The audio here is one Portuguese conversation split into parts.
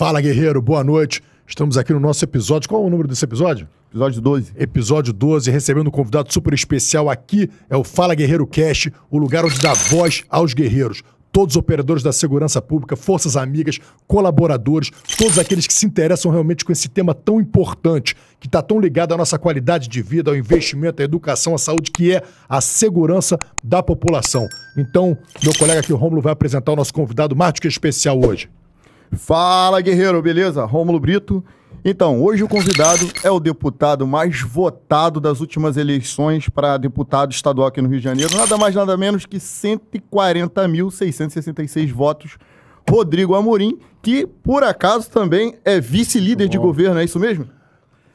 Fala, guerreiro, boa noite. Estamos aqui no nosso episódio. Qual é o número desse episódio? Episódio 12. Episódio 12, recebendo um convidado super especial aqui. É o Fala Guerreiro Cast, o lugar onde dá voz aos guerreiros todos os operadores da segurança pública, forças amigas, colaboradores, todos aqueles que se interessam realmente com esse tema tão importante, que está tão ligado à nossa qualidade de vida, ao investimento, à educação, à saúde, que é a segurança da população. Então, meu colega aqui, o Rômulo, vai apresentar o nosso convidado mais do que especial hoje. Fala, guerreiro, beleza? Rômulo Brito. Então, hoje o convidado é o deputado mais votado das últimas eleições para deputado estadual aqui no Rio de Janeiro. Nada mais, nada menos que 140.666 votos. Rodrigo Amorim, que por acaso também é vice-líder de governo, é isso mesmo?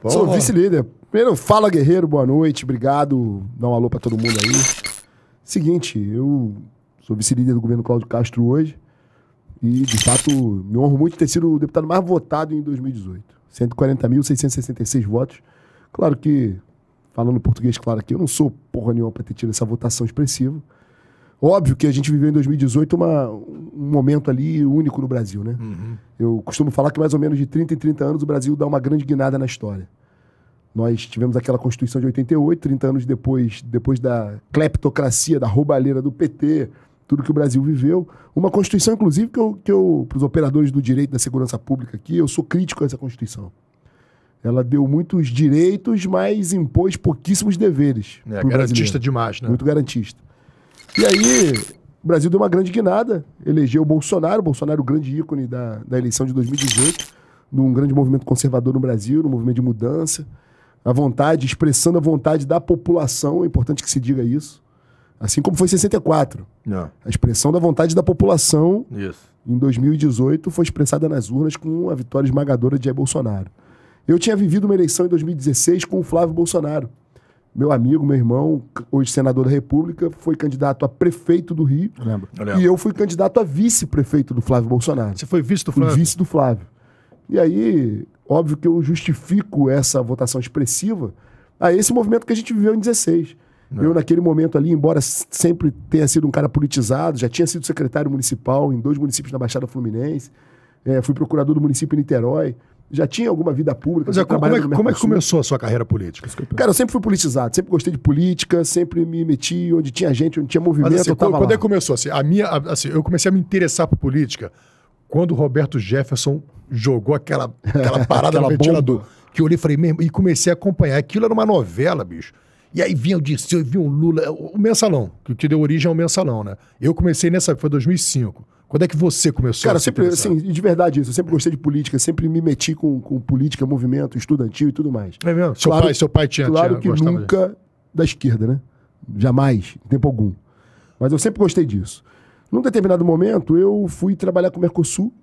Bom, Sou vice-líder. Primeiro, fala guerreiro, boa noite, obrigado. Dá um alô para todo mundo aí. Seguinte, eu sou vice-líder do governo Cláudio Castro hoje. E, de fato, me honro muito ter sido o deputado mais votado em 2018. 140.666 votos. Claro que, falando português, claro que eu não sou porra nenhuma para ter tido essa votação expressiva. Óbvio que a gente viveu em 2018 uma, um momento ali único no Brasil, né? Uhum. Eu costumo falar que mais ou menos de 30 em 30 anos o Brasil dá uma grande guinada na história. Nós tivemos aquela Constituição de 88, 30 anos depois, depois da cleptocracia, da roubalheira do PT, tudo que o Brasil viveu. Uma Constituição, inclusive, que eu, que eu para os operadores do direito da segurança pública aqui, eu sou crítico a essa Constituição. Ela deu muitos direitos, mas impôs pouquíssimos deveres. É, garantista brasileiro. demais, né? Muito garantista. E aí, o Brasil deu uma grande guinada, elegeu o Bolsonaro, o Bolsonaro, o grande ícone da, da eleição de 2018, num grande movimento conservador no Brasil, num movimento de mudança, a vontade, expressando a vontade da população, é importante que se diga isso Assim como foi 64. Não. É. A expressão da vontade da população Isso. em 2018 foi expressada nas urnas com a vitória esmagadora de Jair Bolsonaro. Eu tinha vivido uma eleição em 2016 com o Flávio Bolsonaro. Meu amigo, meu irmão, hoje senador da República, foi candidato a prefeito do Rio. Eu lembro. Eu lembro. E eu fui candidato a vice-prefeito do Flávio Bolsonaro. Você foi vice do Flávio? Fui vice do Flávio. E aí, óbvio que eu justifico essa votação expressiva a esse movimento que a gente viveu em 16. Não. Né. Eu, naquele momento ali, embora sempre tenha sido um cara politizado, já tinha sido secretário municipal em dois municípios na Baixada Fluminense, é, fui procurador do município de Niterói, já tinha alguma vida pública. Mas, é, como, é, como é que começou a sua carreira política? Cara, eu sempre fui politizado, sempre gostei de política, sempre me meti onde tinha gente, onde tinha movimento. Mas, assim, quando, quando é que começou? Assim, a minha, assim, eu comecei a me interessar por política quando o Roberto Jefferson jogou aquela, aquela parada aquela no ventilador. Que eu olhei e falei, e comecei a acompanhar. Aquilo era uma novela, bicho. E aí vinha o Dirceu, vinha o Lula, o mensalão, que te deu origem ao mensalão, né? Eu comecei nessa, foi 2005. Quando é que você começou? Cara, sempre, assim, de verdade isso. Eu sempre gostei de política, sempre me meti com, com política, movimento estudantil e tudo mais. É mesmo? Seu claro, pai, seu pai tinha. Claro tinha, que nunca da esquerda, né? Jamais, em tempo algum. Mas eu sempre gostei disso. Num determinado momento, eu fui trabalhar com o Mercosul,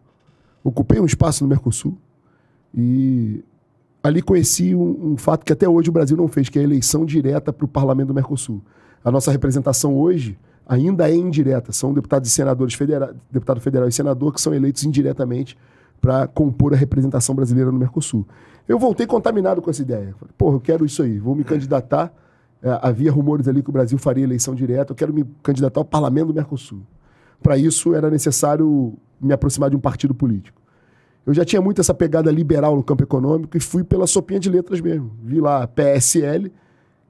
ocupei um espaço no Mercosul e ali conheci um, um, fato que até hoje o Brasil não fez, que é a eleição direta para o parlamento do Mercosul. A nossa representação hoje ainda é indireta. São deputados e senadores federais, deputado federal e senador que são eleitos indiretamente para compor a representação brasileira no Mercosul. Eu voltei contaminado com essa ideia. Falei, porra, eu quero isso aí, vou me candidatar. É, havia rumores ali que o Brasil faria eleição direta, eu quero me candidatar ao parlamento do Mercosul. Para isso era necessário me aproximar de um partido político. Eu já tinha muito essa pegada liberal no campo econômico e fui pela sopinha de letras mesmo. Vi lá PSL,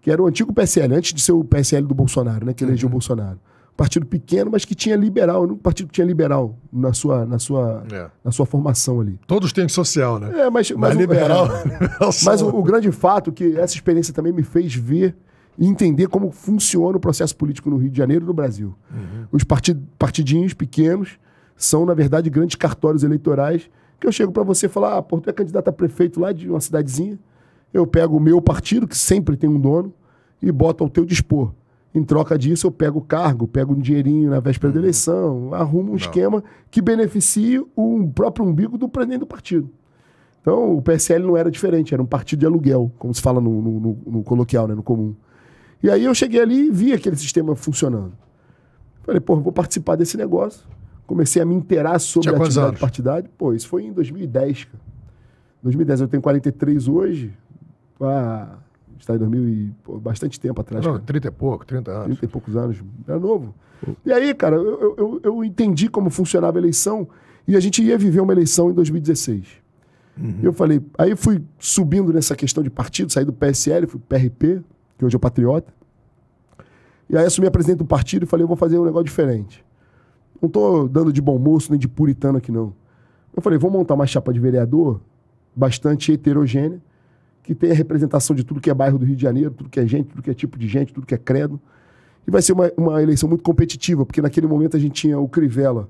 que era o antigo PSL, antes de ser o PSL do Bolsonaro, né? Que elegeu uhum. o Bolsonaro. Partido pequeno, mas que tinha liberal, um partido que tinha liberal na sua, na sua, é. na sua formação ali. Todos têm social, né? É, mas, mas, mas liberal. É, mas o, o grande fato é que essa experiência também me fez ver e entender como funciona o processo político no Rio de Janeiro e no Brasil. Uhum. Os partid, partidinhos pequenos são, na verdade, grandes cartórios eleitorais porque eu chego para você e falar, ah, pô, tu é candidato a prefeito lá de uma cidadezinha, eu pego o meu partido, que sempre tem um dono, e boto ao teu dispor. Em troca disso, eu pego o cargo, pego um dinheirinho na véspera uhum. da eleição, arrumo um Não. esquema que beneficie o próprio umbigo do presidente do partido. Então, o PSL não era diferente, era um partido de aluguel, como se fala no, no, no, no coloquial, né, no comum. E aí eu cheguei ali e vi aquele sistema funcionando. Falei, pô, vou participar desse negócio comecei a me inteirar sobre a atividade partidária. Pô, isso foi em 2010, cara. 2010, eu tenho 43 hoje. Ah, está em 2000 e pô, bastante tempo atrás. Não, 30 e pouco, 30 anos. 30 e poucos anos, era novo. E aí, cara, eu, eu, eu entendi como funcionava a eleição e a gente ia viver uma eleição em 2016. Uhum. Eu falei, aí fui subindo nessa questão de partido, saí do PSL, fui PRP, que hoje é o Patriota. E aí assumi a presidente do partido e falei, eu vou fazer um negócio diferente. Não tô dando de bom moço nem de puritano aqui, não. Eu falei, vamos montar uma chapa de vereador bastante heterogênea, que tenha representação de tudo que é bairro do Rio de Janeiro, tudo que é gente, tudo que é tipo de gente, tudo que é credo. E vai ser uma, uma eleição muito competitiva, porque naquele momento a gente tinha o Crivella,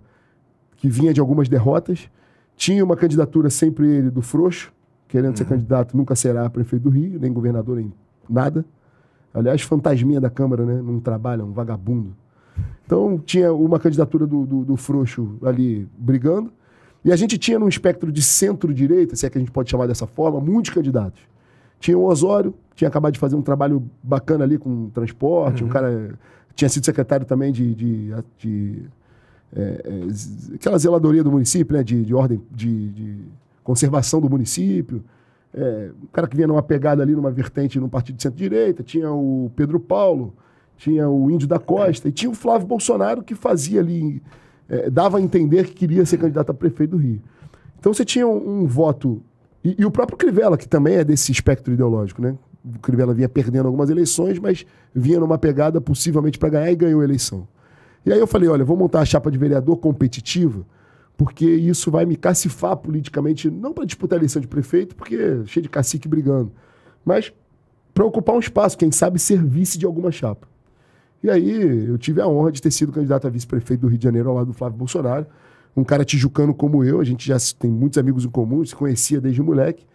que vinha de algumas derrotas, tinha uma candidatura sempre ele do Frouxo, querendo uhum. ser candidato, nunca será prefeito do Rio, nem governador, nem nada. Aliás, fantasminha da Câmara, né? Não trabalha, um vagabundo. Então tinha uma candidatura do, do, do Frouxo ali brigando. E a gente tinha num espectro de centro-direita, se é que a gente pode chamar dessa forma, muitos candidatos. Tinha o Osório, que tinha acabado de fazer um trabalho bacana ali com transporte, uhum. um cara tinha sido secretário também de, de, de é, é, aquela zeladoria do município, né? De, de ordem, de, de, conservação do município. É, um cara que vinha numa pegada ali, numa vertente, num partido de centro-direita. Tinha o Pedro Paulo, tinha o Índio da Costa e tinha o Flávio Bolsonaro que fazia ali, é, dava a entender que queria ser candidato a prefeito do Rio. Então você tinha um, um voto. E, e, o próprio Crivella, que também é desse espectro ideológico, né? O Crivella vinha perdendo algumas eleições, mas vinha numa pegada possivelmente para ganhar e ganhou a eleição. E aí eu falei: olha, vou montar a chapa de vereador competitiva, porque isso vai me cacifar politicamente, não para disputar a eleição de prefeito, porque é cheio de cacique brigando, mas para ocupar um espaço, quem sabe serviço de alguma chapa. E aí eu tive a honra de ter sido candidato a vice-prefeito do Rio de Janeiro ao lado do Flávio Bolsonaro. Um cara tijucano como eu, a gente já tem muitos amigos em comum, se conhecia desde moleque,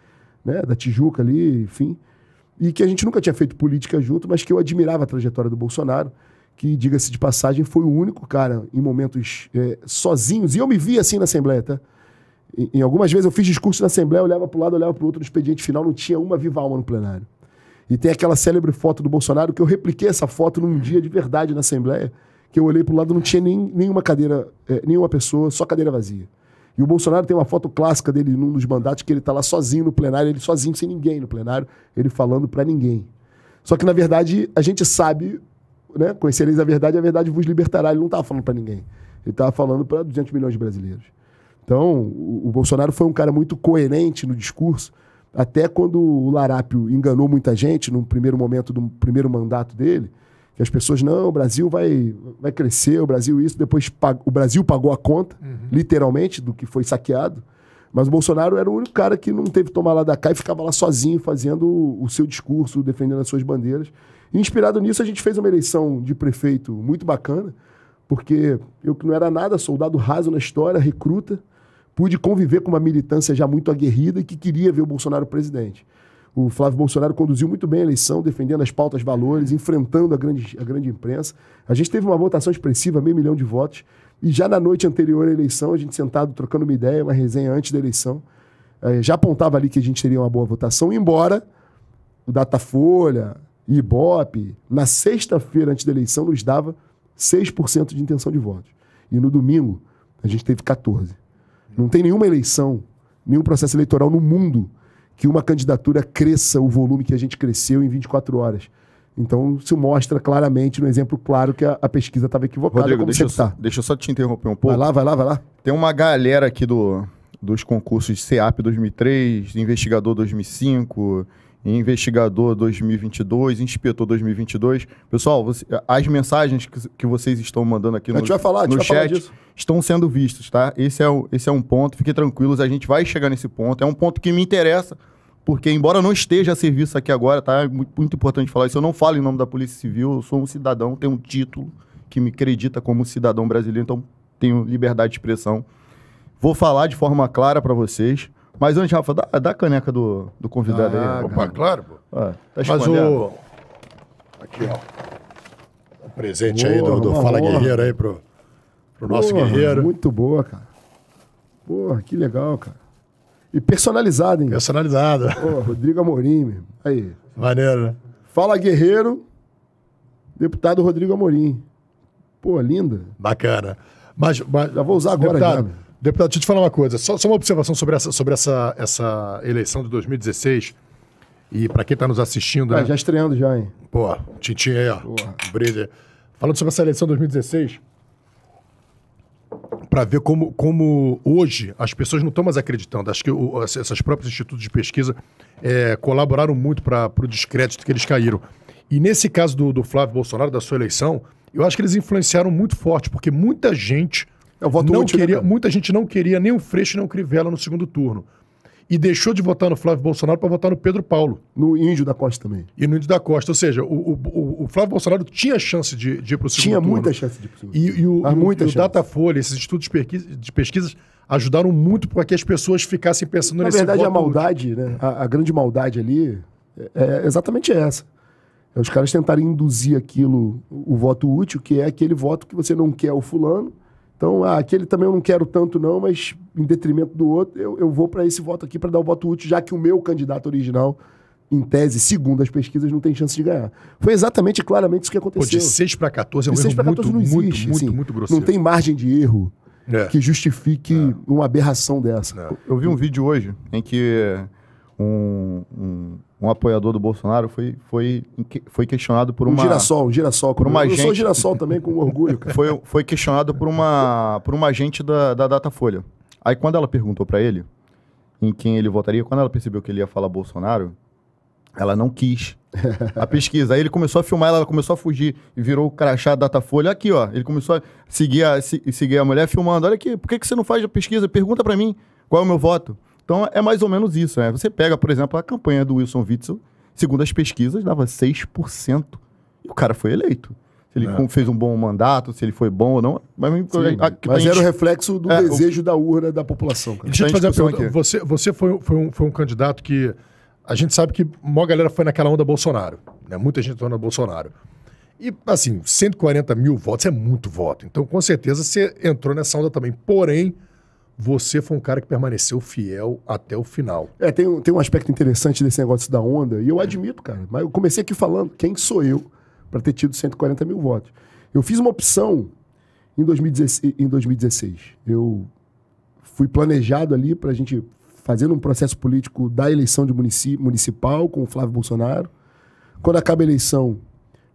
né? Da Tijuca ali, enfim. E que a gente nunca tinha feito política junto, mas que eu admirava a trajetória do Bolsonaro, que, diga-se de passagem, foi o único cara em momentos é, sozinhos. E eu me via assim na Assembleia, tá? Em, algumas vezes eu fiz discurso na Assembleia, olhava para um lado, olhava para o outro, no expediente final não tinha uma viva alma no plenário. E tem aquela célebre foto do Bolsonaro que eu repliquei essa foto num dia de verdade na Assembleia, que eu olhei pro lado não tinha nem, nenhuma cadeira, é, nenhuma pessoa, só cadeira vazia. E o Bolsonaro tem uma foto clássica dele num dos mandatos que ele está lá sozinho no plenário, ele sozinho, sem ninguém no plenário, ele falando para ninguém. Só que, na verdade, a gente sabe, né? Conhecereis a verdade, a verdade vos libertará. Ele não estava falando para ninguém. Ele estava falando para 200 milhões de brasileiros. Então, o, o Bolsonaro foi um cara muito coerente no discurso, até quando o Larápio enganou muita gente no primeiro momento do primeiro mandato dele, que as pessoas, não, o Brasil vai, vai crescer, o Brasil isso, depois o Brasil pagou a conta, uhum. literalmente, do que foi saqueado. Mas o Bolsonaro era o único cara que não teve tomar lá da cá e ficava lá sozinho fazendo o, o seu discurso, defendendo as suas bandeiras. E inspirado nisso, a gente fez uma eleição de prefeito muito bacana, porque eu que não era nada, soldado raso na história, recruta, pude conviver com uma militância já muito aguerrida que queria ver o Bolsonaro presidente. O Flávio Bolsonaro conduziu muito bem a eleição, defendendo as pautas valores, enfrentando a grande, a grande imprensa. A gente teve uma votação expressiva, meio milhão de votos. E já na noite anterior à eleição, a gente sentado trocando uma ideia, uma resenha antes da eleição, eh, já apontava ali que a gente teria uma boa votação, embora o Datafolha, Ibope, na sexta-feira antes da eleição, nos dava 6% de intenção de votos. E no domingo, a gente teve 14%. Não tem nenhuma eleição, nenhum processo eleitoral no mundo que uma candidatura cresça o volume que a gente cresceu em 24 horas. Então, isso mostra claramente, no exemplo claro, que a, a pesquisa estava equivocada. Rodrigo, deixa eu, tá. deixa eu só te interromper um pouco. Vai lá, vai lá, vai lá. Tem uma galera aqui do, dos concursos de CEAP 2003, Investigador 2005, investigador 2022, inspetor 2022. Pessoal, você, as mensagens que, que, vocês estão mandando aqui no, falar, no chat estão sendo vistas, tá? Esse é, esse é um ponto, fiquem tranquilos, a gente vai chegar nesse ponto. É um ponto que me interessa, porque embora não esteja a serviço aqui agora, tá? É muito, muito importante falar isso. Eu não falo em nome da Polícia Civil, eu sou um cidadão, tenho um título que me acredita como cidadão brasileiro, então tenho liberdade de expressão. Vou falar de forma clara para vocês. Mas antes, Rafa, dá, dá a caneca do, do convidado ah, aí. Opa, cara. claro, pô. Ah, tá Mas o... Aqui, ó. Um presente boa, aí do, do Fala boa. Guerreiro aí pro, pro nosso guerreiro. Muito boa, cara. Porra, que legal, cara. E personalizado, hein? Personalizado. Pô, Rodrigo Amorim, mesmo. Aí. Maneiro, né? Fala Guerreiro, deputado Rodrigo Amorim. Pô, linda. Bacana. Mas, mas já vou usar agora, deputado, já, Deputado, deixa eu te falar uma coisa. Só, só uma observação sobre essa, sobre essa, essa eleição de 2016. E para quem está nos assistindo. Ah, né? já estreando, já, hein? Pô, Tintin é, ó, brilha. Falando sobre essa eleição de 2016, para ver como, como hoje as pessoas não estão mais acreditando. Acho que o, essas próprios institutos de pesquisa é, colaboraram muito para o descrédito que eles caíram. E nesse caso do, do Flávio Bolsonaro, da sua eleição, eu acho que eles influenciaram muito forte, porque muita gente é o voto não útil, né, queria, né, Muita gente não queria nem o Freixo nem o Crivella no segundo turno. E deixou de votar no Flávio Bolsonaro para votar no Pedro Paulo. No Índio da Costa também. E no Índio da Costa. Ou seja, o, o, o Flávio Bolsonaro tinha chance de, de ir para o segundo tinha turno. Tinha muita chance de ir para o segundo turno. E, e o, e, muita e o Datafolha, esses estudos de, pesquisa, de pesquisas, ajudaram muito para que as pessoas ficassem pensando Na nesse verdade, voto a maldade, né, a, a, grande maldade ali é, é exatamente essa. É os caras tentarem induzir aquilo, o voto útil, que é aquele voto que você não quer o fulano, então, ah, aquele também eu não quero tanto, não, mas em detrimento do outro, eu, eu vou para esse voto aqui para dar o voto útil, já que o meu candidato original, em tese, segundo as pesquisas, não tem chance de ganhar. Foi exatamente claramente isso que aconteceu. Pô, de 6 para 14 é um de 6 erro 14 muito, não existe, muito, muito, assim, muito Não tem margem de erro é. que justifique é. uma aberração dessa. É. Eu vi um vídeo hoje em que um, um, um, apoiador do Bolsonaro foi, foi, foi questionado por uma. Um girassol, um girassol. Por uma eu sou girassol também, com orgulho. Cara. Foi, foi questionado por uma, por uma agente da, da Datafolha. Aí, quando ela perguntou para ele em quem ele votaria, quando ela percebeu que ele ia falar Bolsonaro, ela não quis a pesquisa. Aí ele começou a filmar ela, ela começou a fugir e virou o crachá Datafolha. Aqui, ó. Ele começou a seguir a, se, seguir a mulher filmando. Olha aqui, por que, que você não faz a pesquisa? Pergunta para mim qual é o meu voto. Então é mais ou menos isso, né? Você pega, por exemplo, a campanha do Wilson Witzel, segundo as pesquisas, dava 6%. E o cara foi eleito. Se ele é. fez um bom mandato, se ele foi bom ou não. Mas, Sim, a, mas gente... era o reflexo do é, desejo o... da urna da população. Cara. Deixa eu te fazer uma pergunta. Aqui. Você, você foi, foi, um, foi um candidato que. A gente sabe que a maior galera foi naquela onda Bolsonaro. Né? Muita gente torna Bolsonaro. E, assim, 140 mil votos é muito voto. Então, com certeza, você entrou nessa onda também. Porém, você foi um cara que permaneceu fiel até o final. É, tem, tem um aspecto interessante desse negócio da onda, e eu admito, cara, mas eu comecei aqui falando quem sou eu para ter tido 140 mil votos. Eu fiz uma opção em 2016. Em 2016. Eu fui planejado ali para a gente fazer um processo político da eleição de município, municipal com o Flávio Bolsonaro. Quando acaba a eleição,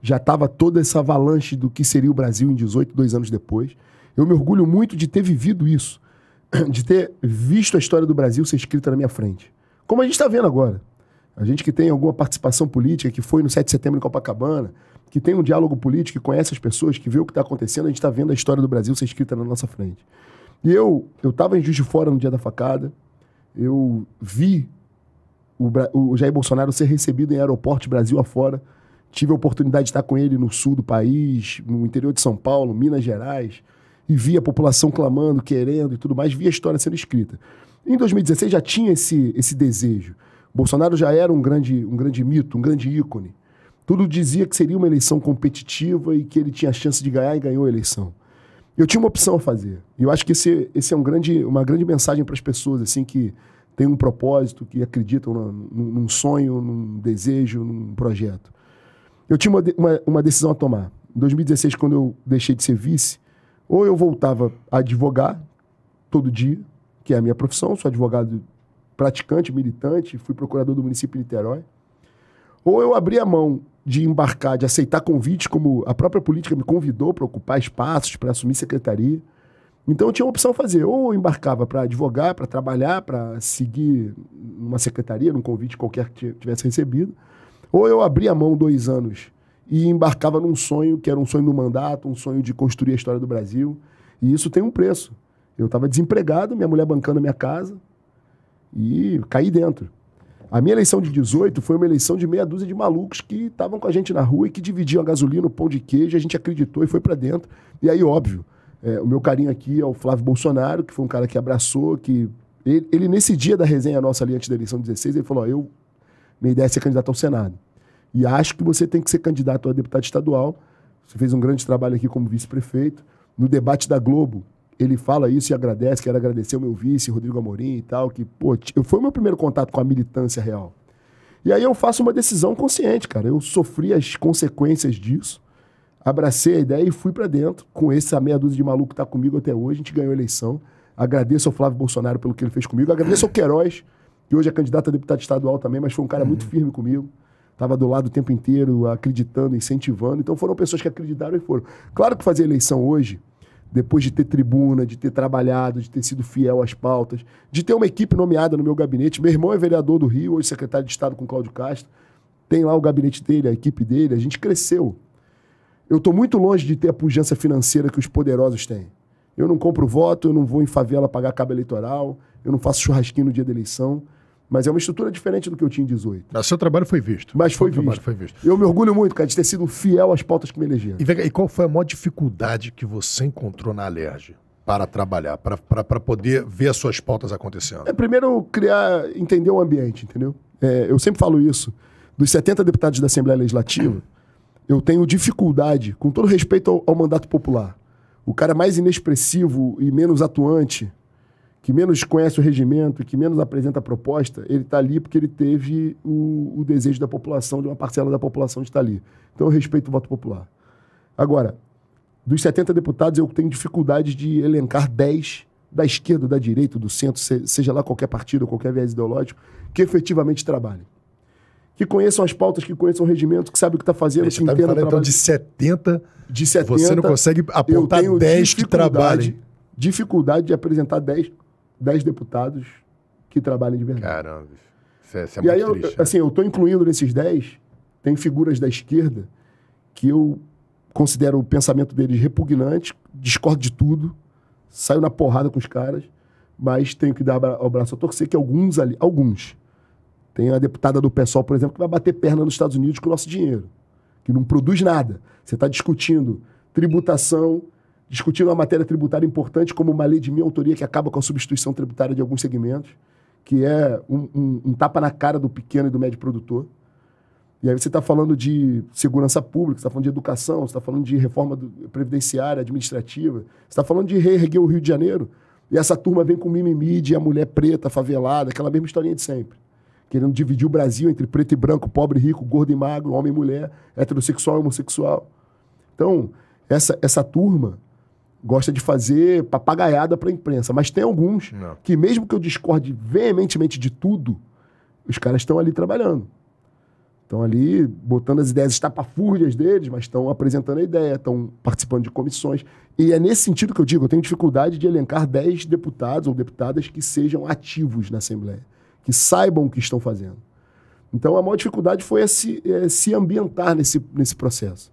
já estava toda essa avalanche do que seria o Brasil em 18, dois anos depois. Eu me orgulho muito de ter vivido isso de ter visto a história do Brasil ser escrita na minha frente. Como a gente está vendo agora. A gente que tem alguma participação política, que foi no 7 de setembro em Copacabana, que tem um diálogo político, que conhece as pessoas, que vê o que está acontecendo, a gente está vendo a história do Brasil ser escrita na nossa frente. E eu estava em Juiz de Fora no dia da facada, eu vi o, o Jair Bolsonaro ser recebido em aeroporto Brasil afora, tive a oportunidade de estar com ele no sul do país, no interior de São Paulo, Minas Gerais, e via a população clamando, querendo e tudo mais, via a história sendo escrita. Em 2016 já tinha esse, esse desejo. Bolsonaro já era um grande, um grande mito, um grande ícone. Tudo dizia que seria uma eleição competitiva e que ele tinha a chance de ganhar e ganhou a eleição. Eu tinha uma opção a fazer. E eu acho que esse, esse é um grande, uma grande mensagem para as pessoas assim que têm um propósito, que acreditam num, num sonho, num desejo, num projeto. Eu tinha uma, uma, uma decisão a tomar. Em 2016, quando eu deixei de ser vice, ou eu voltava a advogar todo dia, que é a minha profissão, sou advogado praticante, militante, fui procurador do município de Niterói. Ou eu abria a mão de embarcar, de aceitar convites, como a própria política me convidou para ocupar espaços, para assumir secretaria. Então eu tinha uma opção a fazer, ou eu embarcava para advogar, para trabalhar, para seguir numa secretaria, num convite qualquer que tivesse recebido, ou eu abria a mão dois anos e embarcava num sonho que era um sonho do mandato, um sonho de construir a história do Brasil. E isso tem um preço. Eu estava desempregado, minha mulher bancando a minha casa e caí dentro. A minha eleição de 18 foi uma eleição de meia dúzia de malucos que estavam com a gente na rua e que dividiam a gasolina, o pão de queijo, a gente acreditou e foi para dentro. E aí, óbvio, é, o meu carinho aqui é o Flávio Bolsonaro, que foi um cara que abraçou, que. Ele, ele nesse dia da resenha nossa ali antes da eleição 16, ele falou: ó, eu, minha ideia é ser candidato ao Senado. E acho que você tem que ser candidato a deputado estadual. Você fez um grande trabalho aqui como vice-prefeito. No debate da Globo, ele fala isso e agradece. Quero agradecer ao meu vice, Rodrigo Amorim e tal, que, pô, foi o meu primeiro contato com a militância real. E aí eu faço uma decisão consciente, cara. Eu sofri as consequências disso, abracei a ideia e fui para dentro. Com essa meia dúzia de maluco que tá comigo até hoje, a gente ganhou a eleição. Agradeço ao Flávio Bolsonaro pelo que ele fez comigo. Agradeço ao Queiroz, que hoje é candidato a deputado estadual também, mas foi um cara uhum. muito firme comigo estava do lado o tempo inteiro, acreditando, incentivando. Então foram pessoas que acreditaram e foram. Claro que fazer eleição hoje, depois de ter tribuna, de ter trabalhado, de ter sido fiel às pautas, de ter uma equipe nomeada no meu gabinete. Meu irmão é vereador do Rio, hoje secretário de Estado com Cláudio Castro. Tem lá o gabinete dele, a equipe dele. A gente cresceu. Eu estou muito longe de ter a pujança financeira que os poderosos têm. Eu não compro voto, eu não vou em favela pagar cabo eleitoral, eu não faço churrasquinho no dia da eleição. Mas é uma estrutura diferente do que eu tinha em 18. Mas seu trabalho foi visto. Mas foi visto. foi visto. Eu me orgulho muito, cara, de ter sido fiel às pautas que me elegeram. E, e qual foi a maior dificuldade que você encontrou na Alerj? para trabalhar, para poder ver as suas pautas acontecendo? É, primeiro, criar, entender o ambiente, entendeu? É, eu sempre falo isso. Dos 70 deputados da Assembleia Legislativa, eu tenho dificuldade, com todo respeito ao, ao mandato popular. O cara mais inexpressivo e menos atuante que menos conhece o regimento, que menos apresenta a proposta, ele está ali porque ele teve o, o, desejo da população, de uma parcela da população de estar ali. Então eu respeito o voto popular. Agora, dos 70 deputados, eu tenho dificuldade de elencar 10 da esquerda, da direita, do centro, seja lá qualquer partido, qualquer viés ideológico, que efetivamente trabalhem. Que conheçam as pautas, que conheçam o regimento, que sabe o que está fazendo, Deixa que entenda o então, trabalho. Então, de 70, de 70, você não consegue apontar 10 que trabalhem. Dificuldade de apresentar 10 10 deputados que trabalham de verdade. Caramba, isso é, isso é e aí, eu, né? assim, eu estou incluindo nesses 10, tem figuras da esquerda que eu considero o pensamento deles repugnante, discordo de tudo, saio na porrada com os caras, mas tenho que dar o braço a torcer que alguns ali, alguns. Tem a deputada do PSOL, por exemplo, que vai bater perna nos Estados Unidos com o nosso dinheiro, que não produz nada. Você está discutindo tributação, discutindo uma matéria tributária importante, como uma lei de minha autoria que acaba com a substituição tributária de alguns segmentos, que é um, um, um tapa na cara do pequeno e do médio produtor. E aí você está falando de segurança pública, está falando de educação, você está falando de reforma do, previdenciária, administrativa, está falando de reerguer o Rio de Janeiro. E essa turma vem com mimimi de a mulher preta, favelada, aquela mesma historinha de sempre. Querendo dividir o Brasil entre preto e branco, pobre e rico, gordo e magro, homem e mulher, heterossexual e homossexual. Então, essa, essa turma gosta de fazer papagaiada para a imprensa. Mas tem alguns Não. que, mesmo que eu discorde veementemente de tudo, os caras estão ali trabalhando. Estão ali botando as ideias estapafúrdias deles, mas estão apresentando a ideia, estão participando de comissões. E é nesse sentido que eu digo: eu tenho dificuldade de elencar 10 deputados ou deputadas que sejam ativos na Assembleia, que saibam o que estão fazendo. Então a maior dificuldade foi esse, é, se ambientar nesse, nesse processo.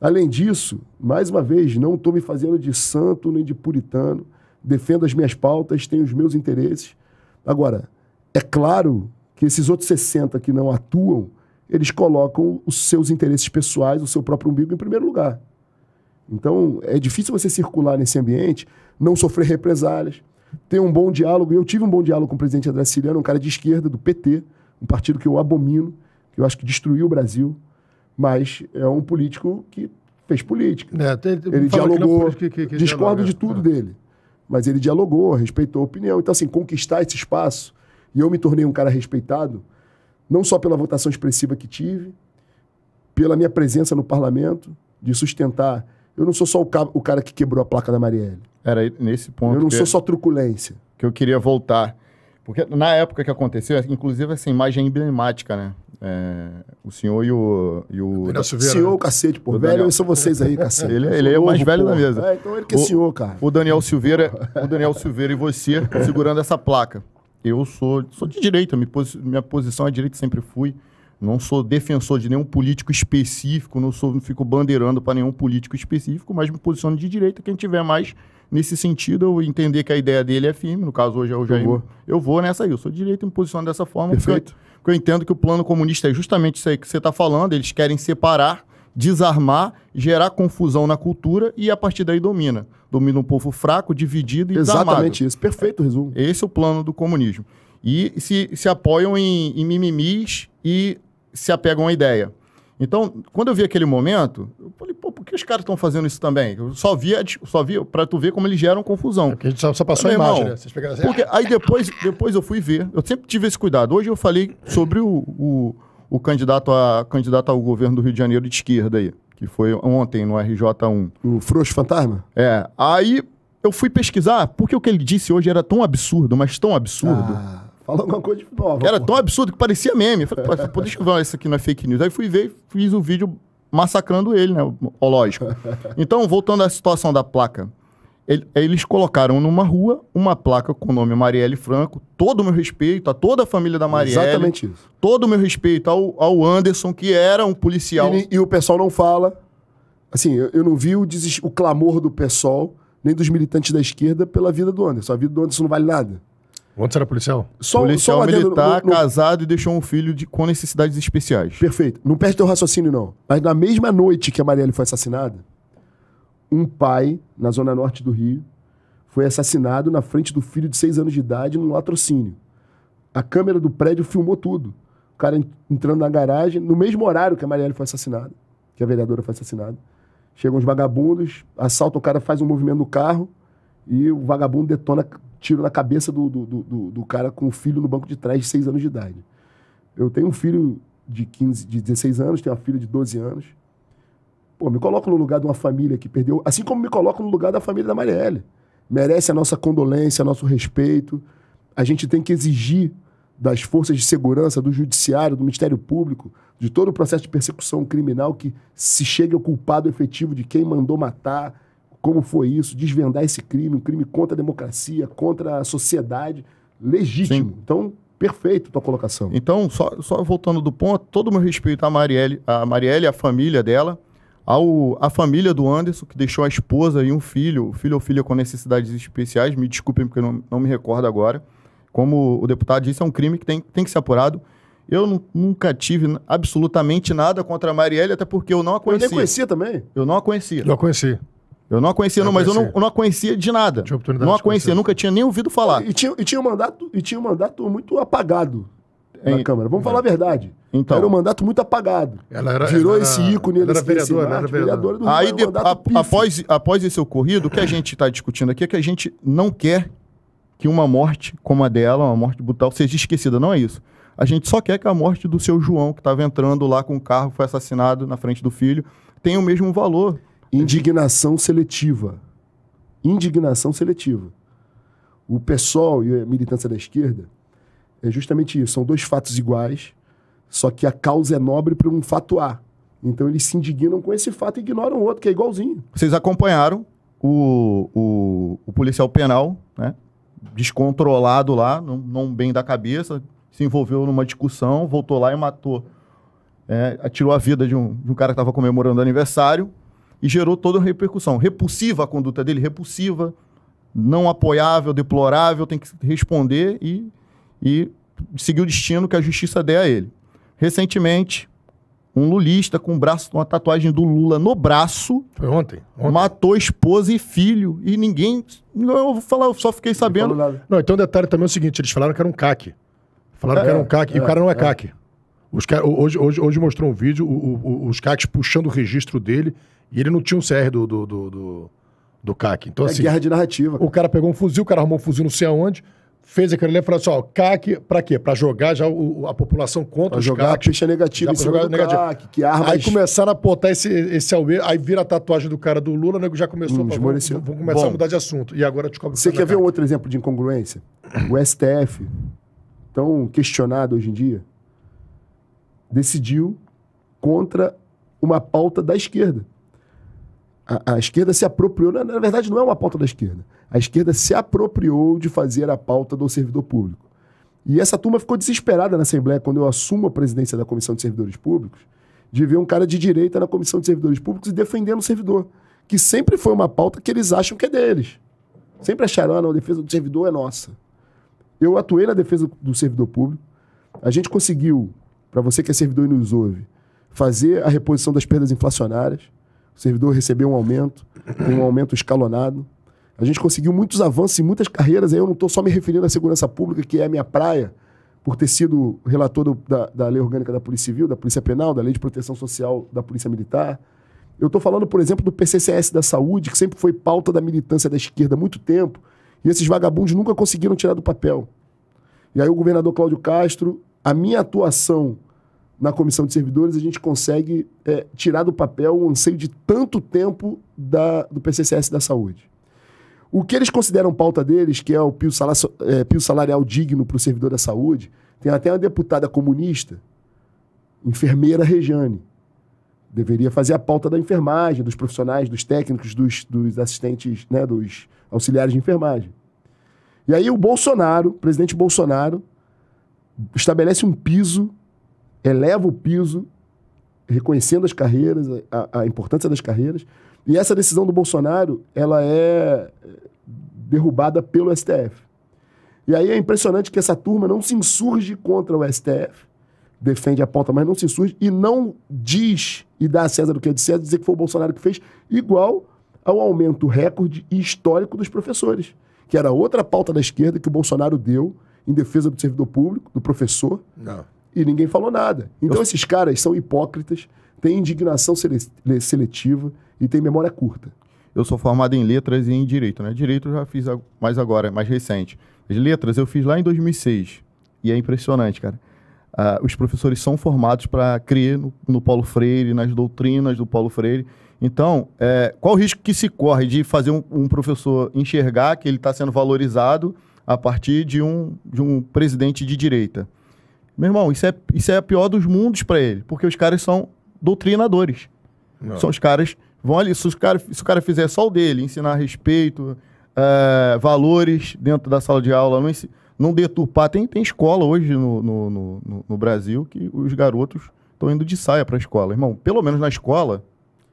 Além disso, mais uma vez, não estou me fazendo de santo nem de puritano, defendo as minhas pautas, tenho os meus interesses. Agora, é claro que esses outros 60 que não atuam, eles colocam os seus interesses pessoais, o seu próprio umbigo em primeiro lugar. Então, é difícil você circular nesse ambiente, não sofrer represálias, ter um bom diálogo. Eu tive um bom diálogo com o presidente André Siliano, um cara de esquerda, do PT, um partido que eu abomino, que eu acho que destruiu o Brasil. Mas é um político que fez política. É, tem, ele é dialogou, que, que, que discordo dialoga, de tudo é. dele. Mas ele dialogou, respeitou a opinião. Então, assim, conquistar esse espaço, e eu me tornei um cara respeitado, não só pela votação expressiva que tive, pela minha presença no parlamento, de sustentar. Eu não sou só o, ca o cara que quebrou a placa da Marielle. Era nesse ponto. Eu não sou só truculência. Que eu queria voltar. Porque na época que aconteceu, inclusive essa imagem é emblemática, né? É, o senhor e o. E o Silveira. Né? cacete, pô. O velho, Daniel. são vocês aí, cacete. Ele, é- ele é o mais velho da mesa. É, então ele que é o, senhor cara. O Daniel Silveira, o Daniel Silveira e você segurando essa placa. Eu sou, sou de direita, minha posição é direita, sempre fui. Não sou defensor de nenhum político específico, não, sou, não fico bandeirando para nenhum político específico, mas me posiciono de direita. Quem tiver mais nesse sentido, eu entender que a ideia dele é firme, no caso hoje é o Jair. Eu vou, eu vou nessa aí, eu sou de direita e me posiciono dessa forma. Perfeito. Porque porque eu entendo que o plano comunista é justamente isso aí que você está falando, eles querem separar, desarmar, gerar confusão na cultura e a partir daí domina. Domina um povo fraco, dividido e Exatamente desarmado. isso, perfeito é, resumo. Esse é o plano do comunismo. E se, se apoiam em, em mimimis e se apegam à ideia. Então, quando eu vi aquele momento, eu falei, pô, por que os caras estão fazendo isso também? Eu só via, só via para tu ver como eles geram confusão. É, porque a gente só, só passou a imagem, irmão, né? Vocês pegaram assim, porque, ah. aí depois, depois eu fui ver. Eu sempre tive esse cuidado. Hoje eu falei sobre o, o, o candidato, a, candidato ao governo do Rio de Janeiro de esquerda aí, que foi ontem no RJ1. O Frouxo Fantasma? É. Aí eu fui pesquisar porque o que ele disse hoje era tão absurdo, mas tão absurdo. Ah Fala alguma coisa de nova. Era pô. tão absurdo que parecia meme. Eu falei, pô, deixa eu ver isso aqui não é fake news. Aí fui ver, fiz o um vídeo massacrando ele, né? Ó, lógico. Então, voltando à situação da placa. Ele, eles colocaram numa rua uma placa com o nome Marielle Franco. Todo o meu respeito a toda a família da Marielle. Exatamente isso. Todo o meu respeito ao, ao Anderson, que era um policial. E, e o pessoal não fala. Assim, eu, eu não vi o, o clamor do pessoal, nem dos militantes da esquerda, pela vida do Anderson. A vida do Anderson não vale nada. Antes era policial? Só, policial só militar, no, no... casado e deixou um filho de, com necessidades especiais. Perfeito. Não perde teu raciocínio, não. Mas na mesma noite que a Marielle foi assassinada, um pai, na zona norte do Rio, foi assassinado na frente do filho de seis anos de idade num latrocínio. A câmera do prédio filmou tudo. O cara entrando na garagem, no mesmo horário que a Marielle foi assassinada, que a vereadora foi assassinada. Chegam os vagabundos, assalta o cara, faz um movimento no carro e o vagabundo detona tiro na cabeça do, do, do, do cara com o filho no banco de trás de 6 anos de idade. Eu tenho um filho de 15, de 16 anos, tenho uma filha de 12 anos. Pô, me coloco no lugar de uma família que perdeu, assim como me coloco no lugar da família da Marielle. Merece a nossa condolência, nosso respeito. A gente tem que exigir das forças de segurança, do judiciário, do Ministério Público, de todo o processo de persecução criminal que se chegue ao culpado efetivo de quem mandou matar, como foi isso, desvendar esse crime, um crime contra a democracia, contra a sociedade, legítimo. Sim. Então, perfeito tua colocação. Então, só, só, voltando do ponto, todo o meu respeito à Marielle, à Marielle, à família dela, ao, à família do Anderson, que deixou a esposa e um filho, filho ou filha com necessidades especiais, me desculpem porque não, não me recordo agora. Como o deputado disse, é um crime que tem, tem que ser apurado. Eu nunca tive absolutamente nada contra a Marielle, até porque eu não a conhecia. Eu nem conhecia também. Eu não a conhecia. Eu a conheci. Eu não a conhecia, não, mas eu não, não a conhecia de nada. Tinha oportunidade não a conhecia, nunca tinha nem ouvido falar. E, e tinha, e, tinha um mandato, e tinha um mandato muito apagado em, na Câmara. Vamos é. falar a é. verdade. Então. Era um mandato muito apagado. Ela era, Virou ela esse ícone era, era né? vereadora, era vereadora do Aí, é de, a, após, após esse ocorrido, o que a gente está discutindo aqui é que a gente não quer que uma morte como a dela, uma morte brutal, seja esquecida. Não é isso. A gente só quer que a morte do seu João, que estava entrando lá com o carro, foi assassinado na frente do filho, tenha o mesmo valor Indignação seletiva. Indignação seletiva. O PSOL e a militância da esquerda é justamente isso. São dois fatos iguais, só que a causa é nobre para um fato A. Então eles se indignam com esse fato e ignoram o outro, que é igualzinho. Vocês acompanharam o, o, o policial penal, né? Descontrolado lá, não, não, bem da cabeça, se envolveu numa discussão, voltou lá e matou. É, atirou a vida de um, de um cara que estava comemorando aniversário e gerou toda a repercussão. Repulsiva a conduta dele, repulsiva, não apoiável, deplorável, tem que responder e, e seguir o destino que a justiça der a ele. Recentemente, um lulista com um braço, uma tatuagem do Lula no braço. Foi ontem. ontem. Matou esposa e filho. E ninguém. Eu vou falar, eu só fiquei sabendo. Não, não, então o detalhe também é o seguinte: eles falaram que era um CAC. Falaram é, que era um CAC. É, e é, o cara não é, é. CAC. Os, hoje, hoje, hoje mostrou um vídeo, o, o, os CACs puxando o registro dele e ele não tinha um CR do, do, do, do, do CAC. Então, é assim, guerra de narrativa. O cara pegou um fuzil, o cara arrumou um fuzil não sei aonde, fez aquele ali e falou assim: ó, CAC, pra quê? Pra jogar já o, a população contra pra os jogar CAC. Ficha negativa, pra jogar negativa. CAC, que arma. Aí começaram a botar esse, esse auê, aí vira a tatuagem do cara do Lula, nego né, já começou hum, a vamos, vamos começar Bom, a mudar de assunto. E agora descobre Você quer tá ver outro exemplo de incongruência? O STF, tão questionado hoje em dia, decidiu contra uma pauta da esquerda a, a, esquerda se apropriou, na, na, verdade não é uma pauta da esquerda, a esquerda se apropriou de fazer a pauta do servidor público. E essa turma ficou desesperada na Assembleia quando eu assumo a presidência da Comissão de Servidores Públicos, de ver um cara de direita na Comissão de Servidores Públicos e defendendo o servidor, que sempre foi uma pauta que eles acham que é deles. Sempre acharam, ah, não, a defesa do servidor é nossa. Eu atuei na defesa do servidor público, a gente conseguiu, para você que é servidor e nos ouve, fazer a reposição das perdas inflacionárias, servidor recebeu um aumento, tem um aumento escalonado. A gente conseguiu muitos avanços e muitas carreiras. Aí eu não estou só me referindo à segurança pública, que é a minha praia, por ter sido relator do, da, da Lei Orgânica da Polícia Civil, da Polícia Penal, da Lei de Proteção Social da Polícia Militar. Eu estou falando, por exemplo, do PCCS da Saúde, que sempre foi pauta da militância da esquerda há muito tempo, e esses vagabundos nunca conseguiram tirar do papel. E aí o governador Cláudio Castro, a minha atuação na comissão de servidores, a gente consegue é, tirar do papel o anseio de tanto tempo da, do PCCS da saúde. O que eles consideram pauta deles, que é o pio, salar, é, pio salarial digno para o servidor da saúde, tem até uma deputada comunista, enfermeira Rejane. Deveria fazer a pauta da enfermagem, dos profissionais, dos técnicos, dos, dos assistentes, né, dos auxiliares de enfermagem. E aí o Bolsonaro, o presidente Bolsonaro, estabelece um piso eleva o piso, reconhecendo as carreiras, a, a importância das carreiras. E essa decisão do Bolsonaro, ela é, é derrubada pelo STF. E aí é impressionante que essa turma não se insurge contra o STF, defende a pauta, mas não se insurge e não diz e dá a César o que é de César, dizer que foi o Bolsonaro que fez, igual ao aumento recorde e histórico dos professores, que era outra pauta da esquerda que o Bolsonaro deu em defesa do servidor público, do professor. Não e ninguém falou nada. Então eu... esses caras são hipócritas, têm indignação seletiva e têm memória curta. Eu sou formado em letras e em direito, né? Direito eu já fiz mais agora, mais recente. As letras eu fiz lá em 2006 e é impressionante, cara. Uh, os professores são formados para crer no, no, Paulo Freire, nas doutrinas do Paulo Freire. Então, é, qual o risco que se corre de fazer um, um professor enxergar que ele está sendo valorizado a partir de um, de um presidente de direita? Meu irmão, isso é, isso é a pior dos mundos para ele, porque os caras são doutrinadores. Não. São os caras. Vão ali, se, os cara, se o cara fizer só o dele, ensinar respeito, eh, valores dentro da sala de aula, não, não deturpar. Tem, tem escola hoje no, no, no, no Brasil que os garotos estão indo de saia para a escola. Irmão, pelo menos na escola,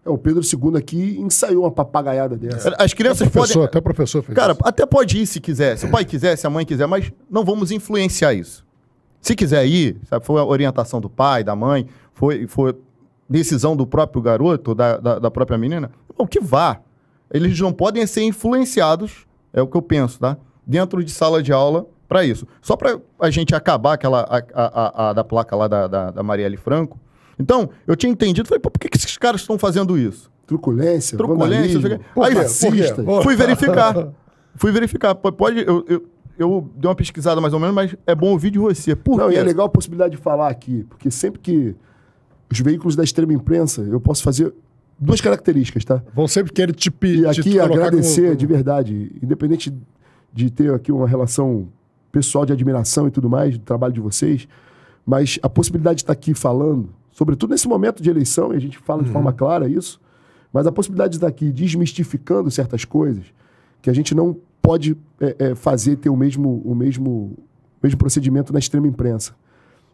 é, o Pedro II aqui ensaiou uma papagaiada dessa. É, as crianças até podem. Até o professor fez Cara, isso. até pode ir se quiser, se o pai quiser, se a mãe quiser, mas não vamos influenciar isso. Se quiser ir, sabe, foi a orientação do pai, da mãe, foi, foi decisão do próprio garoto, da, da, da própria menina, o que vá. Eles não podem ser influenciados, é o que eu penso, tá? Dentro de sala de aula para isso. Só para a gente acabar aquela a, a, a, da placa lá da, da, da, Marielle Franco. Então, eu tinha entendido, falei, pô, por que, que esses caras estão fazendo isso? Truculência, Truculência, aí, Fui verificar. Fui verificar. Pode, eu, eu eu dei uma pesquisada mais ou menos, mas é bom ouvir de você. Por Não, quê? e é legal a possibilidade de falar aqui, porque sempre que os veículos da extrema imprensa, eu posso fazer duas características, tá? Vão sempre querer te pedir. E aqui agradecer com... de verdade, independente de ter aqui uma relação pessoal de admiração e tudo mais, do trabalho de vocês, mas a possibilidade de estar aqui falando, sobretudo nesse momento de eleição, e a gente fala uhum. de forma clara isso, mas a possibilidade de estar aqui desmistificando certas coisas que a gente não pode é, é, fazer ter o mesmo, o mesmo, o mesmo procedimento na extrema imprensa.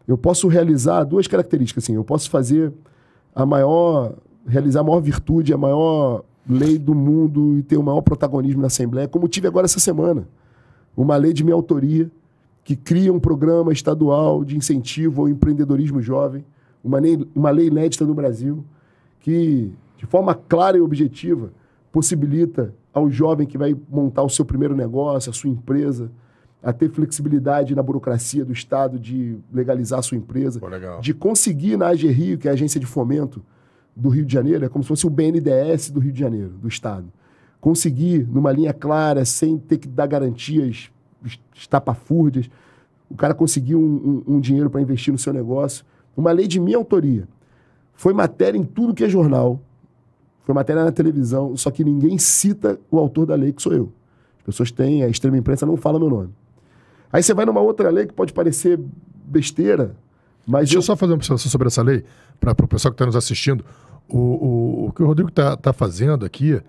Eu posso realizar duas características, assim, eu posso fazer a maior, realizar a maior virtude, a maior lei do mundo e ter o maior protagonismo na Assembleia, como tive agora essa semana. Uma lei de minha autoria que cria um programa estadual de incentivo ao empreendedorismo jovem, uma lei, uma lei inédita no Brasil, que, de forma clara e objetiva, possibilita ao jovem que vai montar o seu primeiro negócio, a sua empresa, a ter flexibilidade na burocracia do Estado de legalizar a sua empresa, Pô, de conseguir na AG Rio, que é a agência de fomento do Rio de Janeiro, é como se fosse o BNDES do Rio de Janeiro, do Estado. Conseguir, numa linha clara, sem ter que dar garantias estapafúrdias, o cara conseguir um, um, um dinheiro para investir no seu negócio. Uma lei de minha autoria. Foi matéria em tudo que é jornal foi matéria na televisão, só que ninguém cita o autor da lei, que sou eu. As pessoas têm, a extrema imprensa não fala meu nome. Aí você vai numa outra lei que pode parecer besteira, mas. Deixa eu, só fazer uma observação sobre essa lei, para o pessoal que está nos assistindo. O, o, o, que o Rodrigo está tá fazendo aqui,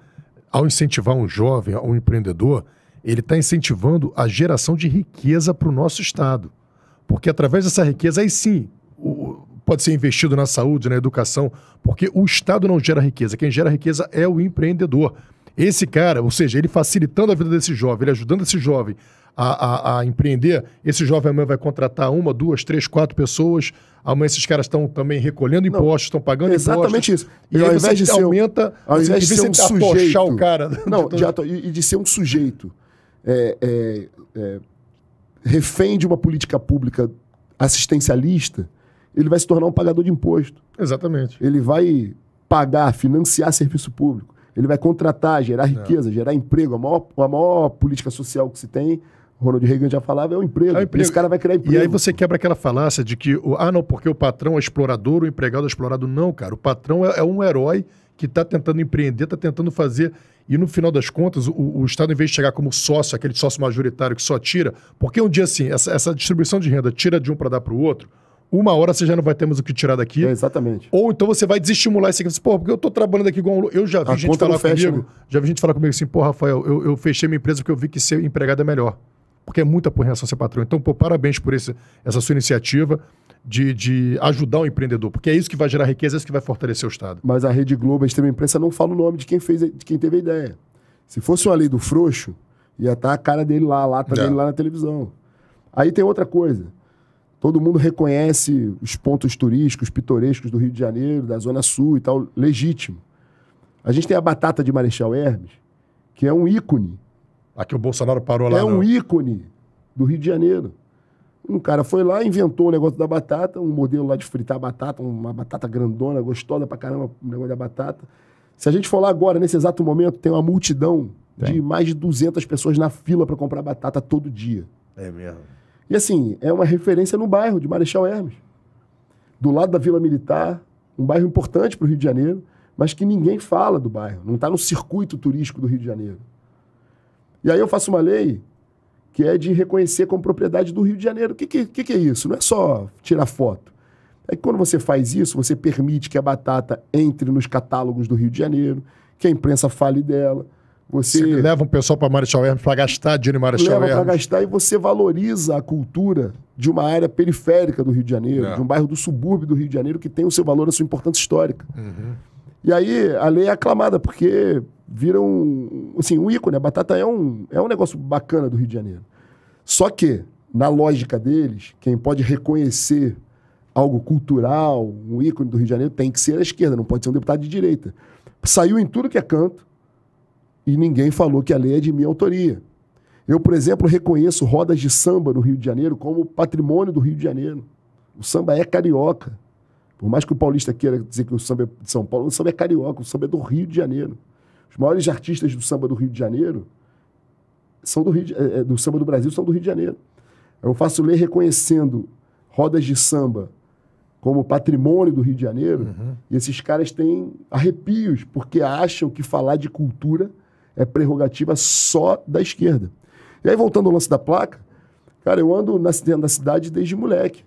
ao incentivar um jovem, um empreendedor, ele está incentivando a geração de riqueza para o nosso Estado. Porque através dessa riqueza, aí sim, pode ser investido na saúde, na educação, porque o Estado não gera riqueza. Quem gera riqueza é o empreendedor. Esse cara, ou seja, ele facilitando a vida desse jovem, ele ajudando esse jovem a, a, a empreender, esse jovem amanhã vai contratar uma, duas, três, quatro pessoas. Amanhã esses caras estão também recolhendo impostos, estão pagando exatamente impostos. Exatamente isso. E, e ao invés de ser, aumenta, ao invés de ser um sujeito, o cara. Não, de ato, e de ser um sujeito é, é, é, refém de uma política pública assistencialista, ele vai se tornar um pagador de imposto. Exatamente. Ele vai pagar, financiar serviço público. Ele vai contratar, gerar é. riqueza, é. gerar emprego. A maior, a maior política social que se tem Ronald Reagan já falava, é o emprego. É emprego. Esse cara vai criar emprego. E aí você quebra aquela falácia de que, ah, não, porque o patrão é explorador, o empregado é explorado. Não, cara. O patrão é, é um herói que está tentando empreender, está tentando fazer. E no final das contas, o, o, Estado, em vez de chegar como sócio, aquele sócio majoritário que só tira, porque um dia assim, essa, essa distribuição de renda tira de um para dar para o outro, uma hora você já não vai ter mais o que tirar daqui. É, exatamente. Ou então você vai desestimular esse aqui. Pô, porque eu tô trabalhando aqui igual um... Eu já vi a gente falar fecha, comigo. Né? Já vi gente falar comigo assim, pô, Rafael, eu, eu fechei minha empresa porque eu vi que ser empregado é melhor. Porque é muita porreação ser patrão. Então, pô, parabéns por esse, essa sua iniciativa de, de ajudar o empreendedor. Porque é isso que vai gerar riqueza, é isso que vai fortalecer o Estado. Mas a Rede Globo, a extrema imprensa, não fala o nome de quem fez, de quem teve a ideia. Se fosse uma lei do frouxo, ia estar tá a cara dele lá, a lata é. dele lá na televisão. Aí tem outra coisa. Todo mundo reconhece os pontos turísticos, pitorescos do Rio de Janeiro, da Zona Sul e tal, legítimo. A gente tem a batata de Marechal Hermes, que é um ícone. Aqui ah, o Bolsonaro parou lá. É um né? ícone do Rio de Janeiro. Um cara foi lá, inventou o negócio da batata, um modelo lá de fritar batata, uma batata grandona, gostosa pra caramba, o negócio da batata. Se a gente for lá agora, nesse exato momento, tem uma multidão tem. de mais de 200 pessoas na fila para comprar batata todo dia. É mesmo. E assim, é uma referência no bairro de Marechal Hermes, do lado da Vila Militar, um bairro importante para o Rio de Janeiro, mas que ninguém fala do bairro, não está no circuito turístico do Rio de Janeiro. E aí eu faço uma lei que é de reconhecer como propriedade do Rio de Janeiro. O que, que, que, é isso? Não é só tirar foto. É que quando você faz isso, você permite que a batata entre nos catálogos do Rio de Janeiro, que a imprensa fale dela. Você, você leva um pessoal para Marechal Hermes para gastar dinheiro em Marechal leva Hermes. para gastar e você valoriza a cultura de uma área periférica do Rio de Janeiro, é. de um bairro do subúrbio do Rio de Janeiro que tem o seu valor, a sua importância histórica. Uhum. E aí a lei é aclamada, porque vira um, assim, um ícone. A batata é um, é um negócio bacana do Rio de Janeiro. Só que, na lógica deles, quem pode reconhecer algo cultural, um ícone do Rio de Janeiro, tem que ser a esquerda, não pode ser um deputado de direita. Saiu em tudo que é canto, e ninguém falou que a lei é de minha autoria. Eu, por exemplo, reconheço rodas de samba no Rio de Janeiro como patrimônio do Rio de Janeiro. O samba é carioca. Por mais que o paulista queira dizer que o samba é de São Paulo, o samba é carioca, o samba é do Rio de Janeiro. Os maiores artistas do samba do Rio de Janeiro são do, Rio de, é, é do samba do Brasil são do Rio de Janeiro. Eu faço ler reconhecendo rodas de samba como patrimônio do Rio de Janeiro, uhum. e esses caras têm arrepios, porque acham que falar de cultura é prerrogativa só da esquerda. E aí, voltando ao lance da placa, cara, eu ando na, dentro da cidade desde moleque.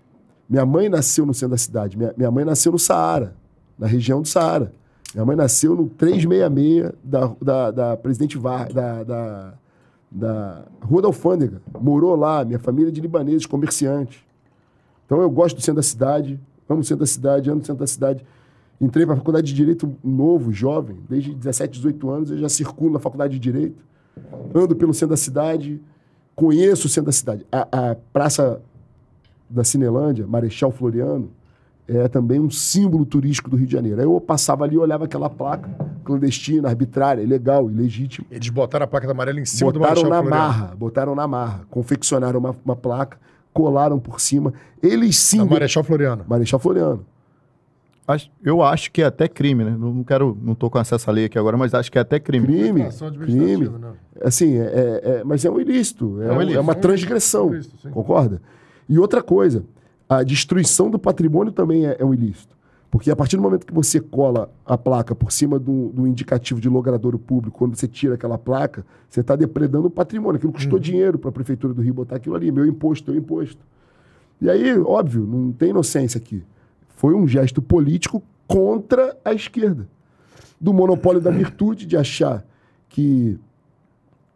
Minha mãe nasceu no centro da cidade. Minha, minha mãe nasceu no Saara, na região do Saara. Minha mãe nasceu no 366 da, da, da Presidente Var, da, da, da Rua da Alfândega. Morou lá, minha família é de libaneses, comerciantes. Então eu gosto do centro da cidade, amo o centro da cidade, Ando no centro da cidade. Entrei para a faculdade de Direito novo, jovem, desde 17, 18 anos, eu já circulo na faculdade de Direito, ando pelo centro da cidade, conheço o centro da cidade. A, a Praça da Cinelândia, Marechal Floriano, é também um símbolo turístico do Rio de Janeiro. Aí eu passava ali e olhava aquela placa clandestina, arbitrária, ilegal, ilegítima. Eles botaram a placa da amarela em cima botaram do Marechal na marra, botaram na marra, confeccionaram uma, uma placa, colaram por cima. Eles sim. Da Marechal Floriano. Marechal Floriano eu acho que é até crime, né? Não quero, não tô com acesso à lei aqui agora, mas acho que é até crime. Crime, crime. Né? Assim, é, é, é, mas é um ilícito, é, é, um ilícito. é uma transgressão, é ilícito, concorda? E outra coisa, a destruição do patrimônio também é, é, um ilícito, porque a partir do momento que você cola a placa por cima do, do indicativo de logradouro público, quando você tira aquela placa, você está depredando o patrimônio. Aquilo custou uhum. dinheiro para a prefeitura do Rio botar aquilo ali, meu imposto, teu imposto. E aí, óbvio, não tem inocência aqui. Foi um gesto político contra a esquerda. Do monopólio da virtude, de achar que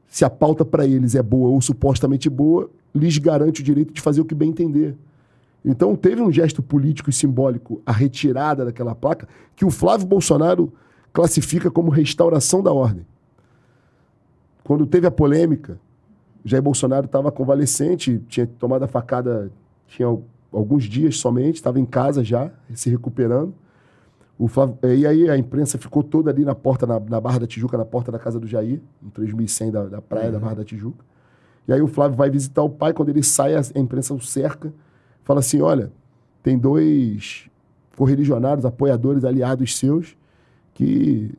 se a pauta para eles é boa ou supostamente boa, lhes garante o direito de fazer o que bem entender. Então teve um gesto político e simbólico a retirada daquela placa que o Flávio Bolsonaro classifica como restauração da ordem. Quando teve a polêmica, Jair Bolsonaro estava convalescente, tinha tomado a facada, tinha alguns dias somente, estava em casa já, se recuperando. O Flávio, eh, e aí a imprensa ficou toda ali na porta, na, na Barra da Tijuca, na porta da casa do Jair, no 3100 da, da praia uhum. da Barra da Tijuca. E aí o Flávio vai visitar o pai, quando ele sai, a imprensa o cerca, fala assim, olha, tem dois correligionários, apoiadores, aliados seus, que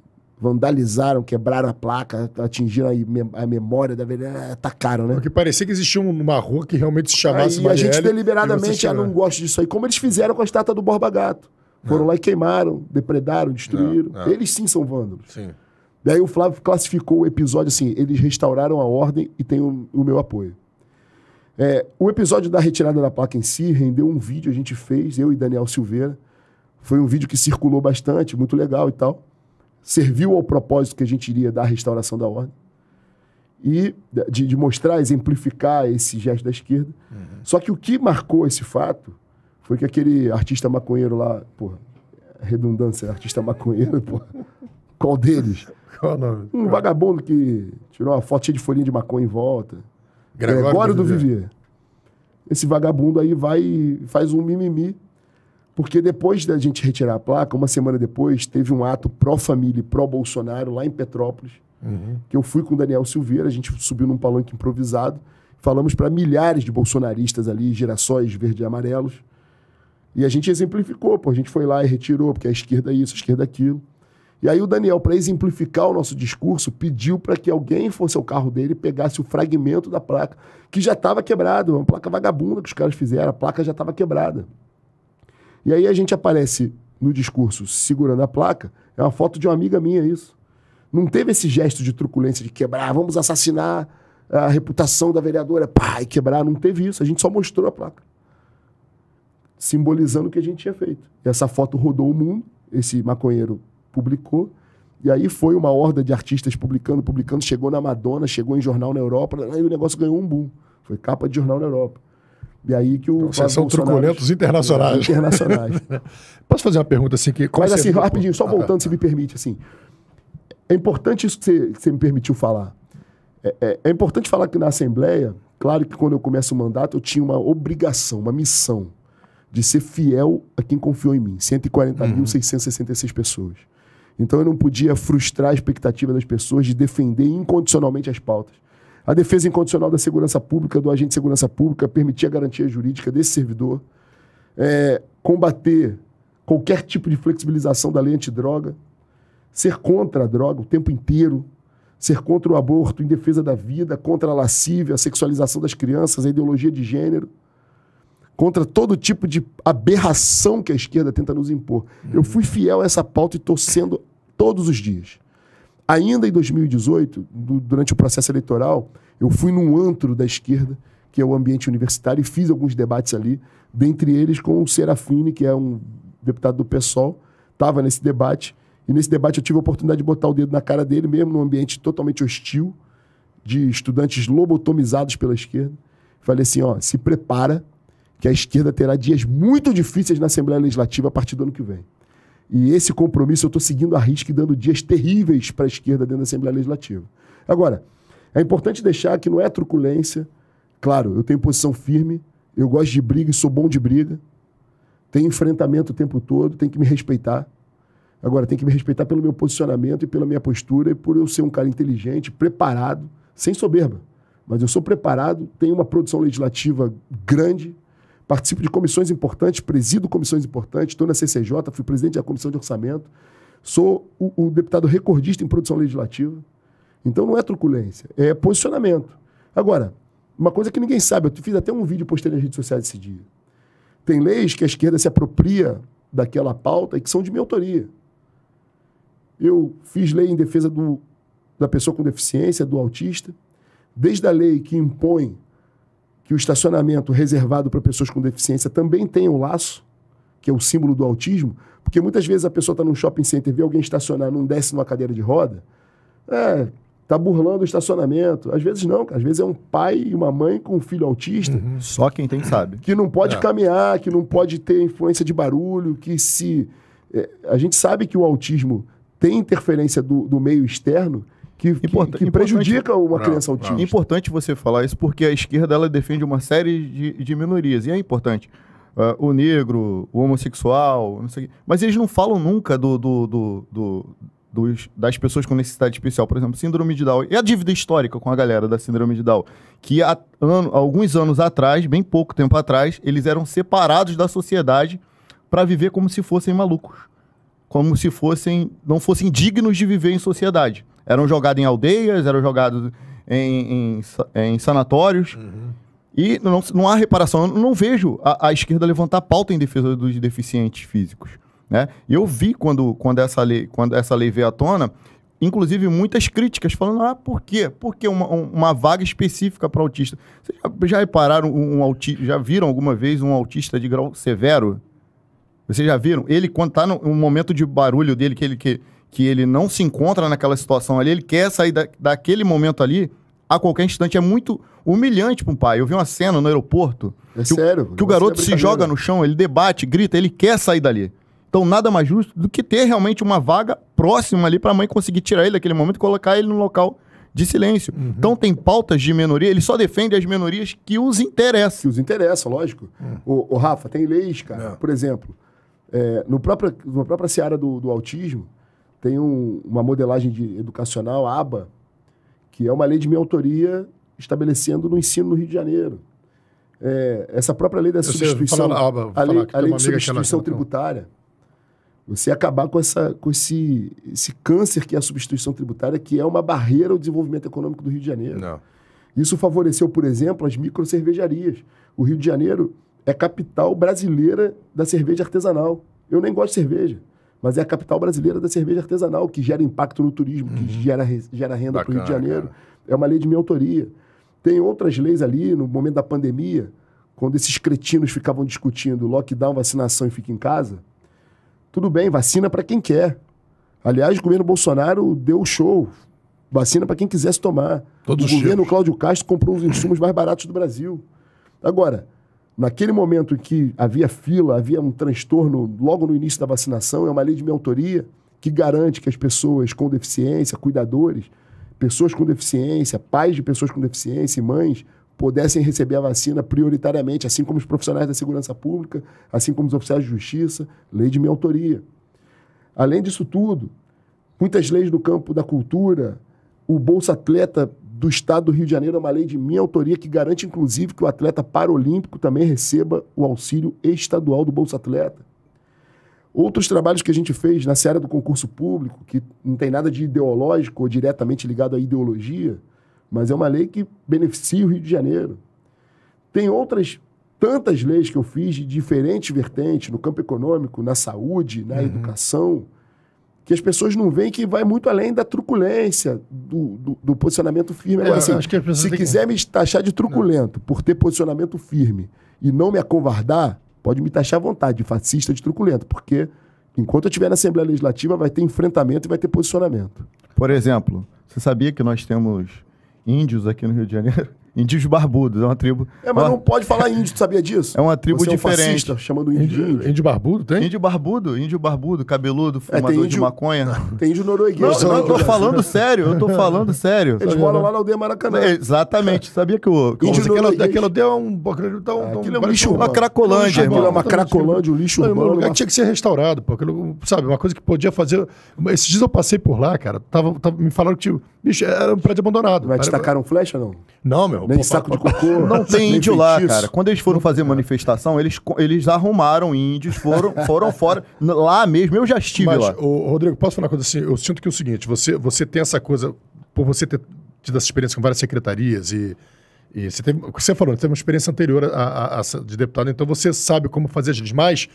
vandalizaram, quebraram a placa, atingiram a, memória da velha, atacaram, é, tá né? Porque parecia que existia uma rua que realmente se chamasse aí, E a gente deliberadamente, ah, não gosta disso aí. Como eles fizeram com a estátua do Borba Gato. É. Foram não. lá e queimaram, depredaram, destruíram. Não, é, não. Eles sim são vândalos. Sim. Daí o Flávio classificou o episódio assim: eles restauraram a ordem e tem o, o meu apoio. É, o episódio da retirada da placa em si rendeu um vídeo a gente fez, eu e Daniel Silveira. Foi um vídeo que circulou bastante, muito legal e tal serviu ao propósito que a gente iria dar a restauração da ordem e de, de, mostrar, exemplificar esse gesto da esquerda. Uhum. Só que o que marcou esse fato foi que aquele artista maconheiro lá, porra, redundância, artista maconheiro, porra, qual deles? Qual nome? Um qual? vagabundo que tirou uma foto cheia de folhinha de maconha em volta. Gregório, é, Gregório do, do Vivier. Esse vagabundo aí vai e faz um mimimi porque depois da gente retirar a placa, uma semana depois, teve um ato pró-família e pró-Bolsonaro lá em Petrópolis, uhum. que eu fui com o Daniel Silveira, a gente subiu num palanque improvisado, falamos para milhares de bolsonaristas ali, gerações verde e amarelos, e a gente exemplificou, pô, a gente foi lá e retirou, porque a esquerda é isso, a esquerda é aquilo. E aí o Daniel, para exemplificar o nosso discurso, pediu para que alguém fosse ao carro dele e pegasse o fragmento da placa, que já estava quebrado, uma placa vagabunda que os caras fizeram, a placa já estava quebrada. E aí a gente aparece no discurso segurando a placa, é uma foto de uma amiga minha, isso. Não teve esse gesto de truculência de quebrar, vamos assassinar a reputação da vereadora, pai, e quebrar, não teve isso. A gente só mostrou a placa. Simbolizando o que a gente tinha feito. E essa foto rodou o mundo, esse maconheiro publicou, e aí foi uma horda de artistas publicando, publicando, chegou na Madonna, chegou em jornal na Europa, aí o negócio ganhou um boom. Foi capa de jornal na Europa. E aí que o então, vocês são truculentos internacionais. É, internacionais. Posso fazer uma pergunta assim que. Mas assim, rapidinho, só ah, tá. voltando, ah, se me permite, assim. É importante isso que você, que você me permitiu falar. É, é, é, importante falar que na Assembleia, claro que quando eu começo o mandato, eu tinha uma obrigação, uma missão de ser fiel a quem confiou em mim. 140.666 uhum. pessoas. Então eu não podia frustrar a expectativa das pessoas de defender incondicionalmente as pautas. A defesa incondicional da segurança pública, do agente de segurança pública, permitir a garantia jurídica desse servidor, é, combater qualquer tipo de flexibilização da lei antidroga, ser contra a droga o tempo inteiro, ser contra o aborto em defesa da vida, contra a lascívia, a sexualização das crianças, a ideologia de gênero, contra todo tipo de aberração que a esquerda tenta nos impor. Uhum. Eu fui fiel a essa pauta e estou sendo todos os dias. Ainda em 2018, do, durante o processo eleitoral, eu fui num antro da esquerda, que é o ambiente universitário, e fiz alguns debates ali, dentre eles com o Serafine, que é um deputado do PSOL, estava nesse debate. E nesse debate eu tive a oportunidade de botar o dedo na cara dele, mesmo num ambiente totalmente hostil, de estudantes lobotomizados pela esquerda. Falei assim: ó, se prepara, que a esquerda terá dias muito difíceis na Assembleia Legislativa a partir do ano que vem. E esse compromisso eu estou seguindo a risca e dando dias terríveis para a esquerda dentro da Assembleia Legislativa. Agora, é importante deixar que não é truculência. Claro, eu tenho posição firme, eu gosto de briga e sou bom de briga. Tem enfrentamento o tempo todo, tem que me respeitar. Agora, tem que me respeitar pelo meu posicionamento e pela minha postura e por eu ser um cara inteligente, preparado, sem soberba. Mas eu sou preparado, tenho uma produção legislativa grande, participo de comissões importantes, presido comissões importantes, estou na CCJ, fui presidente da Comissão de Orçamento, sou o, o deputado recordista em produção legislativa. Então não é truculência, é posicionamento. Agora, uma coisa que ninguém sabe, eu fiz até um vídeo postei nas redes sociais esse dia. Tem leis que a esquerda se apropria daquela pauta e que são de minha autoria. Eu fiz lei em defesa do, da pessoa com deficiência, do autista, desde a lei que impõe que o estacionamento reservado para pessoas com deficiência também tem o um laço, que é o símbolo do autismo, porque muitas vezes a pessoa está num shopping center, vê alguém estacionar, não desce numa cadeira de roda, é, tá burlando o estacionamento. Às vezes não, às vezes é um pai e uma mãe com um filho autista. Uhum. Só quem tem sabe. Que não pode é. caminhar, que não pode ter influência de barulho, que se... É, a gente sabe que o autismo tem interferência do, do meio externo, que, Importa, que, que prejudica uma não, criança autista. É importante você falar isso porque a esquerda ela defende uma série de, de minorias e é importante. Uh, o negro, o homossexual, não sei Mas eles não falam nunca do, do, do, do dos, das pessoas com necessidade especial. Por exemplo, síndrome de Down. E a dívida histórica com a galera da síndrome de Down. Que há ano, alguns anos atrás, bem pouco tempo atrás, eles eram separados da sociedade para viver como se fossem malucos. Como se fossem, não fossem dignos de viver em sociedade eram jogados em aldeias, eram jogados em, em, em sanatórios. Uhum. E não, não há reparação. Eu não vejo a, a, esquerda levantar pauta em defesa dos deficientes físicos. Né? eu vi quando, quando, essa lei, quando essa lei veio à tona, inclusive muitas críticas falando: ah, por quê? Por que uma, uma vaga específica para autista? Vocês já, já repararam um, um Já viram alguma vez um autista de grau severo? Vocês já viram? Ele, quando está no um momento de barulho dele, que ele, que, que ele não se encontra naquela situação ali, ele quer sair da, daquele momento ali a qualquer instante. É muito humilhante para um pai. Eu vi uma cena no aeroporto. É que, sério. O, que o é garoto é se joga no chão, ele debate, grita, ele quer sair dali. Então, nada mais justo do que ter realmente uma vaga próxima ali para a mãe conseguir tirar ele daquele momento e colocar ele no local de silêncio. Uhum. Então, tem pautas de minoria, ele só defende as minorias que os interessam. Que os interessam, lógico. Hum. O, o, Rafa, tem leis, cara. Não. É. Por exemplo, é, no próprio, na própria seara do, do autismo, tem um, uma modelagem de educacional, ABA, que é uma lei de minha autoria estabelecendo no ensino no Rio de Janeiro. É, essa própria lei da substituição, sei, ABA, a lei, a lei de é substituição então. tributária, você acabar com, essa, com esse, esse câncer que é a substituição tributária, que é uma barreira ao desenvolvimento econômico do Rio de Janeiro. Não. Isso favoreceu, por exemplo, as micro cervejarias O Rio de Janeiro é capital brasileira da cerveja artesanal. Eu nem gosto de cerveja mas é a capital brasileira da cerveja artesanal, que gera impacto no turismo, uhum. que gera, gera renda para o Rio de Janeiro. Cara. É uma lei de minha autoria. Tem outras leis ali, no momento da pandemia, quando esses cretinos ficavam discutindo lockdown, vacinação e fica em casa. Tudo bem, vacina para quem quer. Aliás, o governo Bolsonaro deu show. Vacina para quem quisesse tomar. Todos o governo Cláudio Castro comprou os insumos mais baratos do Brasil. Agora, Naquele momento em que havia fila, havia um transtorno logo no início da vacinação, é uma lei de minha autoria que garante que as pessoas com deficiência, cuidadores, pessoas com deficiência, pais de pessoas com deficiência e mães pudessem receber a vacina prioritariamente, assim como os profissionais da segurança pública, assim como os oficiais de justiça, lei de minha autoria. Além disso tudo, muitas leis no campo da cultura, o Bolsa Atleta do Estado do Rio de Janeiro é uma lei de minha autoria que garante, inclusive, que o atleta paralímpico também receba o auxílio estadual do Bolsa Atleta. Outros trabalhos que a gente fez na área do concurso público, que não tem nada de ideológico ou diretamente ligado à ideologia, mas é uma lei que beneficia o Rio de Janeiro. Tem outras tantas leis que eu fiz de diferentes vertentes, no campo econômico, na saúde, na uhum. educação, que as pessoas não veem que vai muito além da truculência, do, do, do posicionamento firme. Agora, é, assim, se quiser que... me taxar de truculento não. por ter posicionamento firme e não me acovardar, pode me taxar à vontade de fascista, de truculento, porque enquanto eu estiver na Assembleia Legislativa vai ter enfrentamento e vai ter posicionamento. Por exemplo, você sabia que nós temos índios aqui no Rio de Janeiro? Índios barbudos, é uma tribo. É, mas não pode falar índio, sabia disso? É uma tribo Você diferente. É um fascista, chamando índio, índio de índio. Índio barbudo, tem? Índio barbudo, índio barbudo, cabeludo, é, fumador é, índio... de maconha. Tem índio norueguês. Não, não, eu tô falando sério, eu tô falando sério. Eles moram lá na aldeia Maracanã. É, exatamente, sabia que o... Que índio aquela, aquela aldeia é um... Tá um aquilo é um lixo Uma cracolândia, irmão. Aquilo é uma cracolândia, um lixo urbano. Lugar tinha que ser restaurado, pô. sabe, uma coisa que podia fazer... Esses dias eu passei por lá, cara, tava, me falaram que, bicho, era um prédio abandonado. Mas te tacaram flecha, não? Não, meu nem saco de cocô. Não tem índio lá, cara. Quando eles foram fazer manifestação, eles, eles arrumaram índios, foram, foram fora. Lá mesmo, eu já estive Mas, lá. Ô, Rodrigo, posso falar uma coisa assim? Eu sinto que é o seguinte, você, você tem essa coisa, por você ter tido essa experiência com várias secretarias e... E você, teve, você falou, você teve uma experiência anterior a, a, a, de deputado, então você sabe como fazer as mas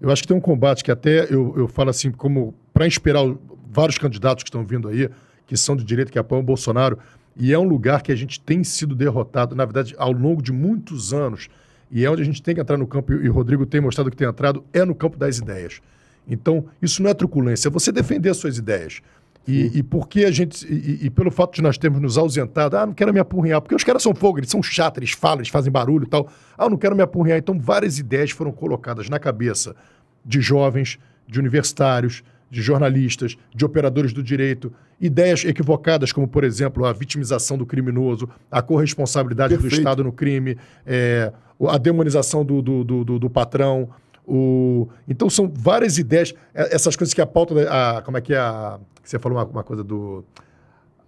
Eu acho que tem um combate que até eu, eu falo assim, como para inspirar o, vários candidatos que estão vindo aí, que são de direita, que apoiam o Bolsonaro, e é um lugar que a gente tem sido derrotado, na verdade, ao longo de muitos anos. E é onde a gente tem que entrar no campo, e o Rodrigo tem mostrado que tem entrado, é no campo das ideias. Então, isso não é truculência, é você defender as suas ideias. E, e porque a gente. E, e, pelo fato de nós termos nos ausentado, ah, não quero me apurrinhar, porque os caras são fogo, eles são chatos, eles falam, eles fazem barulho e tal. Ah, não quero me apurrinhar. Então, várias ideias foram colocadas na cabeça de jovens, de universitários, de jornalistas, de operadores do direito, ideias equivocadas, como, por exemplo, a vitimização do criminoso, a corresponsabilidade Perfeito. do Estado no crime, é, a demonização do, do, do, do patrão. O... Então são várias ideias, é, essas coisas que a pauta. A, como é que é a. Que você falou uma, uma coisa do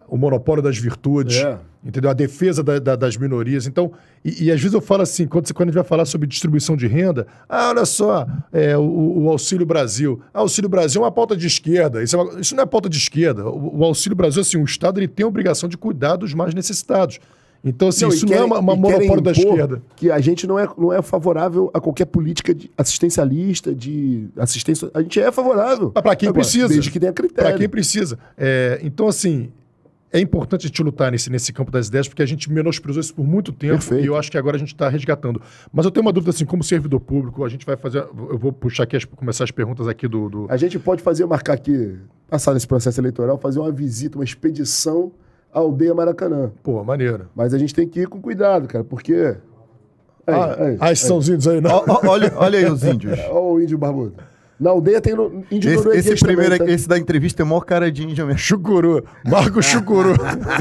o monopólio das virtudes, é. entendeu? A defesa da, da, das minorias. Então, e, e, às vezes eu falo assim, quando, quando a gente vai falar sobre distribuição de renda, ah, olha só, é, o, o, Auxílio Brasil. Ah, Auxílio Brasil é uma pauta de esquerda. Isso, é uma, isso não é pauta de esquerda. O, o, Auxílio Brasil, assim, o Estado ele tem a obrigação de cuidar dos mais necessitados. Então, assim, não, isso querem, não é uma, uma monopólio da esquerda. Que a gente não é, não é favorável a qualquer política de assistencialista, de assistência. A gente é favorável. Para quem Agora, precisa. Desde que tenha critério. Para quem precisa. É, então, assim, é importante a gente lutar nesse, nesse campo das ideias, porque a gente menosprezou isso por muito tempo Perfeito. e eu acho que agora a gente está resgatando. Mas eu tenho uma dúvida, assim, como servidor público, a gente vai fazer. Eu vou puxar aqui, as, começar as perguntas aqui do, do. A gente pode fazer, marcar aqui, passar nesse processo eleitoral, fazer uma visita, uma expedição à aldeia Maracanã. Pô, maneiro. Mas a gente tem que ir com cuidado, cara, porque. Aí, ah, aí, aí, aí. são os índios aí, não? Olha, olha aí os índios. Olha o índio barbudo. Na aldeia tem no, índio esse, norueguês Esse primeiro também, aqui, tá? esse da entrevista é maior cara de índio mesmo. Chucuru. Marco ah. Chucuru.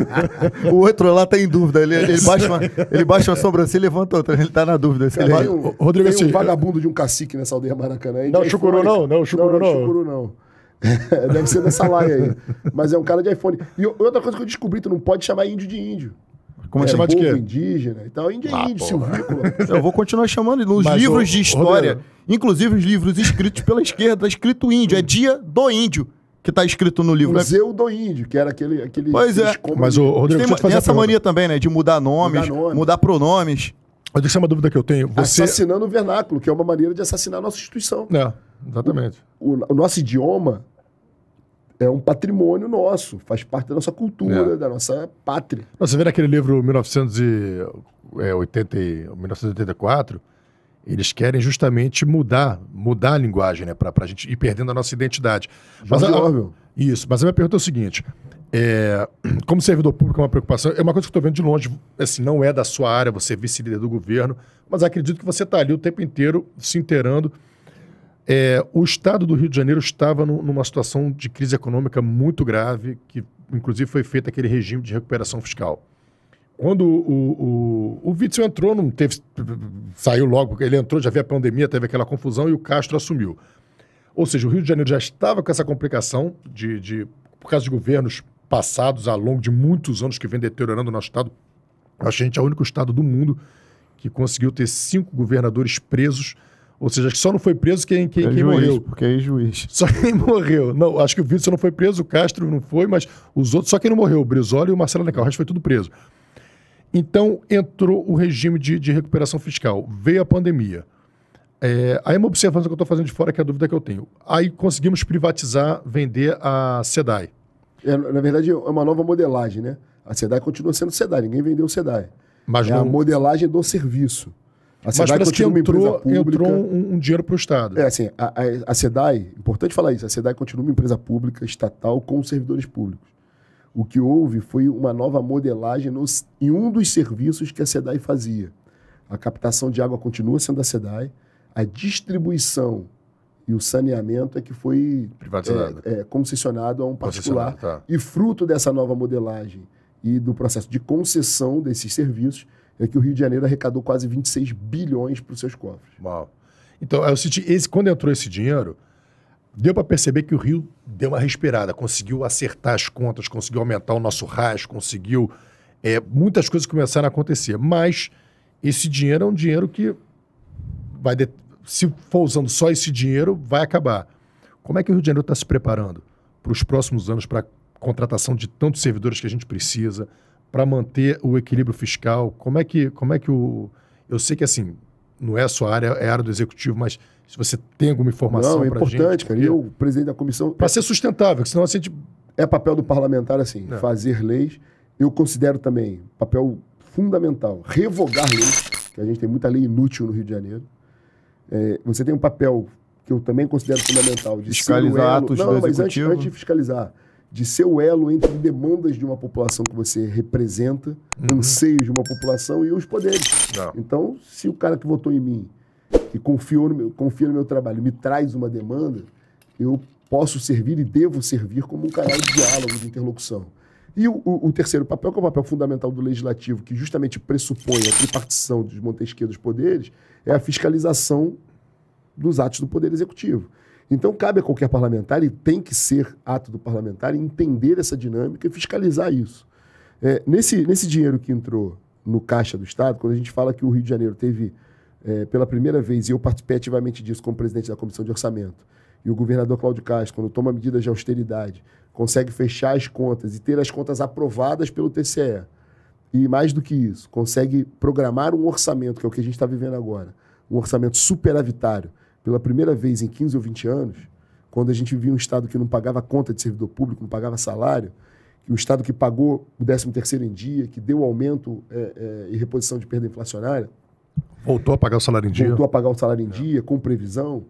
o outro lá tá em dúvida. Ele, ele baixa, uma, ele baixa uma sobrancelha e levanta outra. Ele tá na dúvida. Cara, é, ele... É um, Rodrigo, tem um assim, vagabundo de um cacique nessa aldeia Maracanã. Não, Chucuru não. Não, Chucuru não. não. Chucuru não. Deve ser dessa laia aí. Mas é um cara de iPhone. E outra coisa que eu descobri, tu não pode chamar índio de índio. Como é, é chamar de quê? indígena e tal. Índio ah, índio, silvícola. Eu vou continuar chamando nos Mas livros o, de história, inclusive os livros escritos pela esquerda, tá escrito índio, é dia do índio que está escrito no livro. Museu né? do Índio, que era aquele. aquele pois é. Mas, o Rodrigo, tem, tem essa mania também, né? De mudar nomes, mudar, nome. mudar pronomes. é uma dúvida que eu tenho. Você... Assassinando o vernáculo, que é uma maneira de assassinar a nossa instituição. É, exatamente. O, o, o nosso idioma é um patrimônio nosso, faz parte da nossa cultura, é. da nossa pátria. Você vê naquele livro 1980, 1984, é, eles querem justamente mudar, mudar a linguagem, né? Para a gente ir perdendo a nossa identidade. Mas, a, isso, mas a minha pergunta é o seguinte: é, como servidor público é uma preocupação, é uma coisa que eu estou vendo de longe, assim, não é da sua área, você é vice-líder do governo, mas acredito que você está ali o tempo inteiro se inteirando é, o estado do Rio de Janeiro estava no, numa situação de crise econômica muito grave, que inclusive foi feito aquele regime de recuperação fiscal. Quando o, o, o Witzel entrou, não teve. saiu logo, ele entrou, já havia a pandemia, teve aquela confusão e o Castro assumiu. Ou seja, o Rio de Janeiro já estava com essa complicação de, de por causa de governos passados, ao longo de muitos anos que vem deteriorando o nosso Estado. acho que A gente é o único Estado do mundo que conseguiu ter cinco governadores presos ou seja, que só não foi preso quem, quem, é quem juiz, morreu. Porque é juiz. Só quem morreu. Não, acho que o Vítor não foi preso, o Castro não foi, mas os outros, só quem não morreu, o Brizola e o Marcelo Necal, o resto foi tudo preso. Então entrou o regime de, de recuperação fiscal, veio a pandemia. É, aí uma observação que eu estou fazendo de fora, que é a dúvida que eu tenho. Aí conseguimos privatizar, vender a SEDAI. É, na verdade, é uma nova modelagem, né? A SEDAI continua sendo SEDAI, ninguém vendeu o SEDAI. Mas é não... a modelagem do serviço. A SEDAI Mas parece que entrou, entrou um, um dinheiro para o Estado. É assim, a, a SEDAI, importante falar isso, a SEDAI continua uma empresa pública, estatal, com servidores públicos. O que houve foi uma nova modelagem nos, em um dos serviços que a SEDAI fazia. A captação de água continua sendo a SEDAI, a distribuição e o saneamento é que foi privatizado, é, é, concessionado a um particular. Tá. E fruto dessa nova modelagem e do processo de concessão desses serviços, é que o Rio de Janeiro arrecadou quase 26 bilhões para os seus cofres. Uau. Então, eu é senti, esse, quando entrou esse dinheiro, deu para perceber que o Rio deu uma respirada, conseguiu acertar as contas, conseguiu aumentar o nosso RAS, conseguiu. É, muitas coisas começaram a acontecer. Mas esse dinheiro é um dinheiro que vai. De, se for usando só esse dinheiro, vai acabar. Como é que o Rio de Janeiro está se preparando para os próximos anos para a contratação de tantos servidores que a gente precisa? para manter o equilíbrio fiscal? Como é que, como é que o. Eu sei que assim, não é a sua área, é a área do executivo, mas se você tem alguma informação. Não, é importante, gente, cara. eu, presidente da comissão. Para ser sustentável, senão a gente. É papel do parlamentar, assim, não. É. fazer leis. Eu considero também papel fundamental revogar leis, que a gente tem muita lei inútil no Rio de Janeiro. É, você tem um papel que eu também considero fundamental de fiscalizar atos não, do mas executivo. Antes, antes de fiscalizar, de ser o elo entre demandas de uma população que você representa, uhum. anseios de uma população e os poderes. Não. Então, se o cara que votou em mim e confiou no meu, confia no meu trabalho me traz uma demanda, eu posso servir e devo servir como um canal de diálogo, de interlocução. E o, o, o, terceiro papel, que é o papel fundamental do legislativo, que justamente pressupõe a tripartição dos Montesquieu dos poderes, é a fiscalização dos atos do Poder Executivo. Então, cabe a qualquer parlamentar, e tem que ser ato do parlamentar, entender essa dinâmica e fiscalizar isso. É, nesse, nesse dinheiro que entrou no caixa do Estado, quando a gente fala que o Rio de Janeiro teve, é, pela primeira vez, e eu participei ativamente disso como presidente da Comissão de Orçamento, e o governador Cláudio Castro, quando toma medidas de austeridade, consegue fechar as contas e ter as contas aprovadas pelo TCE. E mais do que isso, consegue programar um orçamento, que é o que a gente está vivendo agora, um orçamento superavitário, pela primeira vez em 15 ou 20 anos, quando a gente via um Estado que não pagava conta de servidor público, não pagava salário, que o Estado que pagou o 13 terceiro em dia, que deu aumento é, é, e reposição de perda inflacionária... Voltou a pagar o salário em dia. Voltou a pagar o salário em é. dia, com previsão.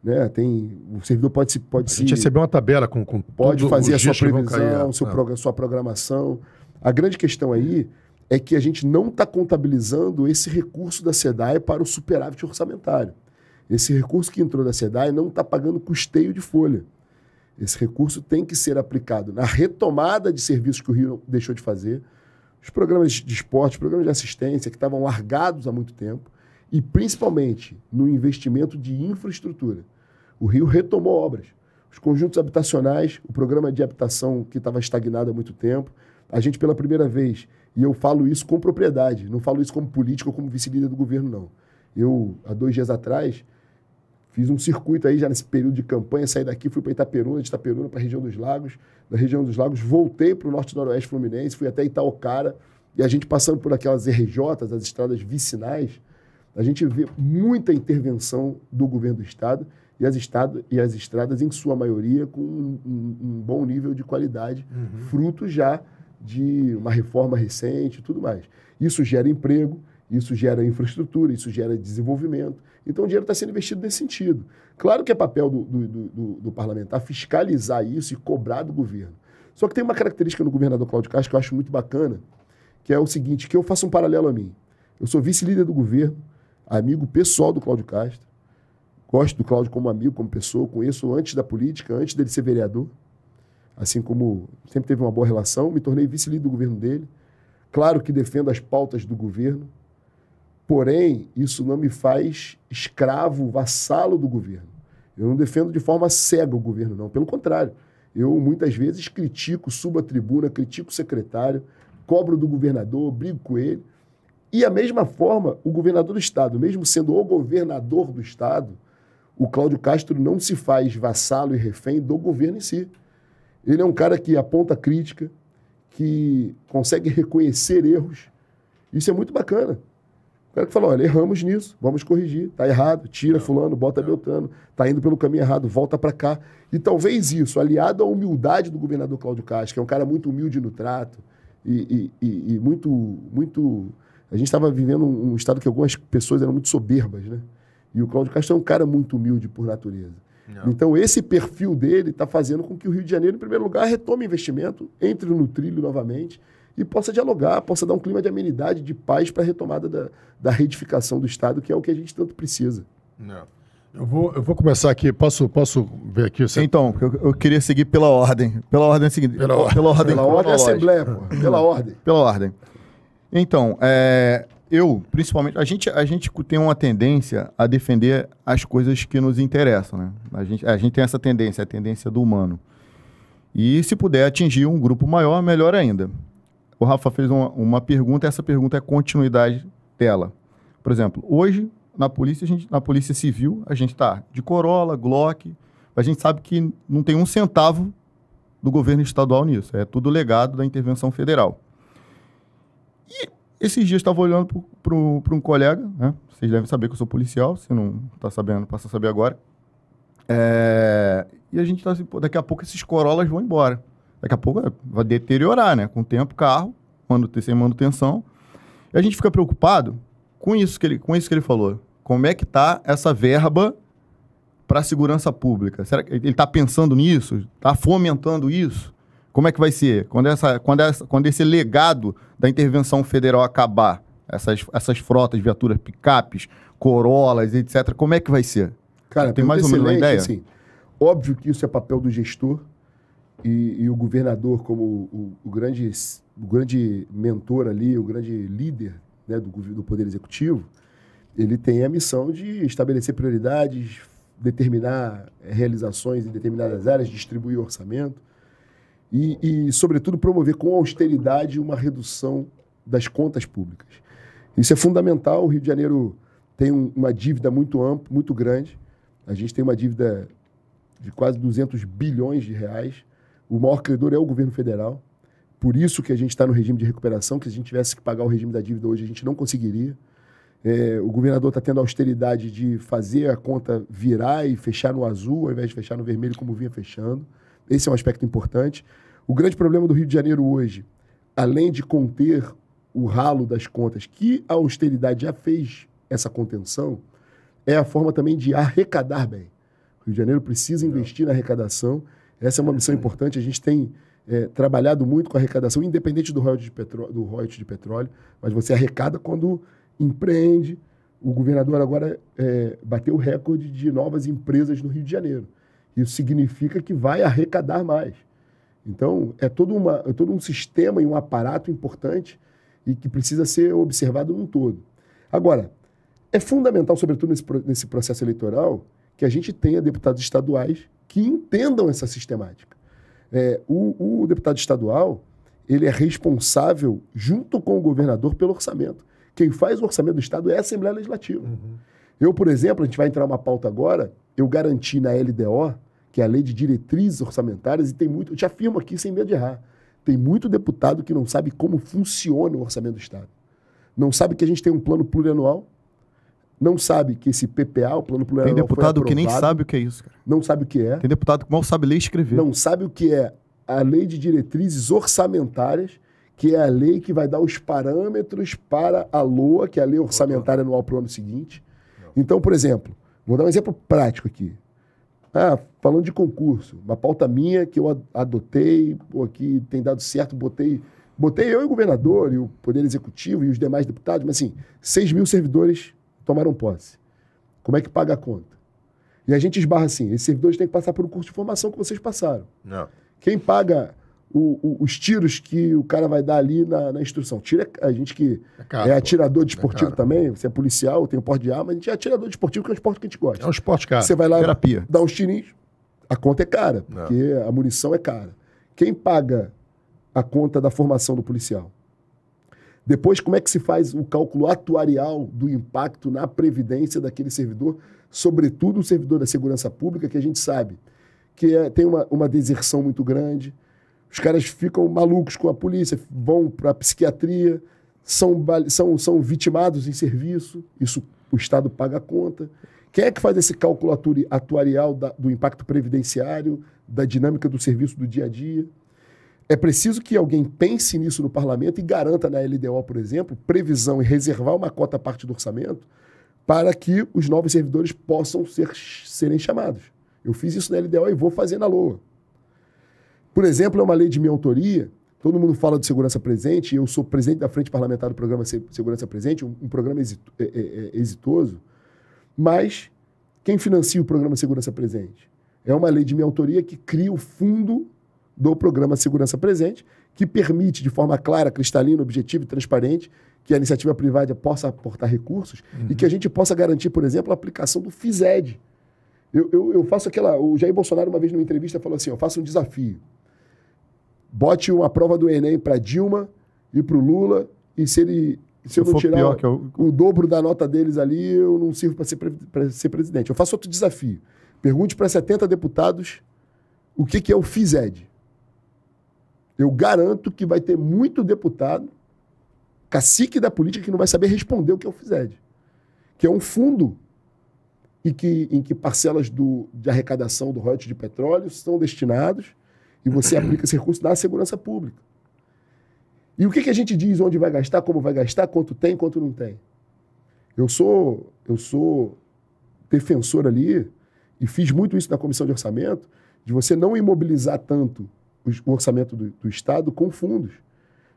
Né? Tem, o servidor pode se... Pode a se, gente recebeu uma tabela com, com Pode fazer a sua previsão, é. seu sua programação. A grande questão aí é que a gente não está contabilizando esse recurso da SEDAE para o superávit orçamentário. Esse recurso que entrou da SEDAI não está pagando custeio de folha. Esse recurso tem que ser aplicado na retomada de serviços que o Rio deixou de fazer, os programas de esporte, programas de assistência que estavam largados há muito tempo, e principalmente no investimento de infraestrutura. O Rio retomou obras. Os conjuntos habitacionais, o programa de habitação que estava estagnado há muito tempo, a gente pela primeira vez, e eu falo isso com propriedade, não falo isso como político ou como vice-líder do governo, não. Eu, há dois dias atrás, Fiz um circuito aí já nesse período de campanha, saí daqui, fui para Itaperuna, de Itaperuna para a região dos lagos, da região dos lagos, voltei para o norte noroeste fluminense, fui até Itaocara, e a gente passando por aquelas RJs, as estradas vicinais, a gente vê muita intervenção do governo do estado e as, e as estradas, em sua maioria, com um, um, um bom nível de qualidade, uhum. fruto já de uma reforma recente e tudo mais. Isso gera emprego, isso gera infraestrutura, isso gera desenvolvimento, então o dinheiro está sendo investido nesse sentido. Claro que é papel do, do, do, do, parlamentar fiscalizar isso e cobrar do governo. Só que tem uma característica no governador Cláudio Castro que eu acho muito bacana, que é o seguinte, que eu faço um paralelo a mim. Eu sou vice-líder do governo, amigo pessoal do Cláudio Castro, gosto do Cláudio como amigo, como pessoa, conheço antes da política, antes dele ser vereador, assim como sempre teve uma boa relação, me tornei vice-líder do governo dele. Claro que defendo as pautas do governo, Porém, isso não me faz escravo, vassalo do governo. Eu não defendo de forma cega o governo, não. Pelo contrário, eu muitas vezes critico, subo a tribuna, critico o secretário, cobro do governador, brigo com ele. E a mesma forma, o governador do estado, mesmo sendo o governador do estado, o Cláudio Castro não se faz vassalo e refém do governo em si. Ele é um cara que aponta crítica, que consegue reconhecer erros. Isso é muito bacana. O cara que falou, olha, erramos nisso, vamos corrigir, tá errado, tira não, fulano, bota não. Beltrano, tá indo pelo caminho errado, volta para cá. E talvez isso, aliado à humildade do governador Cláudio Castro, que é um cara muito humilde no trato e, e, e, e muito, muito... A gente estava vivendo um, estado que algumas pessoas eram muito soberbas, né? E o Cláudio Castro é um cara muito humilde por natureza. Não. Então, esse perfil dele está fazendo com que o Rio de Janeiro, em primeiro lugar, retome investimento, entre no trilho novamente e possa dialogar, possa dar um clima de amenidade, de paz para a retomada da, da reedificação do Estado, que é o que a gente tanto precisa. Não. É. Eu vou, eu vou começar aqui. Posso, posso ver aqui? Você... Então, eu, eu, queria seguir pela ordem. Pela ordem é seguinte. Pela, or... pela ordem. Pela ordem é Assembleia, pô. Pela uhum. ordem. Pela ordem. Então, é, eu, principalmente, a gente, a gente tem uma tendência a defender as coisas que nos interessam, né? A gente, a gente tem essa tendência, a tendência do humano. E se puder atingir um grupo maior, melhor ainda o Rafa fez uma, uma pergunta, essa pergunta é continuidade dela. Por exemplo, hoje na polícia, a gente, na polícia civil, a gente está de Corolla, Glock, a gente sabe que não tem um centavo do governo estadual nisso, é tudo legado da intervenção federal. E esses dias estava olhando para um colega, né? vocês devem saber que eu sou policial, se não está sabendo, passa a saber agora. É... E a gente está assim, daqui a pouco esses Corollas vão embora. Daqui a pouco é, vai deteriorar, né? Com o tempo, carro, sem manutenção. E a gente fica preocupado com isso que ele, com isso que ele falou. Como é que está essa verba para a segurança pública? Será que ele está pensando nisso? Está fomentando isso? Como é que vai ser? Quando, essa, quando, essa, quando esse legado da intervenção federal acabar, essas, essas frotas, viaturas, picapes, corolas, etc., como é que vai ser? Cara, tem mais ou menos uma ideia? Assim, óbvio que isso é papel do gestor, e, e o governador, como o, o, grande, o grande mentor ali, o grande líder né, do, do Poder Executivo, ele tem a missão de estabelecer prioridades, determinar realizações em determinadas áreas, distribuir orçamento e, e, sobretudo, promover com austeridade uma redução das contas públicas. Isso é fundamental. O Rio de Janeiro tem um, uma dívida muito ampla, muito grande. A gente tem uma dívida de quase 200 bilhões de reais. O maior credor é o governo federal. Por isso que a gente está no regime de recuperação, que se a gente tivesse que pagar o regime da dívida hoje, a gente não conseguiria. É, o governador está tendo a austeridade de fazer a conta virar e fechar no azul, ao invés de fechar no vermelho, como vinha fechando. Esse é um aspecto importante. O grande problema do Rio de Janeiro hoje, além de conter o ralo das contas, que a austeridade já fez essa contenção, é a forma também de arrecadar bem. O Rio de Janeiro precisa investir na arrecadação essa é uma missão importante. A gente tem é, trabalhado muito com arrecadação, independente do royalty de petróleo, do royalty de petróleo mas você arrecada quando empreende. O governador agora é, bateu o recorde de novas empresas no Rio de Janeiro. Isso significa que vai arrecadar mais. Então, é todo, uma, é todo um sistema e um aparato importante e que precisa ser observado num todo. Agora, é fundamental, sobretudo nesse, nesse processo eleitoral, que a gente tenha deputados estaduais que entendam essa sistemática. É, o, o deputado estadual, ele é responsável, junto com o governador, pelo orçamento. Quem faz o orçamento do Estado é a Assembleia Legislativa. Uhum. Eu, por exemplo, a gente vai entrar uma pauta agora, eu garanti na LDO, que é a Lei de Diretrizes Orçamentárias, e tem muito, eu te afirmo aqui sem medo de errar, tem muito deputado que não sabe como funciona o orçamento do Estado. Não sabe que a gente tem um plano plurianual, não sabe que esse PPA, o plano plurianual, Tem deputado que nem sabe o que é isso, cara. Não sabe o que é. Tem deputado que mal sabe ler e escrever. Não sabe o que é a lei de diretrizes orçamentárias, que é a lei que vai dar os parâmetros para a LOA, que é a lei orçamentária anual para o ano seguinte. Então, por exemplo, vou dar um exemplo prático aqui. Ah, falando de concurso, uma pauta minha que eu adotei, ou que tem dado certo, botei botei eu e o governador, e o Poder Executivo e os demais deputados, mas assim, 6 mil servidores tomaram posse. Como é que paga a conta? E a gente esbarra assim: esses servidores têm que passar por um curso de formação que vocês passaram. Não. Quem paga o, o, os tiros que o cara vai dar ali na, na instrução? Tira a gente que é, caro, é atirador é desportivo de é também, você é policial, tem o um porte de arma, a gente é atirador de esportivo, que é um esporte que a gente gosta. É um esporte caro. Você vai lá, Terapia. dá uns tirinhos, a conta é cara, porque Não. a munição é cara. Quem paga a conta da formação do policial? Depois, como é que se faz o cálculo atuarial do impacto na previdência daquele servidor, sobretudo o servidor da segurança pública, que a gente sabe que é, tem uma, uma deserção muito grande, os caras ficam malucos com a polícia, vão para a psiquiatria, são, são, são vitimados em serviço, isso o Estado paga a conta. Quem é que faz esse cálculo atuarial da, do impacto previdenciário, da dinâmica do serviço do dia a dia? É preciso que alguém pense nisso no parlamento e garanta na LDO, por exemplo, previsão e reservar uma cota parte do orçamento para que os novos servidores possam ser, serem chamados. Eu fiz isso na LDO e vou fazer na LOA. Por exemplo, é uma lei de minha autoria. Todo mundo fala de segurança presente. Eu sou presidente da Frente Parlamentar do Programa Segurança Presente, um, um programa exito, é, é, é, exitoso. Mas quem financia o Programa Segurança Presente? É uma lei de minha autoria que cria o fundo do programa Segurança Presente, que permite, de forma clara, cristalina, objetiva e transparente, que a iniciativa privada possa aportar recursos uhum. e que a gente possa garantir, por exemplo, a aplicação do FISED. Eu, eu, eu, faço aquela. O Jair Bolsonaro, uma vez numa entrevista, falou assim: eu faço um desafio. Bote uma prova do Enem para Dilma e para o Lula, e se ele. Se, se eu não tirar pior, eu... o dobro da nota deles ali, eu não sirvo para ser, ser presidente. Eu faço outro desafio. Pergunte para 70 deputados o que, que é o FISED eu garanto que vai ter muito deputado, cacique da política, que não vai saber responder o que é o FISED, que é um fundo em que, em que parcelas do, de arrecadação do royalties de petróleo são destinados e você aplica esse recurso na segurança pública. E o que, que a gente diz onde vai gastar, como vai gastar, quanto tem, quanto não tem? Eu sou, eu sou defensor ali, e fiz muito isso na comissão de orçamento, de você não imobilizar tanto o orçamento do, do Estado com fundos.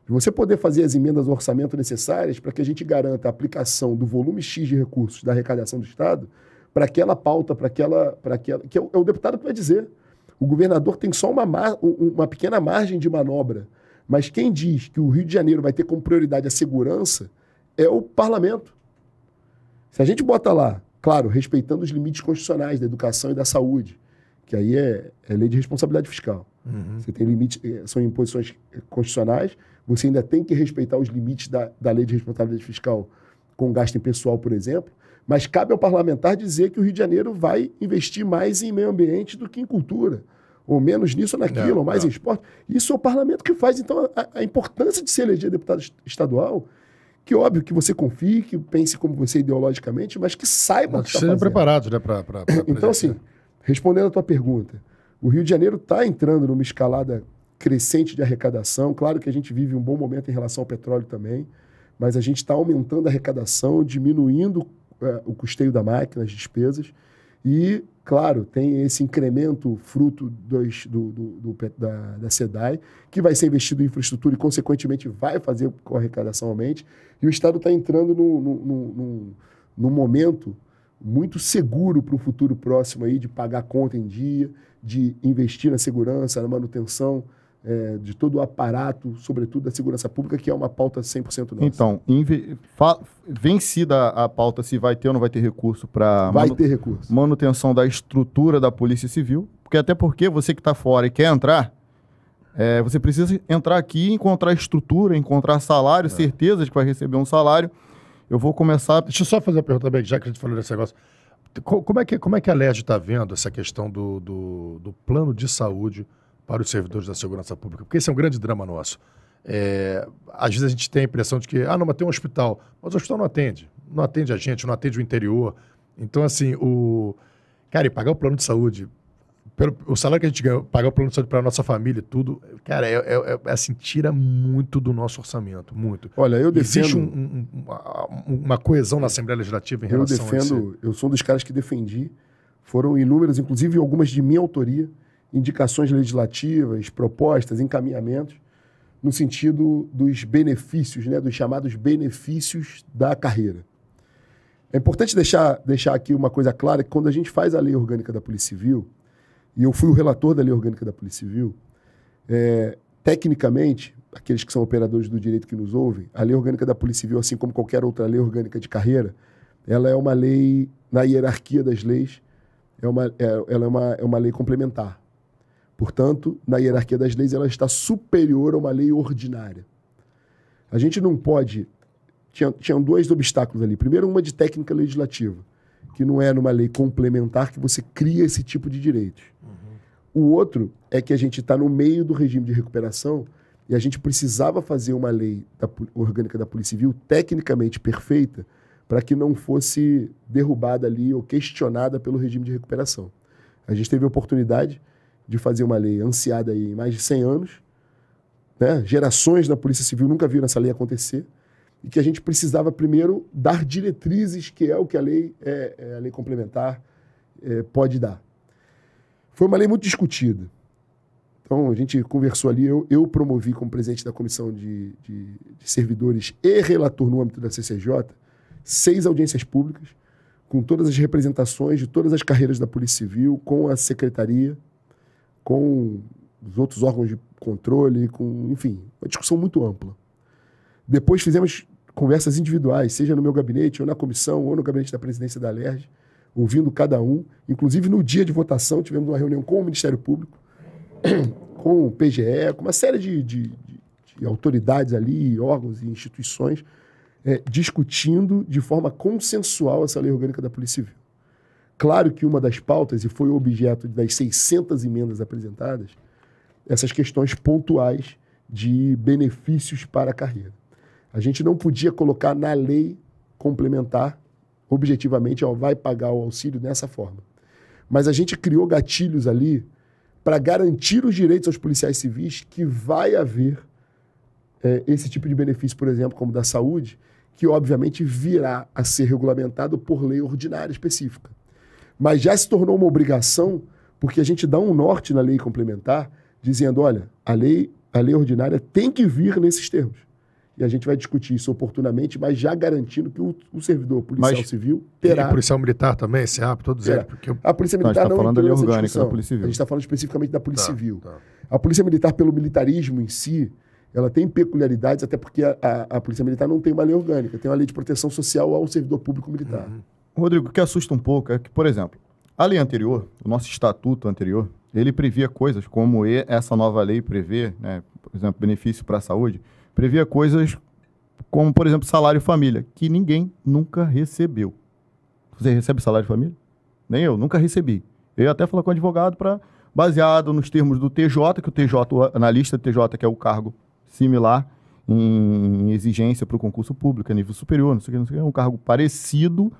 Você poder fazer as emendas ao orçamento necessárias para que a gente garanta a aplicação do volume X de recursos da arrecadação do Estado para aquela pauta, para aquela, para aquela. que é o, é o, deputado que vai dizer. O governador tem só uma, mar, uma pequena margem de manobra. Mas quem diz que o Rio de Janeiro vai ter como prioridade a segurança é o parlamento. Se a gente bota lá, claro, respeitando os limites constitucionais da educação e da saúde, que aí é, é lei de responsabilidade fiscal. Uhum. Você tem limite, eh, são imposições eh, constitucionais, você ainda tem que respeitar os limites da, da lei de responsabilidade fiscal com gasto em pessoal, por exemplo, mas cabe ao parlamentar dizer que o Rio de Janeiro vai investir mais em meio ambiente do que em cultura, ou menos nisso ou naquilo, não, é, ou mais não. É. em esporte. Isso é o parlamento que faz, então, a, a importância de se eleger deputado estadual que óbvio que você confie, que pense como você ideologicamente, mas que saiba mas que, que sejam preparados, né, para Então, assim, respondendo a tua pergunta, o Rio de Janeiro está entrando numa escalada crescente de arrecadação. Claro que a gente vive um bom momento em relação ao petróleo também, mas a gente está aumentando a arrecadação, diminuindo é, o custeio da máquina, as despesas. E, claro, tem esse incremento fruto dos, do, do, do, da, da SEDAI, que vai ser investido em infraestrutura e, consequentemente, vai fazer com a arrecadação aumente. E o Estado está entrando num, num, num, num momento muito seguro para o futuro próximo aí de pagar conta em dia, de investir na segurança, na manutenção é, de todo o aparato, sobretudo da segurança pública, que é uma pauta 100% nossa. Então, vencida a pauta se vai ter ou não vai ter recurso para vai ter recurso manutenção da estrutura da Polícia Civil, porque até porque você que está fora e quer entrar é, você precisa entrar aqui, encontrar estrutura, encontrar salário, é. certeza de que vai receber um salário. Eu vou começar. Deixa eu só fazer uma pergunta também, já que a gente falou desse negócio. Como é que, como é que a LED está vendo essa questão do, do, do, plano de saúde para os servidores da segurança pública? Porque esse é um grande drama nosso. É, às vezes a gente tem a impressão de que, ah, não, mas tem um hospital. Mas o hospital não atende. Não atende a gente, não atende o interior. Então, assim, o. Cara, e pagar o plano de saúde pelo, o salário que a gente ganhou, pagar o plano de saúde para nossa família, tudo, cara, é, é, é, assim, tira muito do nosso orçamento, muito. Olha, eu defendo... Existe um, um, uma, uma, coesão na Assembleia Legislativa em relação defendo, a isso. Eu defendo, eu sou um dos caras que defendi, foram inúmeras, inclusive algumas de minha autoria, indicações legislativas, propostas, encaminhamentos, no sentido dos benefícios, né, dos chamados benefícios da carreira. É importante deixar, deixar aqui uma coisa clara, que quando a gente faz a lei orgânica da Polícia Civil, e eu fui o relator da Lei Orgânica da Polícia Civil, é, tecnicamente, aqueles que são operadores do direito que nos ouvem, a Lei Orgânica da Polícia Civil, assim como qualquer outra lei orgânica de carreira, ela é uma lei, na hierarquia das leis, é uma, é, ela é uma, é uma lei complementar. Portanto, na hierarquia das leis, ela está superior a uma lei ordinária. A gente não pode. Tinha, tinham dois obstáculos ali. Primeiro, uma de técnica legislativa que não é numa lei complementar que você cria esse tipo de direitos. Uhum. O outro é que a gente está no meio do regime de recuperação e a gente precisava fazer uma lei da, orgânica da Polícia Civil tecnicamente perfeita para que não fosse derrubada ali ou questionada pelo regime de recuperação. A gente teve a oportunidade de fazer uma lei ansiada aí em mais de 100 anos. Né? Gerações da Polícia Civil nunca viram essa lei acontecer e que a gente precisava primeiro dar diretrizes, que é o que a lei, é, é a lei complementar é, pode dar. Foi uma lei muito discutida. Então, a gente conversou ali, eu, eu promovi como presidente da Comissão de, de, de Servidores e relator no âmbito da CCJ, seis audiências públicas, com todas as representações de todas as carreiras da Polícia Civil, com a Secretaria, com os outros órgãos de controle, com, enfim, uma discussão muito ampla. Depois fizemos conversas individuais, seja no meu gabinete, ou na comissão, ou no gabinete da presidência da LERJ, ouvindo cada um. Inclusive, no dia de votação, tivemos uma reunião com o Ministério Público, com o PGE, com uma série de, de, de autoridades ali, órgãos e instituições, é, discutindo de forma consensual essa lei orgânica da Polícia Civil. Claro que uma das pautas, e foi objeto das 600 emendas apresentadas, essas questões pontuais de benefícios para a carreira. A gente não podia colocar na lei complementar, objetivamente, ó, vai pagar o auxílio dessa forma. Mas a gente criou gatilhos ali para garantir os direitos aos policiais civis que vai haver é, esse tipo de benefício, por exemplo, como da saúde, que obviamente virá a ser regulamentado por lei ordinária específica. Mas já se tornou uma obrigação, porque a gente dá um norte na lei complementar, dizendo: olha, a lei, a lei ordinária tem que vir nesses termos e a gente vai discutir isso oportunamente, mas já garantindo que o, o servidor policial mas, civil terá. E policial militar também, SEAP, todos eles. Porque A polícia militar tá, a não está falando ali orgânica da polícia civil. A gente está falando especificamente da polícia tá, civil. Tá. A polícia militar, pelo militarismo em si, ela tem peculiaridades, até porque a, a, a, polícia militar não tem uma lei orgânica, tem uma lei de proteção social ao servidor público militar. Uhum. Rodrigo, o que assusta um pouco é que, por exemplo, a lei anterior, o nosso estatuto anterior, ele previa coisas como essa nova lei prevê, né, por exemplo, benefício para a saúde Previa coisas como, por exemplo, salário família, que ninguém nunca recebeu. Você recebe salário família? Nem eu, nunca recebi. Eu ia até falar com o advogado para baseado nos termos do TJ, que o TJ, o analista TJ, que é o cargo similar em exigência para o concurso público, a é nível superior, não sei o que, não sei o que, é um cargo parecido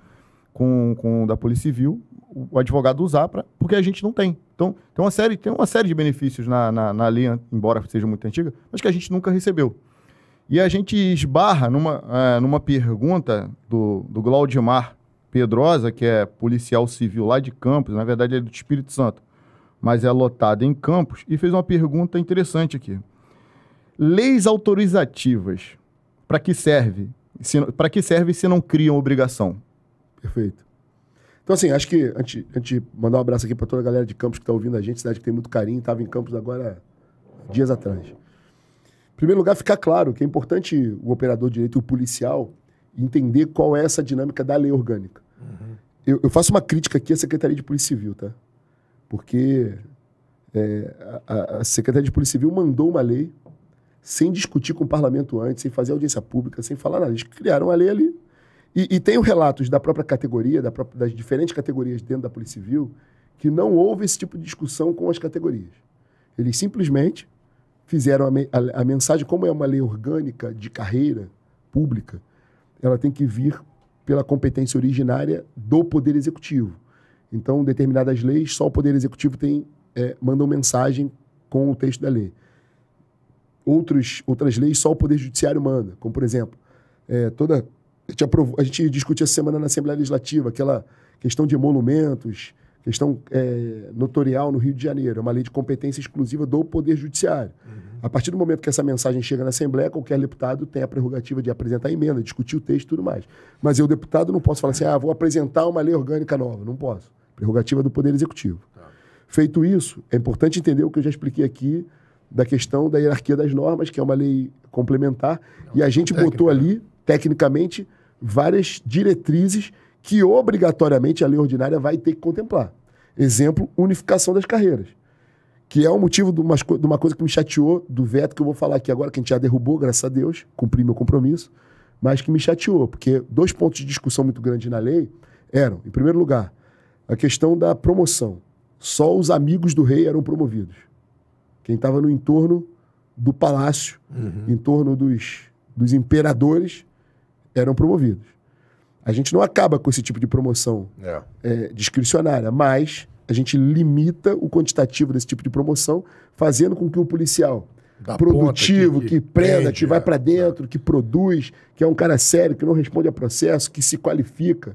com, com o da Polícia Civil, o advogado usar, pra, porque a gente não tem. Então, tem uma série, tem uma série de benefícios na, na, na lei, embora seja muito antiga, mas que a gente nunca recebeu. E a gente esbarra numa, é, numa pergunta do, do Glaudimar Pedrosa, que é policial civil lá de Campos, na verdade ele é do Espírito Santo, mas é lotado em Campos, e fez uma pergunta interessante aqui. Leis autorizativas, para que serve? Para que serve se não criam obrigação? Perfeito. Então, assim, acho que antes, antes de mandar um abraço aqui para toda a galera de Campos que está ouvindo a gente, cidade que tem muito carinho, estava em Campos agora dias atrás. Em primeiro lugar, ficar claro que é importante o operador de direito e o policial entender qual é essa dinâmica da lei orgânica. Uhum. Eu, eu, faço uma crítica aqui à Secretaria de Polícia Civil, tá? Porque é, a, a Secretaria de Polícia Civil mandou uma lei sem discutir com o parlamento antes, sem fazer audiência pública, sem falar nada. Eles criaram a lei ali. E, e tem relatos da própria categoria, da própria, das diferentes categorias dentro da Polícia Civil, que não houve esse tipo de discussão com as categorias. Eles simplesmente fizeram a, a, a mensagem, como é uma lei orgânica de carreira pública, ela tem que vir pela competência originária do Poder Executivo. Então, determinadas leis, só o Poder Executivo tem é, mandam mensagem com o texto da lei. Outros, outras leis só o Poder Judiciário manda, como por exemplo, é, toda a gente, aprovou, a gente discutiu essa semana na Assembleia Legislativa aquela questão de emolumentos, questão é, notorial no Rio de Janeiro, é uma lei de competência exclusiva do Poder Judiciário. Uhum. A partir do momento que essa mensagem chega na Assembleia, qualquer deputado tem a prerrogativa de apresentar emenda, discutir o texto e tudo mais. Mas eu, deputado, não posso falar assim, ah, vou apresentar uma lei orgânica nova. Não posso. Prerrogativa do Poder Executivo. Tá. Feito isso, é importante entender o que eu já expliquei aqui da questão da hierarquia das normas, que é uma lei complementar, não, e a gente botou técnica, né? ali, tecnicamente, várias diretrizes que obrigatoriamente a lei ordinária vai ter que contemplar. Exemplo, unificação das carreiras. Que é o um motivo de uma, de uma coisa que me chateou do veto que eu vou falar aqui agora, que a gente já derrubou, graças a Deus, cumpri meu compromisso, mas que me chateou, porque dois pontos de discussão muito grandes na lei eram, em primeiro lugar, a questão da promoção. Só os amigos do rei eram promovidos. Quem estava no entorno do palácio, uhum. em torno dos, dos imperadores, eram promovidos. A gente não acaba com esse tipo de promoção é. É, discricionária, mas a gente limita o quantitativo desse tipo de promoção, fazendo com que o policial da produtivo, que, que, prenda, que vai é, para é. dentro, que produz, que é um cara sério, que não responde a processo, que se qualifica,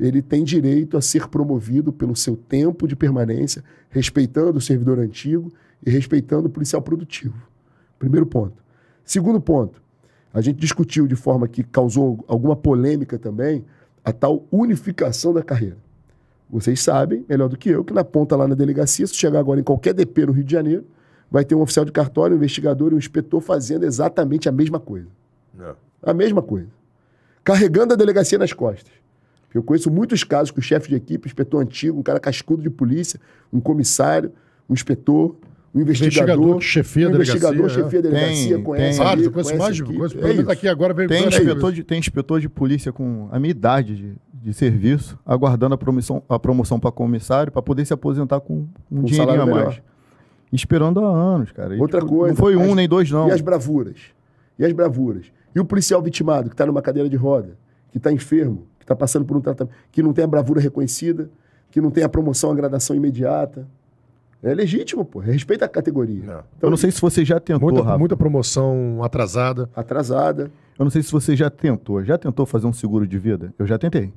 ele tem direito a ser promovido pelo seu tempo de permanência, respeitando o servidor antigo e respeitando o policial produtivo. Primeiro ponto. Segundo ponto, a gente discutiu de forma que causou alguma polêmica também a tal unificação da carreira. Vocês sabem, melhor do que eu, que na ponta lá na delegacia, se chegar agora em qualquer DP no Rio de Janeiro, vai ter um oficial de cartório, um investigador e um inspetor fazendo exatamente a mesma coisa. Não. É. A mesma coisa. Carregando a delegacia nas costas. Eu conheço muitos casos que o chefe de equipe, inspetor antigo, um cara cascudo de polícia, um comissário, um inspetor, o investigador, chefia o investigador, chefia da é. delegacia, tem, conhece. Tem, ali, conhece mais, é aqui agora tem, inspetor de, tem inspetor de polícia com a minha idade de, de serviço, aguardando a promoção, a promoção para comissário, para poder se aposentar com um, dinheiro a mais. Esperando há anos, cara. E, Outra tipo, coisa. Não foi um as, nem dois, não. E as bravuras? E as bravuras? E o policial vitimado, que está numa cadeira de roda, que está enfermo, que está passando por um tratamento, que não tem a bravura reconhecida, que não tem a promoção, a gradação imediata é legítimo, pô. Respeita a categoria. Não. Então, eu não sei se você já tentou, muita, Rafa. Muita promoção atrasada. Atrasada. Eu não sei se você já tentou. Já tentou fazer um seguro de vida? Eu já tentei.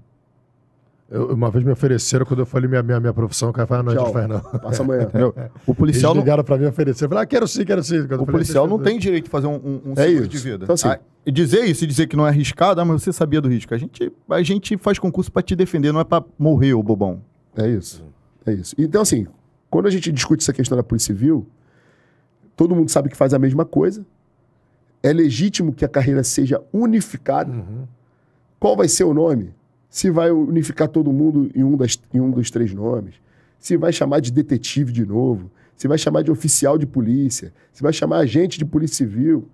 Eu, uma vez me ofereceram, quando eu falei minha, minha, minha profissão, o cara falou, ah, não, Tchau. a gente faz não. Passa amanhã. O policial Eles ligaram não... pra mim oferecer. Eu falei, ah, quero sim, quero sim. Quando o falei, policial não tem direito de fazer um, um, um é seguro isso. de vida. Então, assim, ah, dizer isso e dizer que não é arriscado, ah, mas você sabia do risco. A gente, a gente faz concurso para te defender, não é para morrer, ô bobão. É isso. É isso. Então, assim, quando a gente discute essa questão da Polícia Civil, todo mundo sabe que faz a mesma coisa. É legítimo que a carreira seja unificada. Uhum. Qual vai ser o nome? Se vai unificar todo mundo em um, das, em um dos três nomes. Se vai chamar de detetive de novo. Se vai chamar de oficial de polícia. Se vai chamar agente de polícia civil.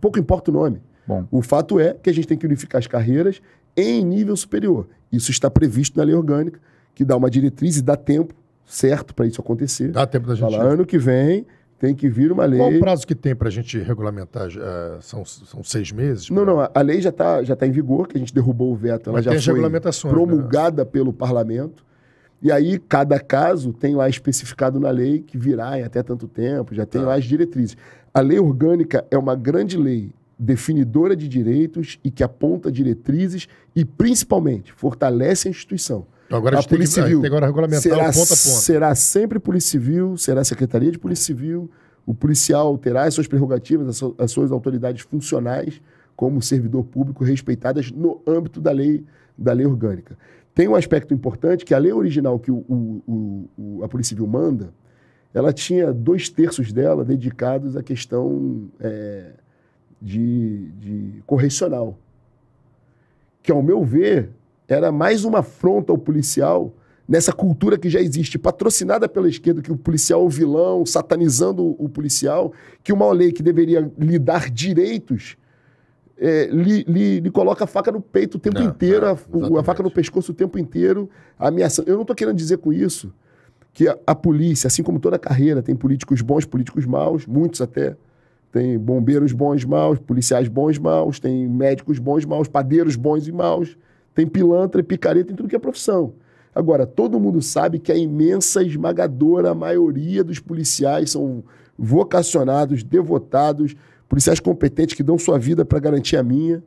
Pouco importa o nome. Bom. O fato é que a gente tem que unificar as carreiras em nível superior. Isso está previsto na lei orgânica, que dá uma diretriz e dá tempo certo para isso acontecer. Dá tempo da gente. Falar, ano que vem tem que vir uma lei. Qual o prazo que tem para a gente regulamentar? Uh, são, são seis meses? Não, pra... não. A lei já está já tá em vigor, que a gente derrubou o veto. Ela Mas já foi né? promulgada né? pelo parlamento. E aí, cada caso tem lá especificado na lei que virá em até tanto tempo, já tem tá. lá as diretrizes. A lei orgânica é uma grande lei definidora de direitos e que aponta diretrizes e, principalmente, fortalece a instituição. Então agora a, a Polícia Civil. Tem agora regulamentar será, ponta a ponta. Será sempre Polícia Civil, será Secretaria de Polícia Civil. O policial terá as suas prerrogativas, as suas, as suas autoridades funcionais como servidor público respeitadas no âmbito da lei, da lei orgânica. Tem um aspecto importante que a lei original que o, o, o, a Polícia Civil manda, ela tinha dois terços dela dedicados à questão é, de, de correcional. Que, ao meu ver, era mais uma afronta ao policial nessa cultura que já existe, patrocinada pela esquerda, que o policial é o vilão, satanizando o policial, que uma lei que deveria lhe dar direitos é, lhe, lhe, lhe, coloca a faca no peito o tempo não, é, inteiro, não, é, a, a, faca no pescoço o tempo inteiro, ameaçando. Eu não estou querendo dizer com isso que a, a, polícia, assim como toda a carreira, tem políticos bons, políticos maus, muitos até. Tem bombeiros bons, maus, policiais bons, maus, tem médicos bons, maus, padeiros bons e maus tem pilantra, picareta, em tudo que é profissão. Agora, todo mundo sabe que a imensa, esmagadora maioria dos policiais são vocacionados, devotados, policiais competentes que dão sua vida para garantir a minha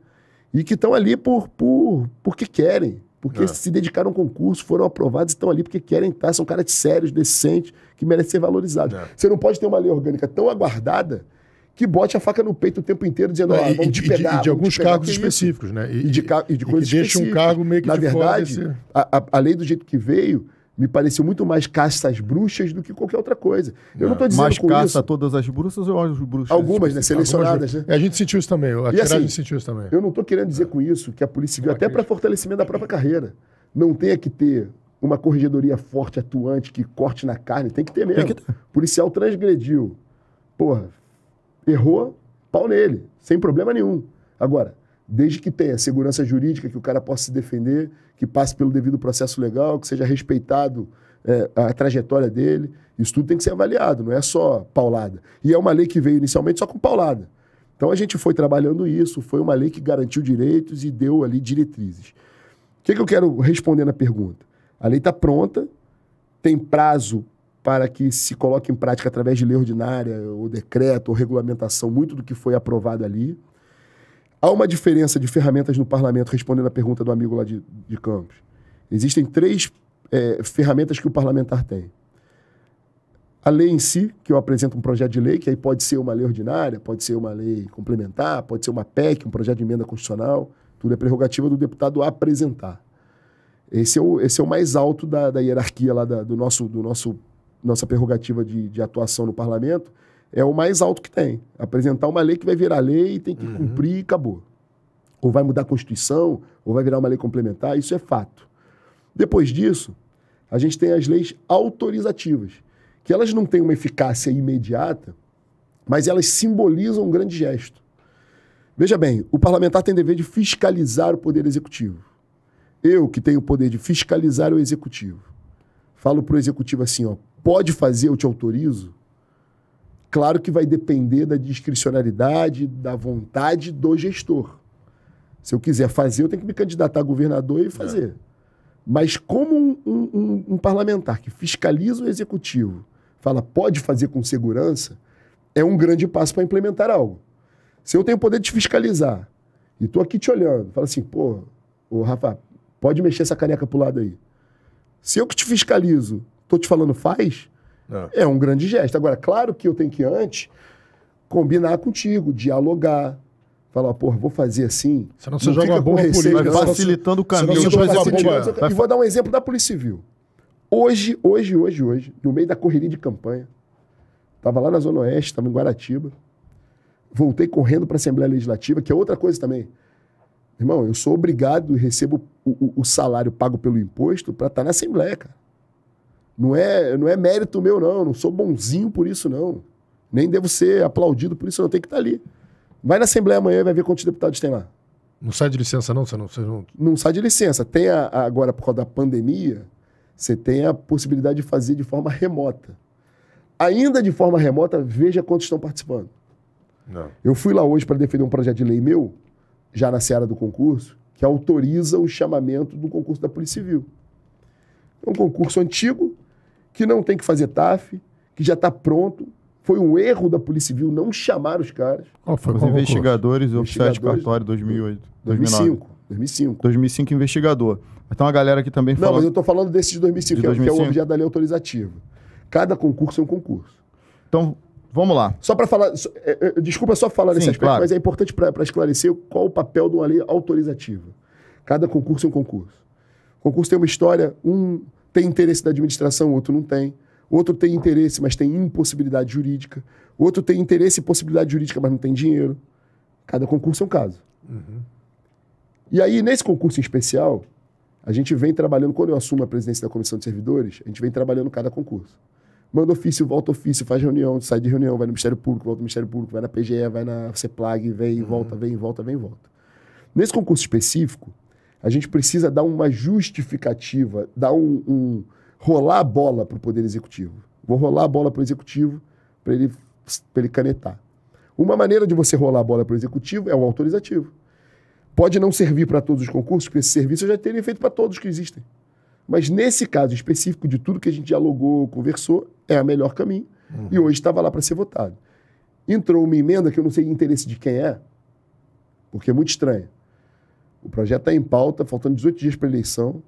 e que estão ali por, por porque querem, porque é. se dedicaram a um concurso, foram aprovados e estão ali porque querem estar, são caras sérios, decentes, que merecem ser valorizados. É. Você não pode ter uma lei orgânica tão aguardada que bote a faca no peito o tempo inteiro, dizendo, é, ah, vamos te pegar. E de, e de alguns cargos específicos, né? E, e de, e de coisas deixa um cargo meio que Na verdade, a, a, a lei do jeito que veio, me pareceu muito mais caça às bruxas do que qualquer outra coisa. Eu não estou é. dizendo mais com caça isso, a todas as bruxas ou as bruxas? Algumas, né? Selecionadas, algumas, né? É, a gente sentiu isso também. A e assim, sentiu isso também. Eu não estou querendo dizer com isso que a Polícia Civil, até para fortalecimento da própria carreira, não tenha que ter uma corregedoria forte, atuante, que corte na carne. Tem que ter mesmo. Tem que ter. Policial transgrediu. Porra, Errou, pau nele, sem problema nenhum. Agora, desde que tenha segurança jurídica, que o cara possa se defender, que passe pelo devido processo legal, que seja respeitado é, a trajetória dele, isso tudo tem que ser avaliado, não é só paulada. E é uma lei que veio inicialmente só com paulada. Então a gente foi trabalhando isso, foi uma lei que garantiu direitos e deu ali diretrizes. O que, é que eu quero responder na pergunta? A lei está pronta, tem prazo para que se coloque em prática através de lei ordinária, ou decreto, ou regulamentação, muito do que foi aprovado ali. Há uma diferença de ferramentas no parlamento, respondendo à pergunta do amigo lá de, de Campos. Existem três é, ferramentas que o parlamentar tem. A lei em si, que eu apresento um projeto de lei, que aí pode ser uma lei ordinária, pode ser uma lei complementar, pode ser uma PEC, um projeto de emenda constitucional, tudo é prerrogativa do deputado apresentar. Esse é o, esse é o mais alto da, da hierarquia lá da, do, nosso, do nosso nossa prerrogativa de, de atuação no parlamento, é o mais alto que tem. Apresentar uma lei que vai virar lei, tem que uhum. cumprir e acabou. Ou vai mudar a Constituição, ou vai virar uma lei complementar, isso é fato. Depois disso, a gente tem as leis autorizativas, que elas não têm uma eficácia imediata, mas elas simbolizam um grande gesto. Veja bem, o parlamentar tem dever de fiscalizar o poder executivo. Eu, que tenho o poder de fiscalizar o executivo, falo para o executivo assim: ó, pode fazer, eu te autorizo. Claro que vai depender da discricionalidade, da vontade do gestor. Se eu quiser fazer, eu tenho que me candidatar a governador e fazer. É. Mas como um, um, um, parlamentar que fiscaliza o executivo fala pode fazer com segurança, é um grande passo para implementar algo. Se eu tenho o poder de fiscalizar e estou aqui te olhando, fala assim, pô, ô Rafa, pode mexer essa caneca para o lado aí. Se eu que te fiscalizo tô te falando faz, é. é um grande gesto. Agora, claro que eu tenho que antes combinar contigo, dialogar, falar, porra, vou fazer assim. Você não, você joga uma bomba política, facilitando o caminho. Vai facilitando, bomba... E vou dar um exemplo da Polícia Civil. Hoje, hoje, hoje, hoje, no meio da correria de campanha, estava lá na Zona Oeste, estava em Guaratiba, voltei correndo para a Assembleia Legislativa, que é outra coisa também. Irmão, eu sou obrigado e recebo o, o, o salário pago pelo imposto para estar tá na Assembleia, cara. Não é, não é mérito meu, não. Não sou bonzinho por isso, não. Nem devo ser aplaudido por isso, não. Tem que estar tá ali. Vai na Assembleia amanhã e vai ver quantos deputados tem lá. Não sai de licença, não? Você não, não... não sai de licença. Tem a, a, agora, por causa da pandemia, você tem a possibilidade de fazer de forma remota. Ainda de forma remota, veja quantos estão participando. Não. Eu fui lá hoje para defender um projeto de lei meu, já na seara do concurso, que autoriza o chamamento do concurso da Polícia Civil. É um concurso antigo, que não tem que fazer TAF, que já está pronto. Foi um erro da Polícia Civil não chamar os caras. Qual foi? Os investigadores e oficiais de cartório 2008, 2009. 2005. 2005. 2005 investigador. Mas tem uma galera que também fala... Não, mas eu estou falando desses de 2005, de 2005, que é o é objeto da lei autorizativa. Cada concurso é um concurso. Então, vamos lá. Só para falar... É, é, desculpa só falar nesse aspecto, claro. mas é importante para esclarecer qual o papel de uma lei autorizativa. Cada concurso é um concurso. O concurso tem uma história... um tem interesse da administração, outro não tem. Outro tem interesse, mas tem impossibilidade jurídica. Outro tem interesse e possibilidade jurídica, mas não tem dinheiro. Cada concurso é um caso. Uhum. E aí, nesse concurso em especial, a gente vem trabalhando, quando eu assumo a presidência da comissão de servidores, a gente vem trabalhando cada concurso. Manda ofício, volta ofício, faz reunião, sai de reunião, vai no Ministério Público, volta no Ministério Público, vai na PGE, vai na CEPLAG, vem, uhum. volta, vem, volta, vem, volta. Nesse concurso específico, a gente precisa dar uma justificativa, dar um, um rolar a bola para o Poder Executivo. Vou rolar a bola para o Executivo para ele, ele canetar. Uma maneira de você rolar a bola para o Executivo é o autorizativo. Pode não servir para todos os concursos, porque esse serviço eu já teria feito para todos que existem. Mas nesse caso específico de tudo que a gente dialogou, conversou, é o melhor caminho. Uhum. E hoje estava lá para ser votado. Entrou uma emenda que eu não sei o interesse de quem é, porque é muito estranha. O projeto está em pauta, faltando 18 dias para a eleição.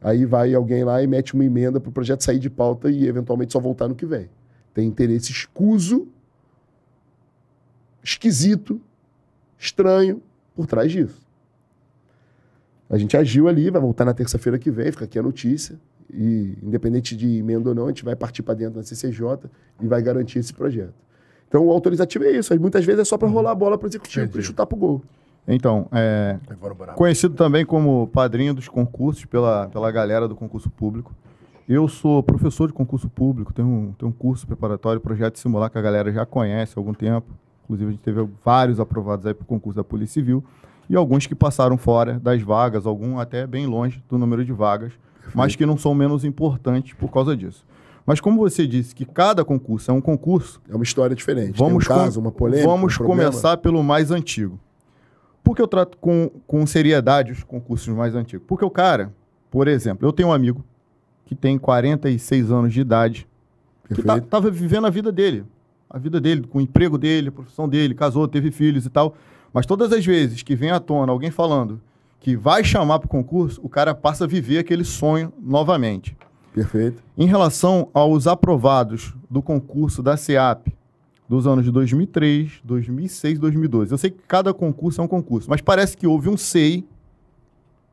Aí vai alguém lá e mete uma emenda para o projeto sair de pauta e eventualmente só voltar no que vem. Tem interesse escuso, esquisito, estranho por trás disso. A gente agiu ali, vai voltar na terça-feira que vem, fica aqui a notícia. E, independente de emenda ou não, a gente vai partir para dentro da CCJ e vai garantir esse projeto. Então, o autorizativo é isso. Muitas vezes é só para rolar a bola para o executivo, para chutar para o gol. Então, é, conhecido também como padrinho dos concursos pela, pela galera do concurso público. Eu sou professor de concurso público, tenho um, tenho um curso preparatório, projeto simular que a galera já conhece há algum tempo. Inclusive, a gente teve vários aprovados aí para o concurso da Polícia Civil e alguns que passaram fora das vagas, algum até bem longe do número de vagas, mas que não são menos importantes por causa disso. Mas como você disse que cada concurso é um concurso, é uma história diferente. Vamos Tem um caso, uma polêmica. Vamos um começar pelo mais antigo. Por que eu trato com, com seriedade os concursos mais antigos? Porque o cara, por exemplo, eu tenho um amigo que tem 46 anos de idade, tá, Perfeito. que estava tá, vivendo a vida dele. A vida dele, com o emprego dele, a profissão dele, casou, teve filhos e tal. Mas todas as vezes que vem à tona alguém falando que vai chamar para o concurso, o cara passa a viver aquele sonho novamente. Perfeito. Em relação aos aprovados do concurso da SEAP, dos anos de 2003, 2006, 2012. Eu sei que cada concurso é um concurso, mas parece que houve um SEI,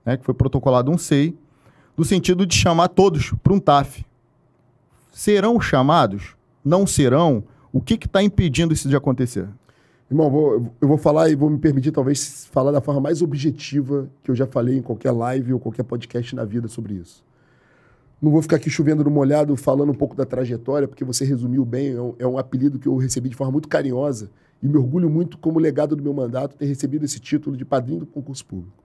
né, que foi protocolado um SEI, no sentido de chamar todos para um TAF. Serão chamados? Não serão? O que está impedindo isso de acontecer? Irmão, vou, eu vou falar e vou me permitir, talvez, falar da forma mais objetiva que eu já falei em qualquer live ou qualquer podcast na vida sobre isso. Não vou ficar aqui chovendo no molhado falando um pouco da trajetória, porque você resumiu bem, é um, é um, apelido que eu recebi de forma muito carinhosa e me orgulho muito como legado do meu mandato ter recebido esse título de padrinho do concurso público.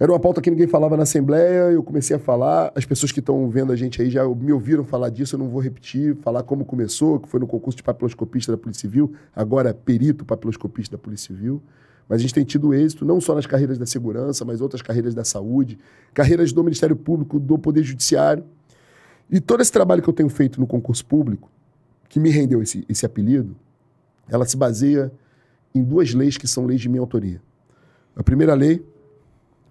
Era uma pauta que ninguém falava na Assembleia, eu comecei a falar, as pessoas que estão vendo a gente aí já me ouviram falar disso, eu não vou repetir, falar como começou, que foi no concurso de papiloscopista da Polícia Civil, agora perito papiloscopista da Polícia Civil. Mas a gente tem tido êxito não só nas carreiras da segurança, mas outras carreiras da saúde, carreiras do Ministério Público, do Poder Judiciário. E todo esse trabalho que eu tenho feito no concurso público, que me rendeu esse, esse apelido, ela se baseia em duas leis que são leis de minha autoria. A primeira lei,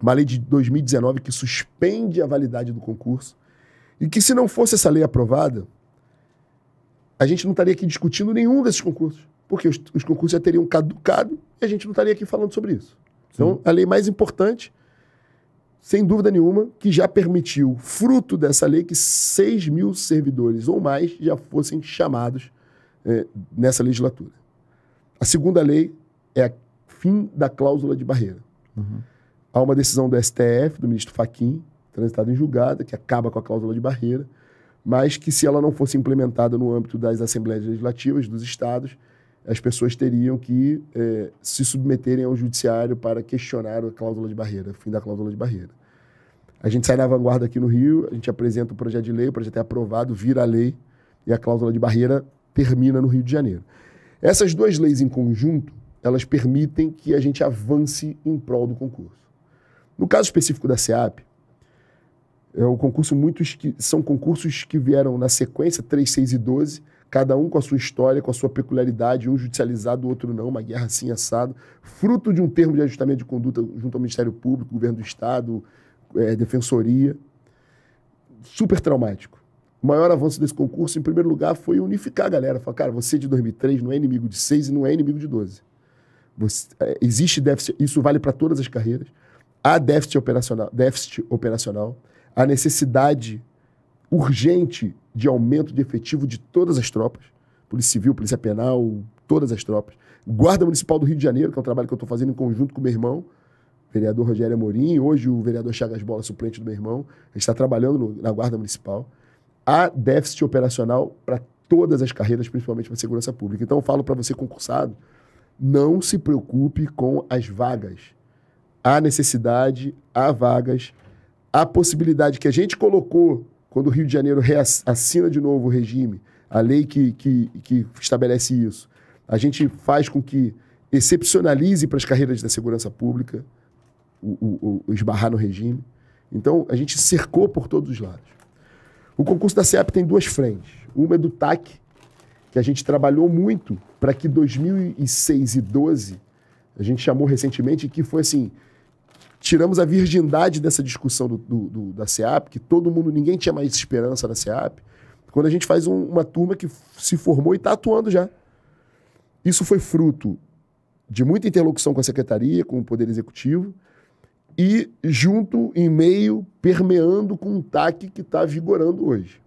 uma lei de 2019 que suspende a validade do concurso, e que se não fosse essa lei aprovada, a gente não estaria aqui discutindo nenhum desses concursos porque os, os concursos já teriam caducado e a gente não estaria aqui falando sobre isso. Então, a lei mais importante, sem dúvida nenhuma, que já permitiu, fruto dessa lei, que 6 mil servidores ou mais já fossem chamados é, nessa legislatura. A segunda lei é a fim da cláusula de barreira. Uhum. Há uma decisão do STF, do ministro Faquim, transitada em julgada, que acaba com a cláusula de barreira, mas que se ela não fosse implementada no âmbito das assembleias legislativas dos estados, as pessoas teriam que é, se submeterem ao judiciário para questionar a cláusula de barreira, o fim da cláusula de barreira. A gente sai na vanguarda aqui no Rio, a gente apresenta o projeto de lei, o projeto é aprovado, vira a lei e a cláusula de barreira termina no Rio de Janeiro. Essas duas leis em conjunto, elas permitem que a gente avance em prol do concurso. No caso específico da SEAP, é um concurso muitos que são concursos que vieram na sequência 3, 6 e 12, cada um com a sua história, com a sua peculiaridade, um judicializado, o outro não, uma guerra assim assado, fruto de um termo de ajustamento de conduta junto ao Ministério Público, Governo do Estado, é, Defensoria. Super traumático. O maior avanço desse concurso, em primeiro lugar, foi unificar a galera. Falar, cara, você é de 2003 não é inimigo de 6 e não é inimigo de 12. Você, é, existe déficit, isso vale para todas as carreiras. Há déficit operacional, déficit operacional, a necessidade urgente de aumento de efetivo de todas as tropas, Polícia Civil, Polícia Penal, todas as tropas. Guarda Municipal do Rio de Janeiro, que é um trabalho que eu estou fazendo em conjunto com meu irmão, vereador Rogério Amorim, hoje o vereador Chagas Bola, suplente do meu irmão, a gente está trabalhando no, na Guarda Municipal. Há déficit operacional para todas as carreiras, principalmente para a segurança pública. Então eu falo para você concursado, não se preocupe com as vagas. Há necessidade, há vagas, há possibilidade que a gente colocou quando o Rio de Janeiro assina de novo o regime, a lei que, que, que estabelece isso, a gente faz com que excepcionalize para as carreiras da segurança pública o, o, o, esbarrar no regime. Então, a gente cercou por todos os lados. O concurso da CEP tem duas frentes. Uma é do TAC, que a gente trabalhou muito para que 2006 e 12 a gente chamou recentemente, que foi assim, tiramos a virgindade dessa discussão do, do, do, da SEAP, que todo mundo, ninguém tinha mais esperança na SEAP, quando a gente faz um, uma turma que se formou e está atuando já. Isso foi fruto de muita interlocução com a secretaria, com o Poder Executivo, e junto, em meio, permeando com um TAC que está vigorando hoje.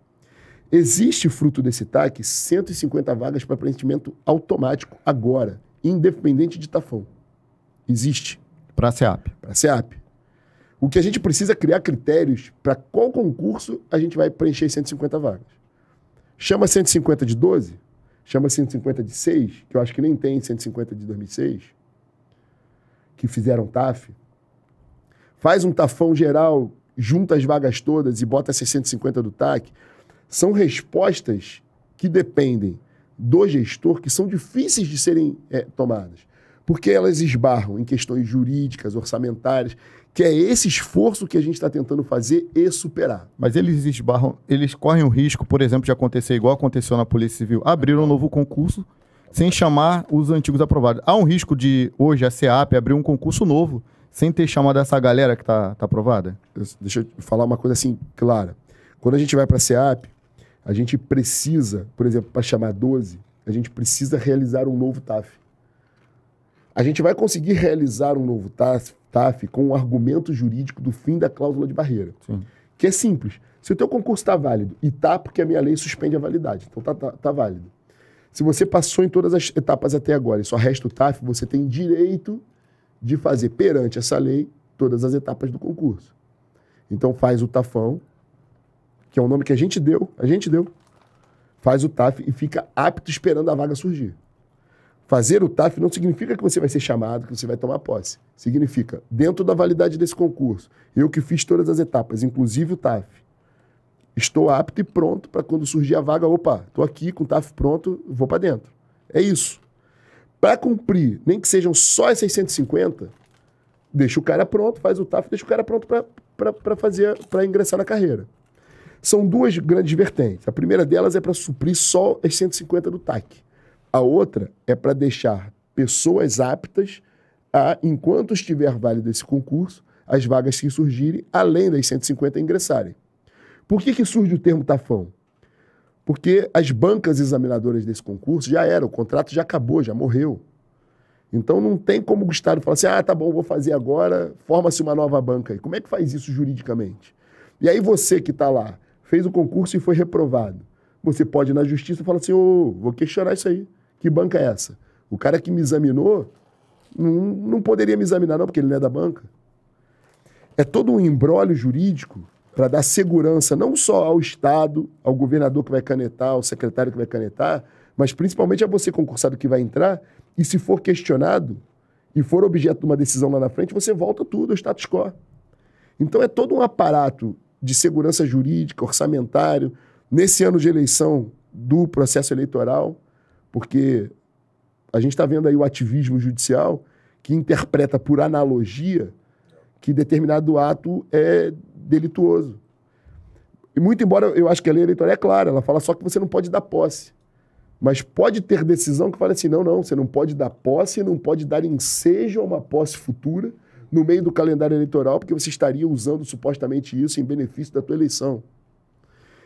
Existe, fruto desse TAC, 150 vagas para preenchimento automático agora, independente de Tafão. Existe. Para a SEAP. Para a SEAP. O que a gente precisa é criar critérios para qual concurso a gente vai preencher 150 vagas. Chama 150 de 12, chama 150 de 6, que eu acho que nem tem 150 de 2006, que fizeram TAF. Faz um tafão geral, junta as vagas todas e bota 650 do TAC. São respostas que dependem do gestor que são difíceis de serem é, tomadas porque elas esbarram em questões jurídicas, orçamentárias, que é esse esforço que a gente está tentando fazer e superar. Mas eles esbarram, eles correm o risco, por exemplo, de acontecer igual aconteceu na Polícia Civil, abrir um novo concurso sem chamar os antigos aprovados. Há um risco de hoje a CEAP abrir um concurso novo sem ter chamado essa galera que está tá aprovada? Deixa eu falar uma coisa assim clara. Quando a gente vai para a CEAP, a gente precisa, por exemplo, para chamar 12, a gente precisa realizar um novo TAF. A gente vai conseguir realizar um novo TAF com o um argumento jurídico do fim da cláusula de barreira. Sim. Que é simples. Se o teu concurso está válido, e está porque a minha lei suspende a validade, então está tá, tá válido. Se você passou em todas as etapas até agora e só resta o TAF, você tem direito de fazer perante essa lei todas as etapas do concurso. Então faz o TAFão, que é o nome que a gente deu, a gente deu, faz o TAF e fica apto esperando a vaga surgir. Fazer o TAF não significa que você vai ser chamado, que você vai tomar posse. Significa, dentro da validade desse concurso, eu que fiz todas as etapas, inclusive o TAF, estou apto e pronto para quando surgir a vaga, opa, estou aqui com o TAF pronto, vou para dentro. É isso. Para cumprir, nem que sejam só essas 150, deixa o cara pronto, faz o TAF, deixa o cara pronto para fazer, para ingressar na carreira. São duas grandes vertentes. A primeira delas é para suprir só as 150 do TAC. A outra é para deixar pessoas aptas a, enquanto estiver válido esse concurso, as vagas que surgirem, além das 150 ingressarem. Por que, que surge o termo tafão? Porque as bancas examinadoras desse concurso já eram, o contrato já acabou, já morreu. Então não tem como o Gustavo falar assim: ah, tá bom, vou fazer agora, forma-se uma nova banca aí. Como é que faz isso juridicamente? E aí você que está lá, fez o concurso e foi reprovado. Você pode ir na justiça e falar assim: ô, oh, vou questionar isso aí. Que banca é essa? O cara que me examinou não, não poderia me examinar, não, porque ele não é da banca. É todo um embrólio jurídico para dar segurança não só ao Estado, ao governador que vai canetar, ao secretário que vai canetar, mas principalmente a você concursado que vai entrar e se for questionado e for objeto de uma decisão lá na frente, você volta tudo ao status quo. Então é todo um aparato de segurança jurídica, orçamentário, nesse ano de eleição do processo eleitoral, porque a gente está vendo aí o ativismo judicial que interpreta por analogia que determinado ato é delituoso. E muito embora eu acho que a lei eleitoral é clara, ela fala só que você não pode dar posse. Mas pode ter decisão que fala assim: não, não, você não pode dar posse, não pode dar ensejo a uma posse futura no meio do calendário eleitoral, porque você estaria usando supostamente isso em benefício da tua eleição.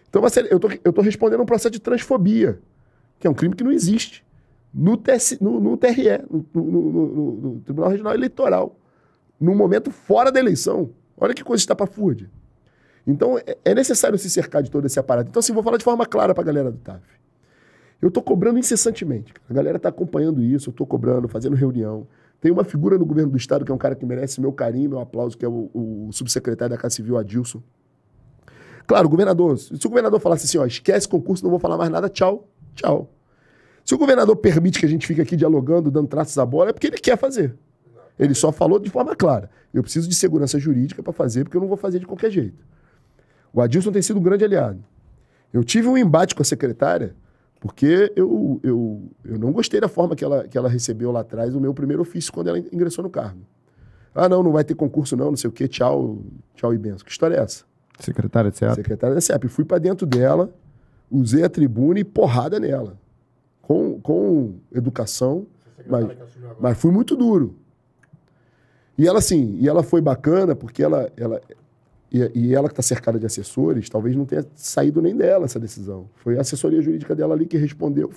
Então, eu estou respondendo a um processo de transfobia que é um crime que não existe, no, TSE, no, no TRE, no, no, Tribunal Regional Eleitoral, num momento fora da eleição. Olha que coisa está para fúria. Então, é, é necessário se cercar de todo esse aparato. Então, assim, vou falar de forma clara para a galera do TAF. Eu estou cobrando incessantemente. A galera está acompanhando isso, eu estou cobrando, fazendo reunião. Tem uma figura no governo do Estado que é um cara que merece meu carinho, meu aplauso, que é o, o subsecretário da Casa Civil, Adilson. Claro, governador, se o governador falasse assim, ó, esquece concurso, não vou falar mais nada, tchau. Tchau. Se o governador permite que a gente fique aqui dialogando, dando traços à bola, é porque ele quer fazer. Ele só falou de forma clara. Eu preciso de segurança jurídica para fazer, porque eu não vou fazer de qualquer jeito. O Adilson tem sido um grande aliado. Eu tive um embate com a secretária, porque eu, eu, eu não gostei da forma que ela, que ela recebeu lá atrás o meu primeiro ofício quando ela ingressou no cargo. Ah, não, não vai ter concurso, não, não sei o quê, tchau, tchau e benção. Que história é essa? Secretária da CEP. Secretária da CEP. Fui para dentro dela, usei a tribuna e porrada nela. Com, com educação, mas, mas fui muito duro. E ela, assim, e ela foi bacana porque ela, ela e, e ela que está cercada de assessores, talvez não tenha saído nem dela essa decisão. Foi a assessoria jurídica dela ali que respondeu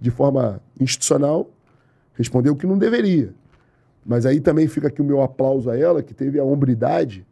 de forma institucional, respondeu que não deveria. Mas aí também fica aqui o meu aplauso a ela, que teve a hombridade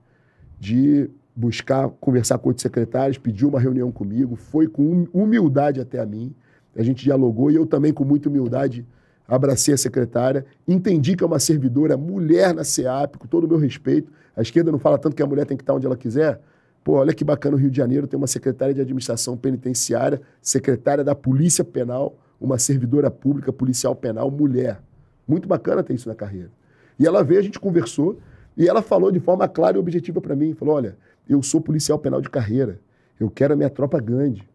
de buscar conversar com outros secretários, pediu uma reunião comigo, foi com hum, humildade até a mim. A gente dialogou e eu também, com muita humildade, abracei a secretária, entendi que é uma servidora mulher na SEAP, com todo o meu respeito. A esquerda não fala tanto que a mulher tem que estar onde ela quiser. Pô, olha que bacana o Rio de Janeiro, tem uma secretária de administração penitenciária, secretária da Polícia Penal, uma servidora pública, policial penal, mulher. Muito bacana ter isso na carreira. E ela veio, a gente conversou, e ela falou de forma clara e objetiva para mim, falou, olha, eu sou policial penal de carreira. Eu quero a minha tropa grande.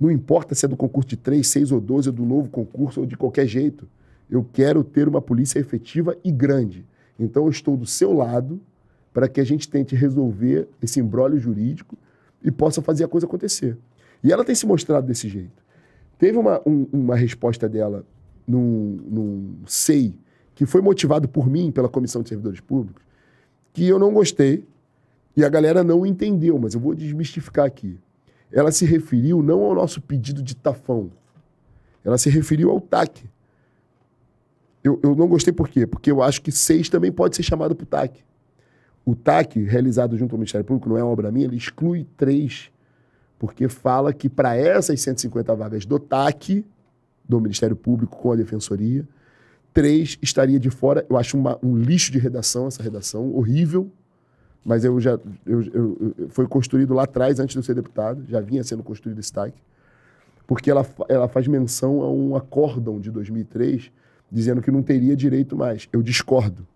Não importa se é do concurso de 3, 6 ou 12, ou do novo concurso, ou de qualquer jeito. Eu quero ter uma polícia efetiva e grande. Então eu estou do seu lado para que a gente tente resolver esse embrólio jurídico e possa fazer a coisa acontecer. E ela tem se mostrado desse jeito. Teve uma, um, uma resposta dela num, num SEI, que foi motivado por mim, pela Comissão de Servidores Públicos, que eu não gostei, e a galera não entendeu, mas eu vou desmistificar aqui. Ela se referiu não ao nosso pedido de tafão. Ela se referiu ao TAC. Eu, eu não gostei por quê? Porque eu acho que seis também pode ser chamado para o TAC. O TAC, realizado junto ao Ministério Público, não é obra minha, ele exclui três, porque fala que para essas 150 vagas do TAC, do Ministério Público com a Defensoria, três estaria de fora. Eu acho uma, um lixo de redação, essa redação horrível. Mas eu já. Eu, eu, eu, foi construído lá atrás, antes de eu ser deputado, já vinha sendo construído esse TAC, porque ela, ela faz menção a um acórdão de 2003 dizendo que não teria direito mais. Eu discordo.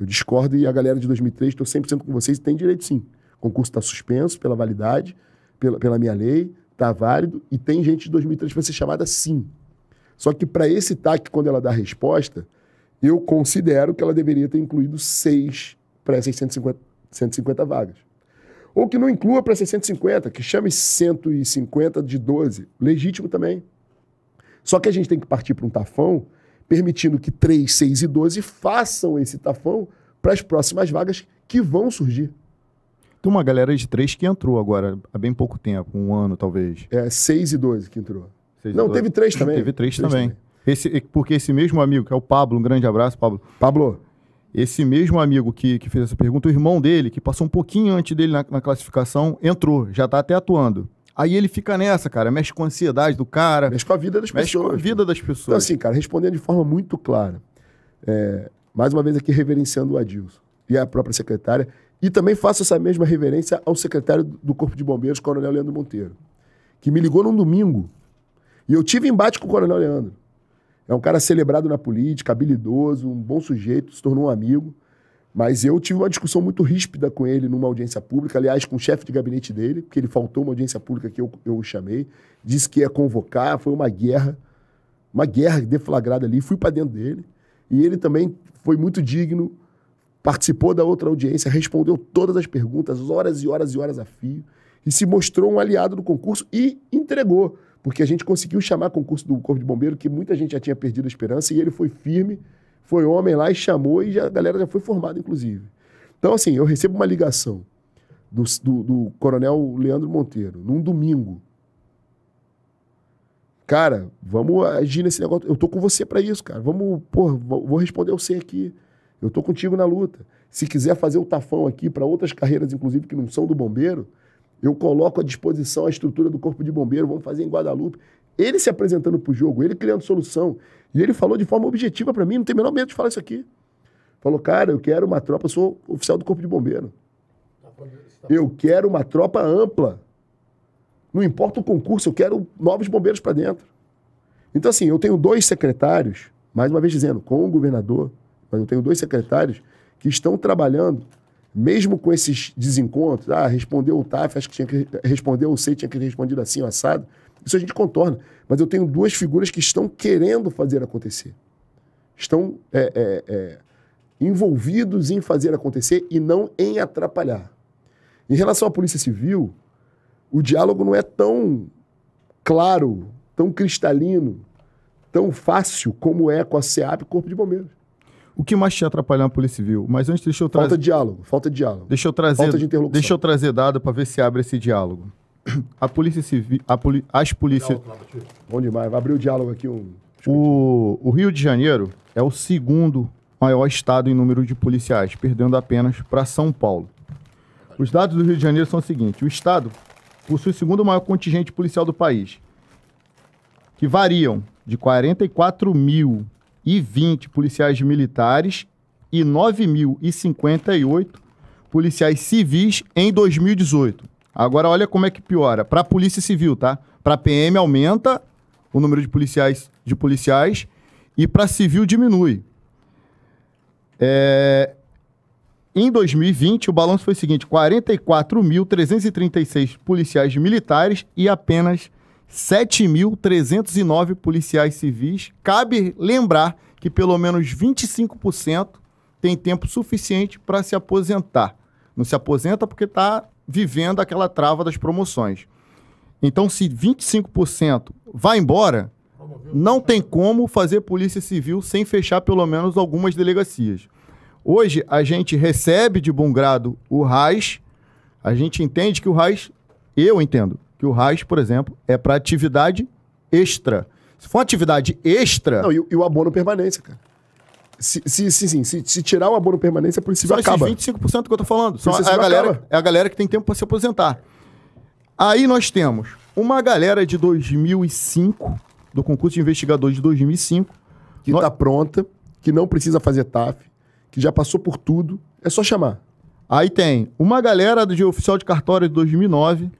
Eu discordo e a galera de 2003, estou 100% com vocês, tem direito sim. O concurso está suspenso pela validade, pela, pela minha lei, está válido e tem gente de 2003 para ser chamada sim. Só que para esse TAC, quando ela dá a resposta, eu considero que ela deveria ter incluído seis para essas 150 150 vagas. Ou que não inclua para 650, que chame 150 de 12, legítimo também. Só que a gente tem que partir para um tafão, permitindo que 3, 6 e 12 façam esse tafão para as próximas vagas que vão surgir. Tem uma galera de 3 que entrou agora, há bem pouco tempo, um ano talvez. É, 6 e 12 que entrou. Não, 12. teve 3 também. Teve 3 também. também. Esse, é porque esse mesmo amigo, que é o Pablo, um grande abraço, Pablo. Pablo, esse mesmo amigo que, que fez essa pergunta, o irmão dele, que passou um pouquinho antes dele na, na classificação, entrou, já está até atuando. Aí ele fica nessa, cara, mexe com a ansiedade do cara. Mexe com a vida das mexe pessoas. Mexe com a vida das pessoas. Então, assim, cara, respondendo de forma muito clara, é, mais uma vez aqui reverenciando o Adilson e a própria secretária, e também faço essa mesma reverência ao secretário do Corpo de Bombeiros, Coronel Leandro Monteiro, que me ligou num domingo, e eu tive embate com o Coronel Leandro. É um cara celebrado na política, habilidoso, um bom sujeito, se tornou um amigo. Mas eu tive uma discussão muito ríspida com ele numa audiência pública, aliás, com o chefe de gabinete dele, porque ele faltou uma audiência pública que eu, eu o chamei, disse que ia convocar, foi uma guerra, uma guerra deflagrada ali, fui para dentro dele. E ele também foi muito digno, participou da outra audiência, respondeu todas as perguntas, horas e horas e horas a fio, e se mostrou um aliado do concurso e entregou porque a gente conseguiu chamar concurso do Corpo de Bombeiro, que muita gente já tinha perdido a esperança, e ele foi firme, foi homem lá e chamou, e já, a galera já foi formada, inclusive. Então, assim, eu recebo uma ligação do, do, do coronel Leandro Monteiro, num domingo. Cara, vamos agir nesse negócio. Eu tô com você para isso, cara. Vamos, pô, vou responder você aqui. Eu tô contigo na luta. Se quiser fazer o tafão aqui para outras carreiras, inclusive, que não são do bombeiro, eu coloco à disposição a estrutura do Corpo de Bombeiro, vamos fazer em Guadalupe. Ele se apresentando para o jogo, ele criando solução. E ele falou de forma objetiva para mim, não tem o menor medo de falar isso aqui. Falou, cara, eu quero uma tropa, eu sou oficial do Corpo de Bombeiro. Tá tá eu quero uma tropa ampla. Não importa o concurso, eu quero novos bombeiros para dentro. Então, assim, eu tenho dois secretários, mais uma vez dizendo, com o governador, mas eu tenho dois secretários que estão trabalhando mesmo com esses desencontros, ah, respondeu o TAF, acho que tinha que responder o SEI, tinha que ter respondido assim, assado. Isso a gente contorna. Mas eu tenho duas figuras que estão querendo fazer acontecer. Estão é, é, é, envolvidos em fazer acontecer e não em atrapalhar. Em relação à Polícia Civil, o diálogo não é tão claro, tão cristalino, tão fácil como é com a SEAP e Corpo de Bombeiros. O que mais te atrapalhou na Polícia Civil? Mas antes, deixa eu trazer. Falta diálogo, falta diálogo. Deixa eu trazer. Falta de interlocução. Deixa eu trazer dado para ver se abre esse diálogo. A Polícia Civil. A poli... As polícias. Bom demais, vai abrir o diálogo aqui. Um... O... o Rio de Janeiro é o segundo maior estado em número de policiais, perdendo apenas para São Paulo. Os dados do Rio de Janeiro são os seguintes: o estado possui o segundo maior contingente policial do país, que variam de 44 mil 1.120 policiais militares e 9.058 policiais civis em 2018. Agora olha como é que piora. Para a Polícia Civil, tá? Para PM aumenta o número de policiais de policiais e para civil diminui. É... Em 2020, o balanço foi o seguinte: 44.336 policiais militares e apenas 7.309 policiais civis. Cabe lembrar que pelo menos 25% tem tempo suficiente para se aposentar. Não se aposenta porque está vivendo aquela trava das promoções. Então, se 25% vai embora, não tem como fazer polícia civil sem fechar pelo menos algumas delegacias. Hoje, a gente recebe de bom grado o RAIS, a gente entende que o RAIS, eu entendo, que o RAS, por exemplo, é para atividade extra. Se for atividade extra. Não, e, e o abono permanência, cara. Se, se, se, se, se, tirar o abono permanência, por isso acaba. Esses 25% que eu tô falando. São a, a galera, é a galera que tem tempo para se aposentar. Aí nós temos uma galera de 2005, do concurso de investigadores de 2005. Que está nós... Tá pronta, que não precisa fazer TAF, que já passou por tudo, é só chamar. Aí tem uma galera de oficial de cartório de 2009,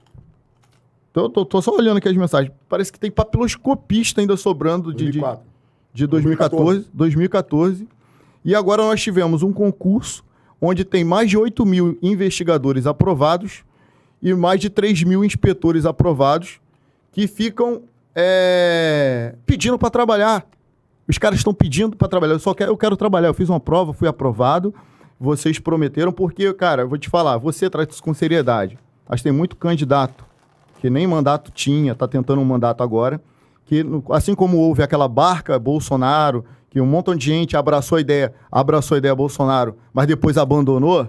Tô, tô, tô, só olhando aqui as mensagens. Parece que tem papiloscopista ainda sobrando de, de, de 2014, 2014. E agora nós tivemos um concurso onde tem mais de 8 mil investigadores aprovados e mais de 3 mil inspetores aprovados que ficam é, pedindo para trabalhar. Os caras estão pedindo para trabalhar. Eu só quero, eu quero trabalhar. Eu fiz uma prova, fui aprovado. Vocês prometeram, porque, cara, eu vou te falar, você trata isso com seriedade. Mas tem muito candidato que nem mandato tinha, está tentando um mandato agora, que assim como houve aquela barca Bolsonaro, que um montão de gente abraçou a ideia, abraçou a ideia Bolsonaro, mas depois abandonou,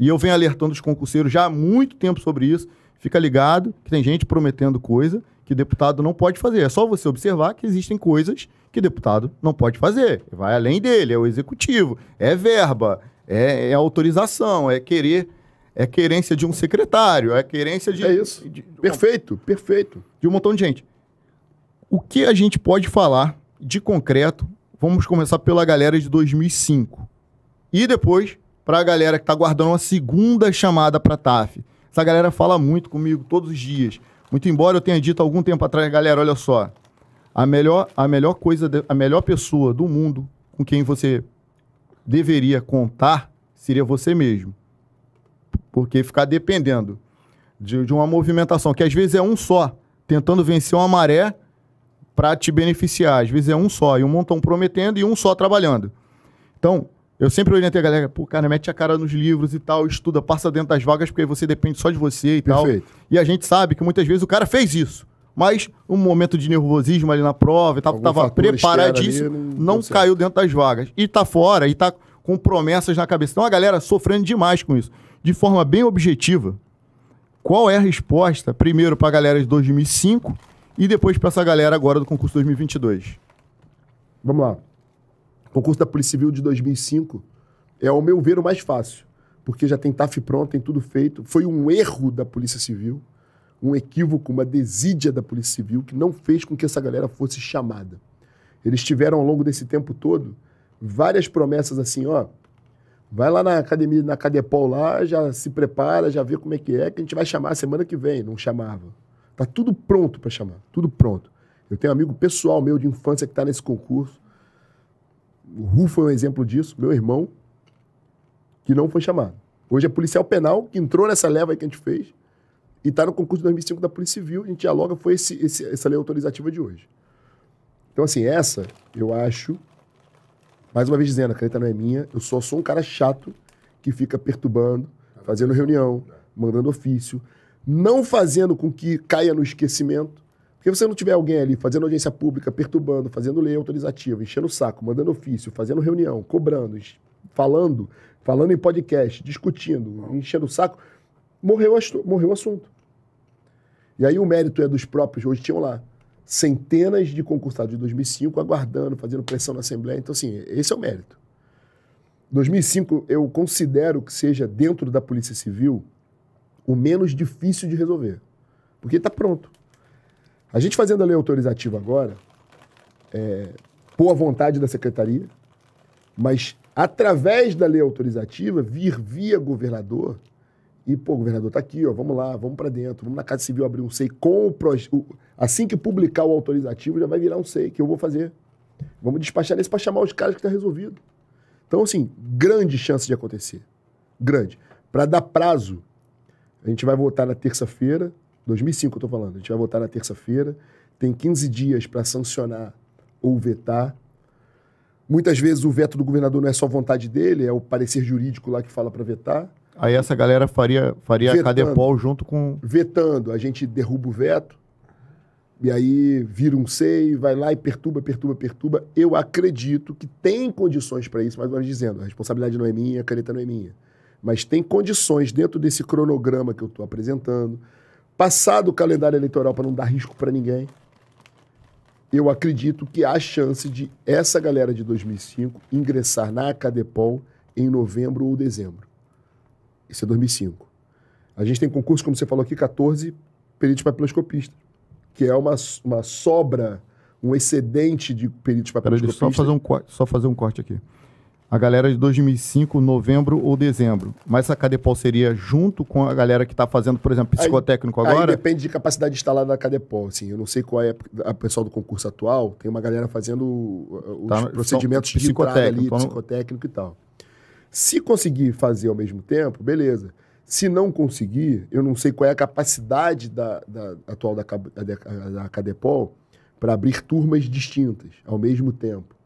e eu venho alertando os concurseiros já há muito tempo sobre isso, fica ligado que tem gente prometendo coisa que deputado não pode fazer. É só você observar que existem coisas que deputado não pode fazer. Vai além dele, é o executivo, é verba, é, é autorização, é querer é querência de um secretário, é querência de. É isso. De, de, perfeito, perfeito. De um montão de gente. O que a gente pode falar de concreto? Vamos começar pela galera de 2005. E depois, para a galera que está guardando uma segunda chamada para TAF. Essa galera fala muito comigo todos os dias. Muito embora eu tenha dito algum tempo atrás, galera, olha só. A melhor, a melhor coisa, de, a melhor pessoa do mundo com quem você deveria contar seria você mesmo. Porque ficar dependendo de, de uma movimentação, que às vezes é um só, tentando vencer uma maré para te beneficiar. Às vezes é um só, e um montão prometendo e um só trabalhando. Então, eu sempre orientei a galera, pô, cara, mete a cara nos livros e tal, estuda, passa dentro das vagas, porque você depende só de você e Perfeito. tal. E a gente sabe que muitas vezes o cara fez isso. Mas um momento de nervosismo ali na prova, e estava tava preparadíssimo, ali, né? não, não caiu dentro das vagas. E tá fora, e tá com promessas na cabeça. Então a galera sofrendo demais com isso de forma bem objetiva, qual é a resposta, primeiro para a galera de 2005 e depois para essa galera agora do concurso 2022? Vamos lá. O concurso da Polícia Civil de 2005 é, ao meu ver, o mais fácil, porque já tem TAF pronto, tem tudo feito. Foi um erro da Polícia Civil, um equívoco, uma desídia da Polícia Civil que não fez com que essa galera fosse chamada. Eles tiveram ao longo desse tempo todo várias promessas assim, ó, Vai lá na academia, na Cadepol lá, já se prepara, já vê como é que é, que a gente vai chamar semana que vem. Não chamava. Tá tudo pronto para chamar, tudo pronto. Eu tenho um amigo pessoal meu de infância que está nesse concurso. O Rufo é um exemplo disso, meu irmão, que não foi chamado. Hoje é policial penal, que entrou nessa leva aí que a gente fez, e está no concurso de 2005 da Polícia Civil. A gente dialoga, foi esse, esse, essa lei autorizativa de hoje. Então, assim, essa, eu acho mais uma vez dizendo, a caneta não é minha, eu só sou um cara chato que fica perturbando, fazendo reunião, mandando ofício, não fazendo com que caia no esquecimento. Porque se você não tiver alguém ali fazendo audiência pública, perturbando, fazendo lei autorizativa, enchendo o saco, mandando ofício, fazendo reunião, cobrando, falando, falando em podcast, discutindo, enchendo o saco, morreu, morreu o assunto. E aí o mérito é dos próprios, hoje tinham lá, centenas de concursados de 2005 aguardando, fazendo pressão na Assembleia. Então, assim, esse é o mérito. 2005 eu considero que seja, dentro da Polícia Civil, o menos difícil de resolver. Porque está pronto. A gente fazendo a lei autorizativa agora, é, por vontade da Secretaria, mas através da lei autorizativa, vir via governador, e, pô, o governador tá aqui, ó, vamos lá, vamos para dentro, vamos na Casa Civil abrir um SEI com o projeto. Assim que publicar o autorizativo, já vai virar um SEI, que eu vou fazer. Vamos despachar nesse para chamar os caras que tá resolvido. Então, assim, grande chance de acontecer. Grande. Para dar prazo, a gente vai votar na terça-feira, 2005 eu estou falando, a gente vai votar na terça-feira, tem 15 dias para sancionar ou vetar. Muitas vezes o veto do governador não é só vontade dele, é o parecer jurídico lá que fala para vetar aí essa galera faria, faria a Cadepol junto com. Vetando. A gente derruba o veto, e aí vira um sei vai lá e perturba, perturba, perturba. Eu acredito que tem condições para isso, mas vamos dizendo, a responsabilidade não é minha, a caneta não é minha. Mas tem condições dentro desse cronograma que eu estou apresentando, passado o calendário eleitoral para não dar risco para ninguém. Eu acredito que há chance de essa galera de 2005 ingressar na Cadepol em novembro ou dezembro. Isso é 2005. A gente tem concurso, como você falou aqui, 14 peritos papiloscopistas, que é uma, uma sobra, um excedente de peritos papiloscopistas. só fazer, um, só fazer um corte aqui. A galera de 2005, novembro ou dezembro. Mas a Cadepol seria junto com a galera que está fazendo, por exemplo, psicotécnico aí, agora? Aí depende de capacidade instalada da Cadepol. Assim, eu não sei qual é a pessoal do concurso atual. Tem uma galera fazendo tá, os tá, procedimentos de entrada ali, então psicotécnico e tal. Se conseguir fazer ao mesmo tempo, beleza. Se não conseguir, eu não sei qual é a capacidade da, da atual da, da, da Cadepol para abrir turmas distintas ao mesmo tempo.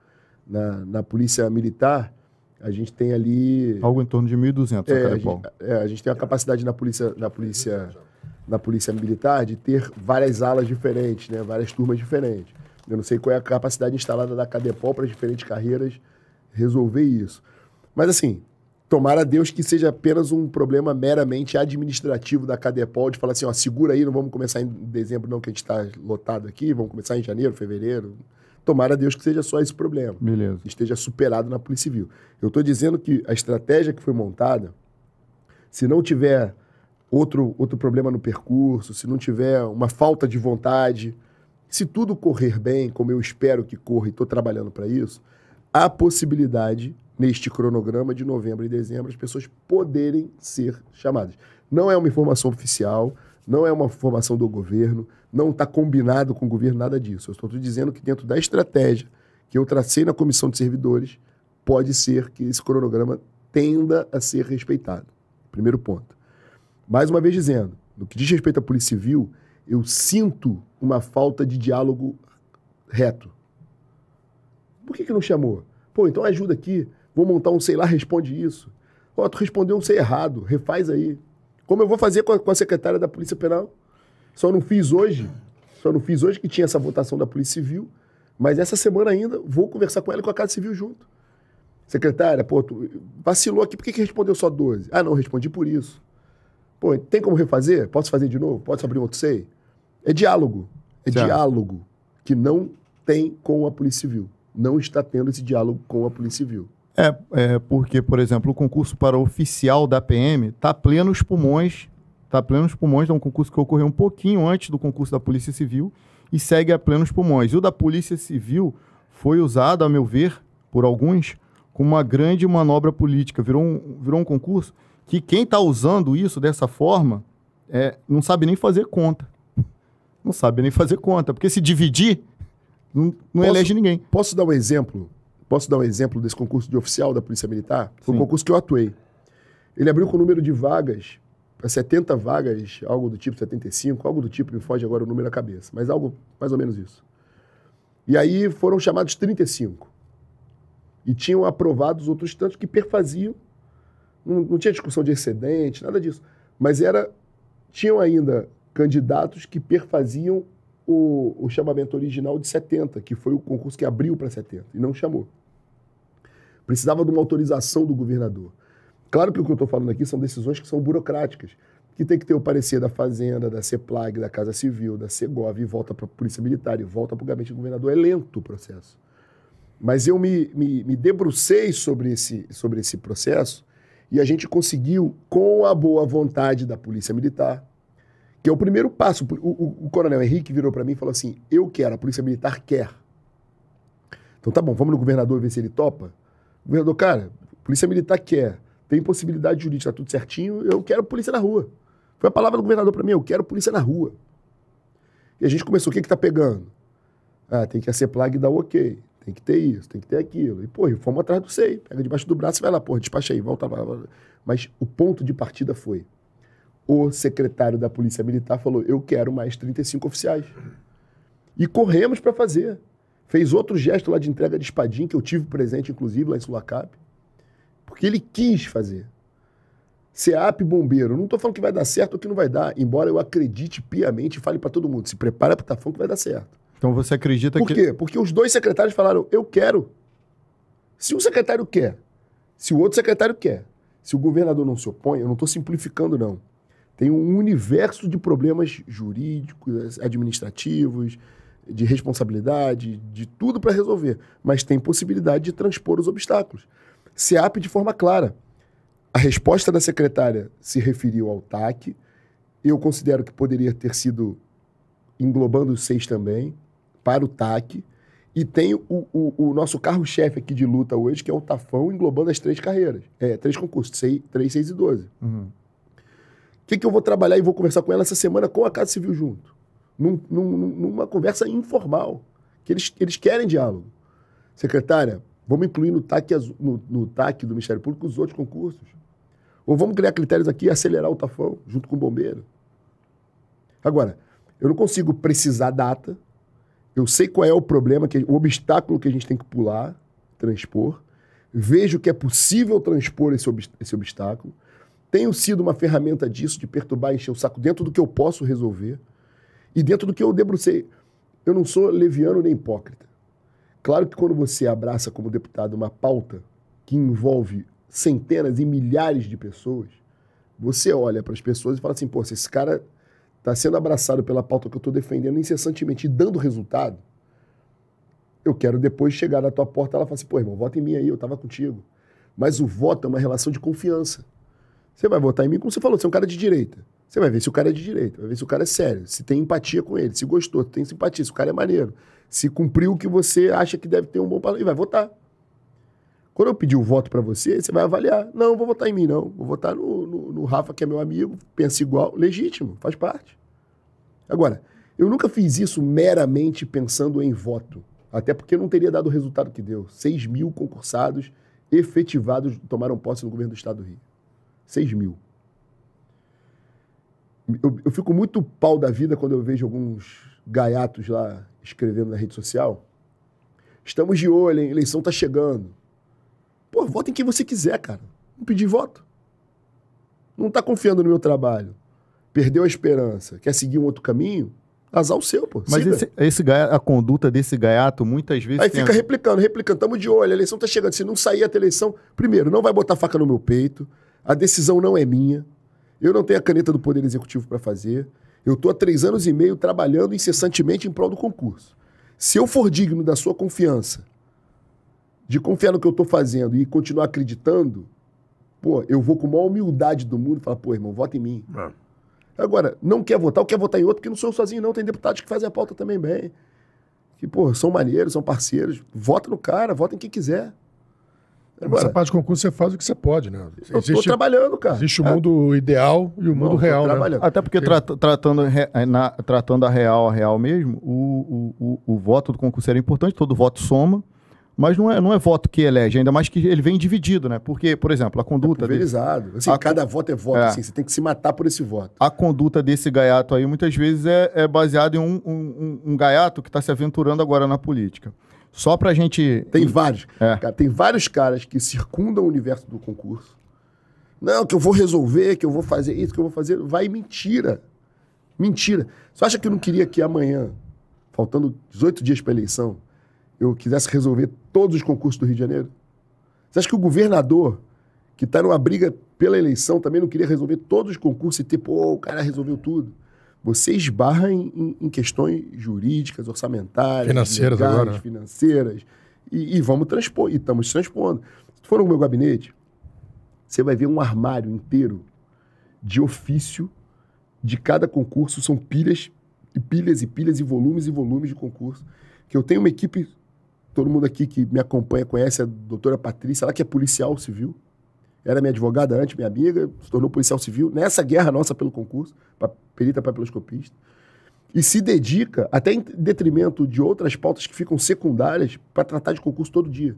Na, na Polícia Militar, a gente tem ali... Algo em torno de 1.200, é, a Cadepol. A gente, é, a gente tem a capacidade na Polícia, na polícia, na polícia Militar de ter várias alas diferentes, né? várias turmas diferentes. Eu não sei qual é a capacidade instalada da Cadepol para as diferentes carreiras resolver isso. Mas assim, tomara Deus que seja apenas um problema meramente administrativo da Cadepol, de falar assim, ó, segura aí, não vamos começar em dezembro não, que a gente está lotado aqui, vamos começar em janeiro, fevereiro. Tomara Deus que seja só esse problema. Beleza. Esteja superado na Polícia Civil. Eu estou dizendo que a estratégia que foi montada, se não tiver outro, outro problema no percurso, se não tiver uma falta de vontade, se tudo correr bem, como eu espero que corra e estou trabalhando para isso, há possibilidade neste cronograma de novembro e dezembro as pessoas poderem ser chamadas. Não é uma informação oficial, não é uma informação do governo, não está combinado com o governo nada disso. Eu estou dizendo que dentro da estratégia que eu tracei na comissão de servidores, pode ser que esse cronograma tenda a ser respeitado. Primeiro ponto. Mais uma vez dizendo, no que diz respeito à Polícia Civil, eu sinto uma falta de diálogo reto. Por que, que não chamou? Pô, então ajuda aqui. Vou montar um sei lá, responde isso. Ó, tu respondeu um sei errado, refaz aí. Como eu vou fazer com a, com a secretária da Polícia Penal? Só não fiz hoje, só não fiz hoje que tinha essa votação da Polícia Civil, mas essa semana ainda vou conversar com ela e com a Casa Civil junto. Secretária, pô, tu vacilou aqui, por que, que respondeu só 12? Ah, não, respondi por isso. Pô, tem como refazer? Posso fazer de novo? Posso abrir outro SEI? É diálogo. É certo. diálogo que não tem com a Polícia Civil. Não está tendo esse diálogo com a Polícia Civil. É, é porque, por exemplo, o concurso para oficial da PM está pleno os pulmões, está pleno os pulmões, é um concurso que ocorreu um pouquinho antes do concurso da Polícia Civil e segue a plenos pulmões. E o da Polícia Civil foi usado, a meu ver, por alguns, como uma grande manobra política. Virou um, virou um concurso que quem está usando isso dessa forma é, não sabe nem fazer conta. Não sabe nem fazer conta, porque se dividir, não, não posso, elege ninguém. Posso dar um exemplo Posso dar um exemplo desse concurso de oficial da Polícia Militar? Foi um concurso que eu atuei. Ele abriu com o número de vagas, 70 é vagas, algo do tipo 75, algo do tipo, me foge agora o número na cabeça, mas algo mais ou menos isso. E aí foram chamados 35. E tinham aprovados outros tantos que perfaziam. Não, não tinha discussão de excedente, nada disso. Mas era tinham ainda candidatos que perfaziam o, o, chamamento original de 70, que foi o concurso que abriu para 70 e não chamou. Precisava de uma autorização do governador. Claro que o que eu estou falando aqui são decisões que são burocráticas, que tem que ter o parecer da Fazenda, da CEPLAG, da Casa Civil, da CEGOV, e volta para a Polícia Militar, e volta para o gabinete do governador. É lento o processo. Mas eu me, me, me debrucei sobre esse, sobre esse processo e a gente conseguiu, com a boa vontade da Polícia Militar, que é o primeiro passo. O, o, o coronel Henrique virou para mim e falou assim: Eu quero, a Polícia Militar quer. Então tá bom, vamos no governador ver se ele topa governador, cara, polícia militar quer, é, tem possibilidade jurídica, tá tudo certinho, eu quero polícia na rua. Foi a palavra do governador para mim, eu quero polícia na rua. E a gente começou, o que que tá pegando? Ah, tem que a e dar o ok, tem que ter isso, tem que ter aquilo. E, pô, fomos atrás do SEI, pega debaixo do braço e vai lá, pô, despacha aí, volta lá. Mas o ponto de partida foi, o secretário da Polícia Militar falou, eu quero mais 35 oficiais. E corremos para fazer. Fez outro gesto lá de entrega de espadim, que eu tive presente, inclusive, lá em Sulacap. Porque ele quis fazer. CEAP Bombeiro. Não estou falando que vai dar certo ou que não vai dar, embora eu acredite piamente e fale para todo mundo: se prepara para o Tafão que vai dar certo. Então você acredita Por que. Por quê? Porque os dois secretários falaram: eu quero. Se um secretário quer, se o outro secretário quer, se o governador não se opõe, eu não estou simplificando, não. Tem um universo de problemas jurídicos, administrativos, de responsabilidade, de tudo para resolver, mas tem possibilidade de transpor os obstáculos. SEAP de forma clara. A resposta da secretária se referiu ao TAC. Eu considero que poderia ter sido englobando os seis também, para o TAC. E tem o, o, o nosso carro-chefe aqui de luta hoje, que é o Tafão, englobando as três carreiras, é, três concursos, seis, três, seis e doze. O uhum. que, que eu vou trabalhar e vou conversar com ela essa semana com a Casa Civil junto? num, num, numa conversa informal, que eles, eles querem diálogo. Secretária, vamos incluir no TAC, no, no TAC do Ministério Público os outros concursos. Ou vamos criar critérios aqui e acelerar o tafão, junto com o bombeiro. Agora, eu não consigo precisar data, eu sei qual é o problema, que, o obstáculo que a gente tem que pular, transpor, vejo que é possível transpor esse, esse obstáculo, tenho sido uma ferramenta disso, de perturbar, encher o saco dentro do que eu posso resolver. E dentro do que eu debrucei, eu não sou leviano nem hipócrita. Claro que quando você abraça como deputado uma pauta que envolve centenas e milhares de pessoas, você olha para as pessoas e fala assim: pô, se esse cara está sendo abraçado pela pauta que eu estou defendendo incessantemente e dando resultado, eu quero depois chegar na tua porta e ela falar assim: pô, irmão, vota em mim aí, eu estava contigo. Mas o voto é uma relação de confiança. Você vai votar em mim como você falou, você é um cara de direita. Você vai ver se o cara é de direito, vai ver se o cara é sério, se tem empatia com ele, se gostou, se tem simpatia, se o cara é maneiro, se cumpriu o que você acha que deve ter um bom palanque, e vai votar. Quando eu pedir o voto para você, você vai avaliar. Não, vou votar em mim, não. Vou votar no, no, no Rafa, que é meu amigo, pensa igual, legítimo, faz parte. Agora, eu nunca fiz isso meramente pensando em voto. Até porque não teria dado o resultado que deu. 6 mil concursados efetivados tomaram posse no governo do Estado do Rio. 6 mil eu, eu, fico muito pau da vida quando eu vejo alguns gaiatos lá escrevendo na rede social. Estamos de olho, hein? Eleição tá chegando. Pô, vota em quem você quiser, cara. Não pedir voto. Não tá confiando no meu trabalho. Perdeu a esperança. Quer seguir um outro caminho? Azar o seu, pô. Mas esse, esse gaiato, a conduta desse gaiato muitas vezes. Aí fica a... replicando, replicando. Tamo de olho, a eleição tá chegando. Se não sair até eleição, primeiro, não vai botar faca no meu peito. A decisão não é minha. Eu não tenho a caneta do Poder Executivo para fazer. Eu estou há três anos e meio trabalhando incessantemente em prol do concurso. Se eu for digno da sua confiança, de confiar no que eu estou fazendo e continuar acreditando, pô, eu vou com a maior humildade do mundo falar, pô, irmão, vota em mim. É. Agora, não quer votar, ou quer votar em outro, porque não sou eu sozinho, não. Tem deputados que fazem a pauta também bem. Que, pô, são maneiros, são parceiros. Vota no cara, vota em quem quiser. É, agora, Essa parte de concurso você faz o que você pode, né? Eu estou trabalhando, cara. Existe o é. mundo é. ideal e o mundo Não, real, né? Até porque tra tratando, eh, na, tratando a real a real mesmo, o, o, o, o voto do concurso era importante, todo voto soma mas não é, não é voto que elege, ainda mais que ele vem dividido, né? Porque, por exemplo, a conduta. É pulverizado. Dele, assim, cada voto é voto, é. Assim, você tem que se matar por esse voto. A conduta desse gaiato aí muitas vezes é, é baseada em um, um, um, um gaiato que está se aventurando agora na política. Só pra gente. Tem vários. É. Cara, tem vários caras que circundam o universo do concurso. Não, que eu vou resolver, que eu vou fazer isso, que eu vou fazer. Vai mentira. Mentira. Você acha que eu não queria que amanhã, faltando 18 dias pra eleição, eu quisesse resolver todos os concursos do Rio de Janeiro? Você acha que o governador, que está numa briga pela eleição, também não queria resolver todos os concursos e ter, pô, o cara resolveu tudo? você esbarra em, em questões jurídicas, orçamentárias, financeiras, legais, agora, né? financeiras e, e, vamos transpor, e estamos transpondo. Se tu for no meu gabinete, você vai ver um armário inteiro de ofício de cada concurso, são pilhas e pilhas e pilhas e volumes e volumes de concurso, que eu tenho uma equipe, todo mundo aqui que me acompanha conhece a doutora Patrícia, ela que é policial civil, era minha advogada antes, minha amiga, se tornou policial civil nessa guerra nossa pelo concurso, para perita papiloscopista. E se dedica, até em detrimento de outras pautas que ficam secundárias, para tratar de concurso todo dia.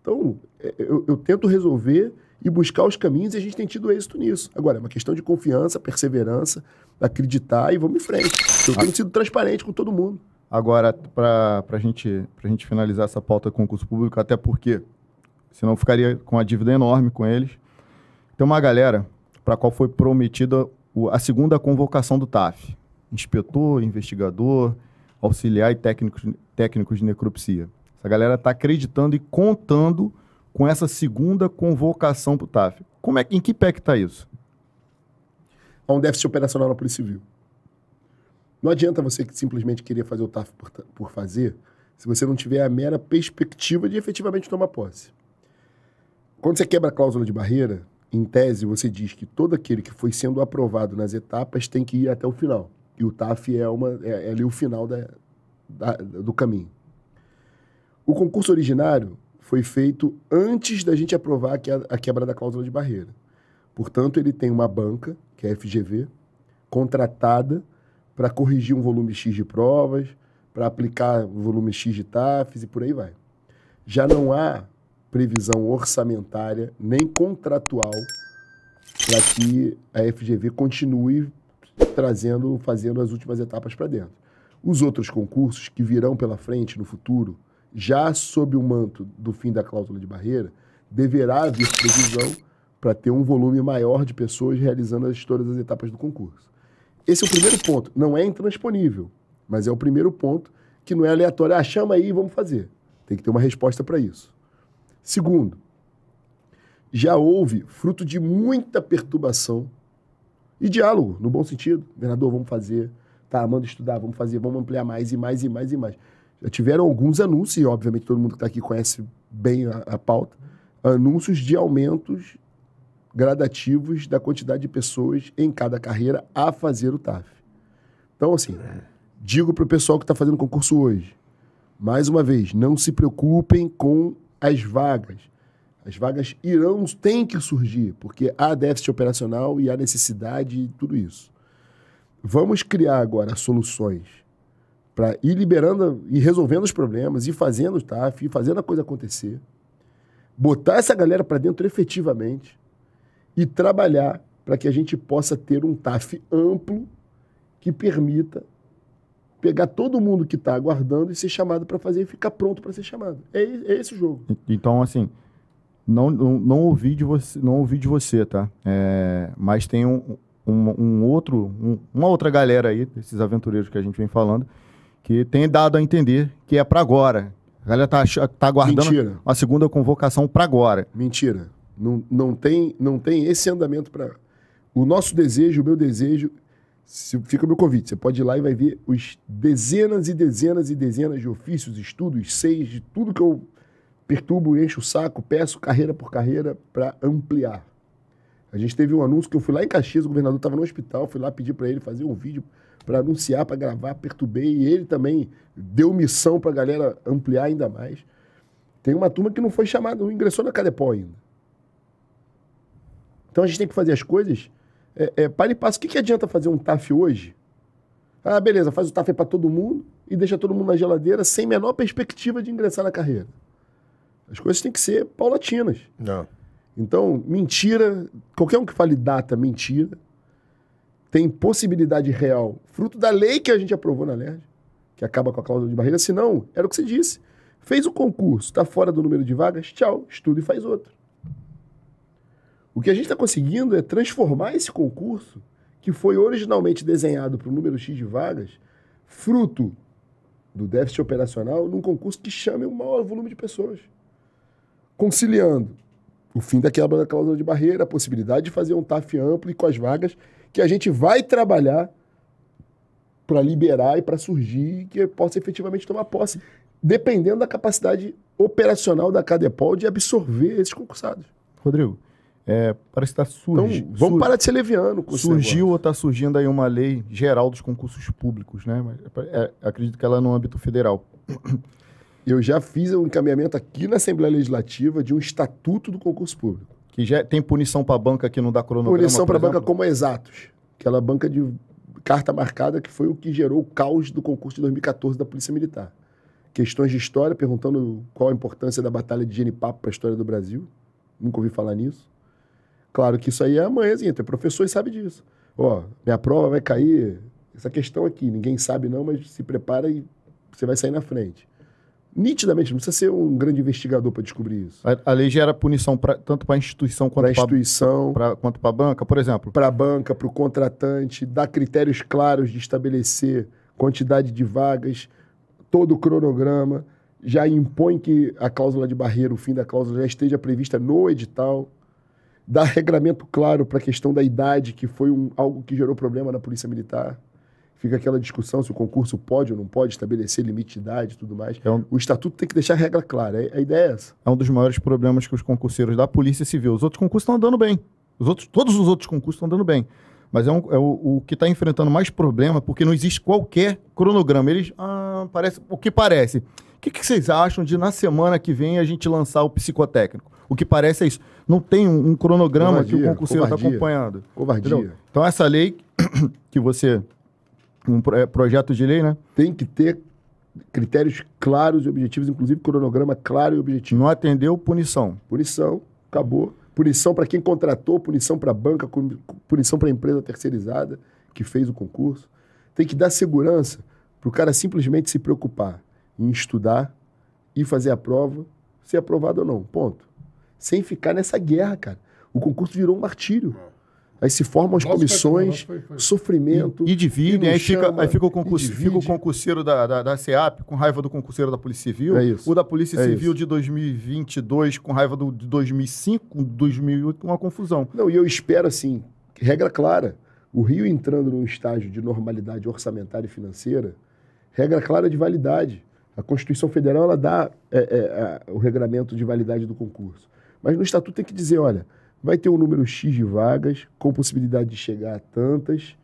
Então, é, eu, eu tento resolver e buscar os caminhos e a gente tem tido êxito nisso. Agora, é uma questão de confiança, perseverança, acreditar e vamos em frente. Eu tenho ah. sido transparente com todo mundo. Agora, para gente, a gente finalizar essa pauta concurso público, até porque senão ficaria com a dívida enorme com eles. Tem uma galera para qual foi prometida a segunda convocação do TAF: inspetor, investigador, auxiliar e técnicos, técnicos de necropsia. Essa galera está acreditando e contando com essa segunda convocação para o TAF. Como é, em que pé que está isso? Há um déficit operacional na Polícia Civil. Não adianta você simplesmente querer fazer o TAF por, por fazer, se você não tiver a mera perspectiva de efetivamente tomar posse. Quando você quebra a cláusula de barreira, em tese, você diz que todo aquele que foi sendo aprovado nas etapas tem que ir até o final. E o TAF é, uma, é, é ali o final da, da, do caminho. O concurso originário foi feito antes da gente aprovar a, quebra da cláusula de barreira. Portanto, ele tem uma banca, que é a FGV, contratada para corrigir um volume X de provas, para aplicar um volume X de TAFs e por aí vai. Já não há previsão orçamentária nem contratual para que a FGV continue trazendo, fazendo as últimas etapas para dentro. Os outros concursos que virão pela frente no futuro, já sob o manto do fim da cláusula de barreira, deverá haver previsão para ter um volume maior de pessoas realizando as, todas as etapas do concurso. Esse é o primeiro ponto. Não é intransponível, mas é o primeiro ponto que não é aleatório. Ah, chama aí e vamos fazer. Tem que ter uma resposta para isso. Segundo, já houve fruto de muita perturbação e diálogo, no bom sentido. Governador, vamos fazer. Tá, manda estudar, vamos fazer, vamos ampliar mais e mais e mais e mais. Já tiveram alguns anúncios, e obviamente todo mundo que está aqui conhece bem a, a pauta, anúncios de aumentos gradativos da quantidade de pessoas em cada carreira a fazer o TAF. Então, assim, é. digo para o pessoal que está fazendo concurso hoje, mais uma vez, não se preocupem com as vagas. As vagas irão, têm que surgir, porque há déficit operacional e há necessidade e tudo isso. Vamos criar agora soluções para ir liberando e resolvendo os problemas, e fazendo o TAF, e fazendo a coisa acontecer, botar essa galera para dentro efetivamente e trabalhar para que a gente possa ter um TAF amplo que permita pegar todo mundo que está aguardando e ser chamado para fazer e ficar pronto para ser chamado. É, é, esse o jogo. Então, assim, não, não, não, ouvi, de você, não ouvi de você, tá? É, mas tem um, um, um outro, um, uma outra galera aí, desses aventureiros que a gente vem falando, que tem dado a entender que é para agora. A galera tá, tá aguardando Mentira. a segunda convocação para agora. Mentira. Não, não, tem, não tem esse andamento para. O nosso desejo, o meu desejo, Fica o meu convite. Você pode ir lá e vai ver os dezenas e dezenas e dezenas de ofícios, estudos, seis, de tudo que eu perturbo, encho o saco, peço carreira por carreira para ampliar. A gente teve um anúncio que eu fui lá em Caxias, o governador estava no hospital, fui lá pedir para ele fazer um vídeo para anunciar, para gravar, perturbei. E ele também deu missão para a galera ampliar ainda mais. Tem uma turma que não foi chamada, não ingressou na Cadepó ainda. Então a gente tem que fazer as coisas é, é, para e passo. O que, que adianta fazer um TAF hoje? Ah, beleza, faz o TAF para todo mundo e deixa todo mundo na geladeira sem menor perspectiva de ingressar na carreira. As coisas têm que ser paulatinas. Não. É. Então, mentira, qualquer um que fale data, mentira, tem possibilidade real, fruto da lei que a gente aprovou na LERJ, que acaba com a cláusula de barreira, senão, era o que você disse. Fez o concurso, está fora do número de vagas, tchau, estuda e faz outro. O que a gente está conseguindo é transformar esse concurso, que foi originalmente desenhado para o número X de vagas, fruto do déficit operacional, num concurso que chame o maior volume de pessoas. Conciliando o fim da da cláusula de barreira, a possibilidade de fazer um TAF amplo e com as vagas que a gente vai trabalhar para liberar e para surgir que possa efetivamente tomar posse, dependendo da capacidade operacional da Cadepol de absorver esses concursados. Rodrigo, é, parece que está surgindo. Então, vamos sur... parar de ser leviano com Surgiu ou está surgindo aí uma lei geral dos concursos públicos, né? É, acredito que ela é no âmbito federal. Eu já fiz um encaminhamento aqui na Assembleia Legislativa de um estatuto do concurso público. Que já tem punição para a banca que não dá cronograma. Punição para a banca como exatos. Aquela banca de carta marcada que foi o que gerou o caos do concurso de 2014 da Polícia Militar. Questões de história, perguntando qual a importância da Batalha de Genipapo para a história do Brasil. Nunca ouvi falar nisso. Claro que isso aí é a tem professor e sabe disso. Ó, minha prova vai cair, essa questão aqui, ninguém sabe não, mas se prepara e você vai sair na frente. Nitidamente, não precisa ser um grande investigador para descobrir isso. A, a, lei gera punição pra, tanto para a instituição quanto para instituição, pra, pra, quanto para a banca, por exemplo? Para a banca, para o contratante, dá critérios claros de estabelecer quantidade de vagas, todo o cronograma, já impõe que a cláusula de barreira, o fim da cláusula, já esteja prevista no edital dar regramento claro para a questão da idade, que foi um, algo que gerou problema na Polícia Militar. Fica aquela discussão se o concurso pode ou não pode estabelecer limite de idade e tudo mais. É um... O estatuto tem que deixar a regra clara. É, a ideia é essa. É um dos maiores problemas que os concurseiros da Polícia Civil. Os outros concursos estão andando bem. Os outros, todos os outros concursos estão andando bem. Mas é, um, é o, o, que está enfrentando mais problema, porque não existe qualquer cronograma. Eles. Ah, parece, o que parece? O que, que vocês acham de na semana que vem a gente lançar o psicotécnico? O que parece é isso. Não tem um, um cronograma covardia, que o concurseiro está acompanhando. Covardia. Entendeu? Então, essa lei que você. Um é, projeto de lei, né? Tem que ter critérios claros e objetivos, inclusive cronograma claro e objetivo. Não atendeu, punição. Punição, acabou. Punição para quem contratou, punição para a banca, punição para a empresa terceirizada que fez o concurso. Tem que dar segurança para o cara simplesmente se preocupar em estudar e fazer a prova, ser aprovado ou não. Ponto sem ficar nessa guerra, cara. O concurso virou um martírio. É. Aí se formam as comissões, foi, foi, sofrimento. E, e divide, e né? aí, chama, fica, aí fica o, concurso, fica o concurseiro da, da, da CEAP com raiva do concurseiro da Polícia Civil. É o da Polícia é Civil isso. de 2022 com raiva do, de 2005, 2008, uma confusão. Não, e eu espero, assim, regra clara: o Rio entrando num estágio de normalidade orçamentária e financeira, regra clara de validade. A Constituição Federal ela dá é, é o regramento de validade do concurso. Mas no estatuto tem que dizer, olha, vai ter um número X de vagas, com possibilidade de chegar a tantas,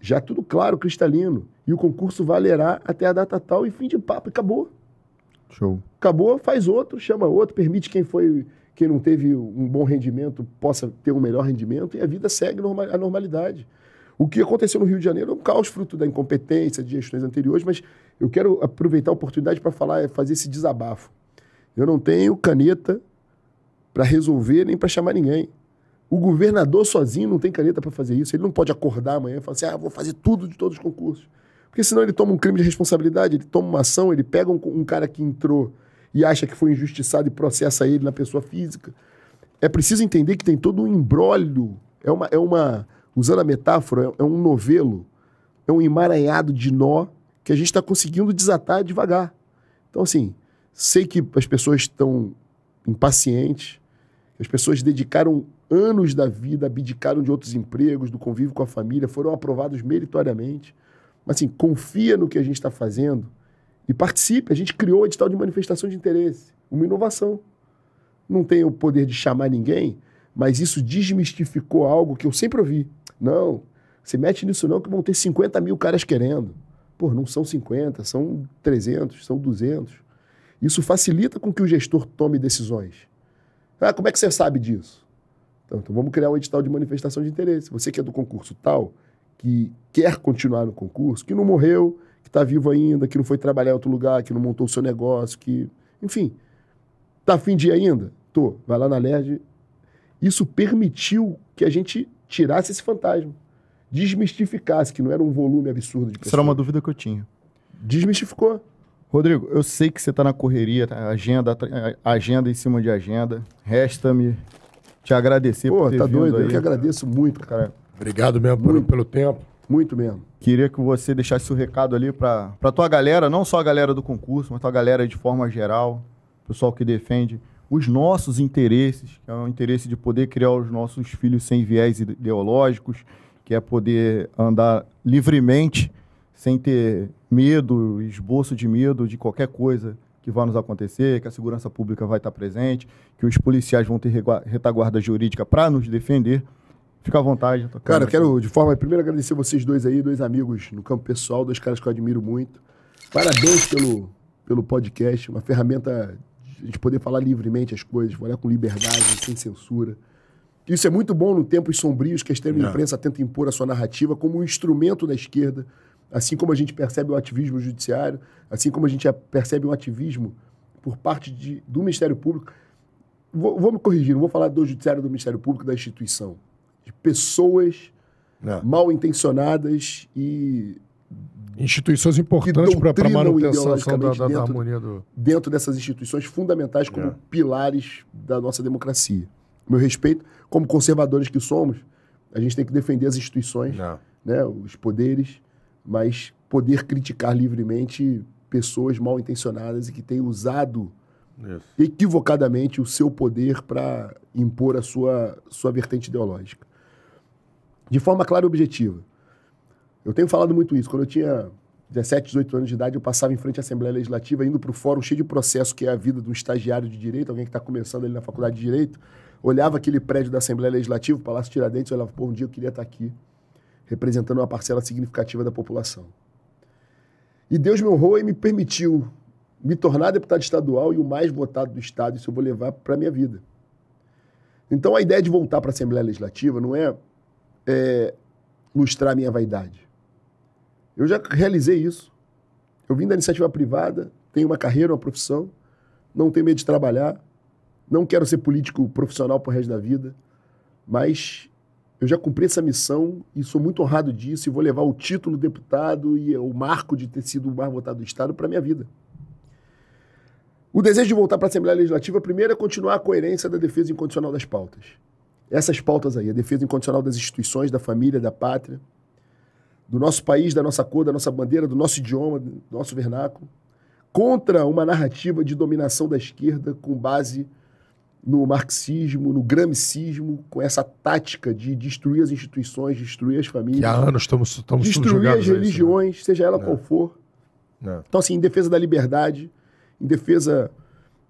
já tudo claro, cristalino. E o concurso valerá até a data tal e fim de papo, acabou. Show. Acabou, faz outro, chama outro, permite quem foi, quem não teve um bom rendimento possa ter um melhor rendimento e a vida segue a normalidade. O que aconteceu no Rio de Janeiro é um caos fruto da incompetência, de gestões anteriores, mas eu quero aproveitar a oportunidade para falar, fazer esse desabafo. Eu não tenho caneta, para resolver nem para chamar ninguém. O governador sozinho não tem caneta para fazer isso. Ele não pode acordar amanhã e falar assim: ah, vou fazer tudo de todos os concursos. Porque senão ele toma um crime de responsabilidade, ele toma uma ação, ele pega um, um cara que entrou e acha que foi injustiçado e processa ele na pessoa física. É preciso entender que tem todo um embrólio. É uma, é uma usando a metáfora, é um novelo, é um emaranhado de nó que a gente está conseguindo desatar devagar. Então, assim, sei que as pessoas estão impacientes, as pessoas dedicaram anos da vida, abdicaram de outros empregos, do convívio com a família, foram aprovados meritoriamente. Mas assim, confia no que a gente está fazendo e participe. A gente criou o edital de manifestação de interesse, uma inovação. Não tem o poder de chamar ninguém, mas isso desmistificou algo que eu sempre ouvi. Não, se mete nisso não que vão ter 50 mil caras querendo. Pô, não são 50, são 300, são 200. Isso facilita com que o gestor tome decisões. Ah, como é que você sabe disso? Então, então vamos criar um edital de manifestação de interesse. Você que é do concurso tal, que quer continuar no concurso, que não morreu, que está vivo ainda, que não foi trabalhar em outro lugar, que não montou o seu negócio, que. Enfim. Está fim de ainda? Tô. Vai lá na LERD. Isso permitiu que a gente tirasse esse fantasma. Desmistificasse, que não era um volume absurdo de pessoas. Isso era uma dúvida que eu tinha. Desmistificou. Rodrigo, eu sei que você está na correria, tá? agenda, agenda em cima de agenda. Resta-me te agradecer Pô, por ter tá doido, aí. eu que agradeço muito, cara. Obrigado mesmo muito, pelo tempo. Muito mesmo. Queria que você deixasse o recado ali para a tua galera, não só a galera do concurso, mas a tua galera de forma geral, pessoal que defende os nossos interesses, que é o interesse de poder criar os nossos filhos sem viés ideológicos, que é poder andar livremente sem ter medo, esboço de medo de qualquer coisa que vá nos acontecer, que a segurança pública vai estar presente, que os policiais vão ter retaguarda jurídica para nos defender. Fica à vontade. Cara, eu quero de forma primeiro agradecer vocês dois aí, dois amigos no campo pessoal, dois caras que eu admiro muito. Parabéns pelo, pelo podcast, uma ferramenta de a gente poder falar livremente as coisas, falar com liberdade, sem censura. Isso é muito bom no tempos sombrios que a extrema é. imprensa tenta impor a sua narrativa como um instrumento da esquerda Assim como a gente percebe o ativismo judiciário, assim como a gente percebe um ativismo por parte de, do Ministério Público. Vou, vou, me corrigir, não vou falar do Judiciário do Ministério Público, da instituição. De pessoas não. mal intencionadas e. Instituições importantes para a manutenção da, da, dentro, harmonia do. Dentro dessas instituições fundamentais como é. pilares da nossa democracia. Meu respeito, como conservadores que somos, a gente tem que defender as instituições, né, os poderes mas poder criticar livremente pessoas mal intencionadas e que têm usado Isso. equivocadamente o seu poder para impor a sua, sua vertente ideológica. De forma clara e objetiva. Eu tenho falado muito isso. Quando eu tinha 17, 18 anos de idade, eu passava em frente à Assembleia Legislativa, indo para o fórum cheio de processo, que é a vida de um estagiário de direito, alguém que está começando ali na faculdade de direito. Olhava aquele prédio da Assembleia Legislativa, Palácio Tiradentes, eu olhava, pô, um dia eu queria estar tá aqui representando uma parcela significativa da população. E Deus me honrou e me permitiu me tornar deputado estadual e o mais votado do Estado, isso eu vou levar para a minha vida. Então a ideia de voltar para a Assembleia Legislativa não é, é lustrar a minha vaidade. Eu já realizei isso. Eu vim da iniciativa privada, tenho uma carreira, uma profissão, não tenho medo de trabalhar, não quero ser político profissional para o resto da vida, mas eu já cumpri essa missão e sou muito honrado disso e vou levar o título deputado e o marco de ter sido o mais votado do Estado para minha vida. O desejo de voltar para a Assembleia Legislativa, primeiro, é continuar a coerência da defesa incondicional das pautas. Essas pautas aí, a defesa incondicional das instituições, da família, da pátria, do nosso país, da nossa cor, da nossa bandeira, do nosso idioma, do nosso vernáculo, contra uma narrativa de dominação da esquerda com base no marxismo, no gramscismo, com essa tática de destruir as instituições, destruir as famílias. Que há anos estamos, estamos Destruir as religiões, isso, né? seja ela Não. É. qual for. Não. É. Então, assim, em defesa da liberdade, em defesa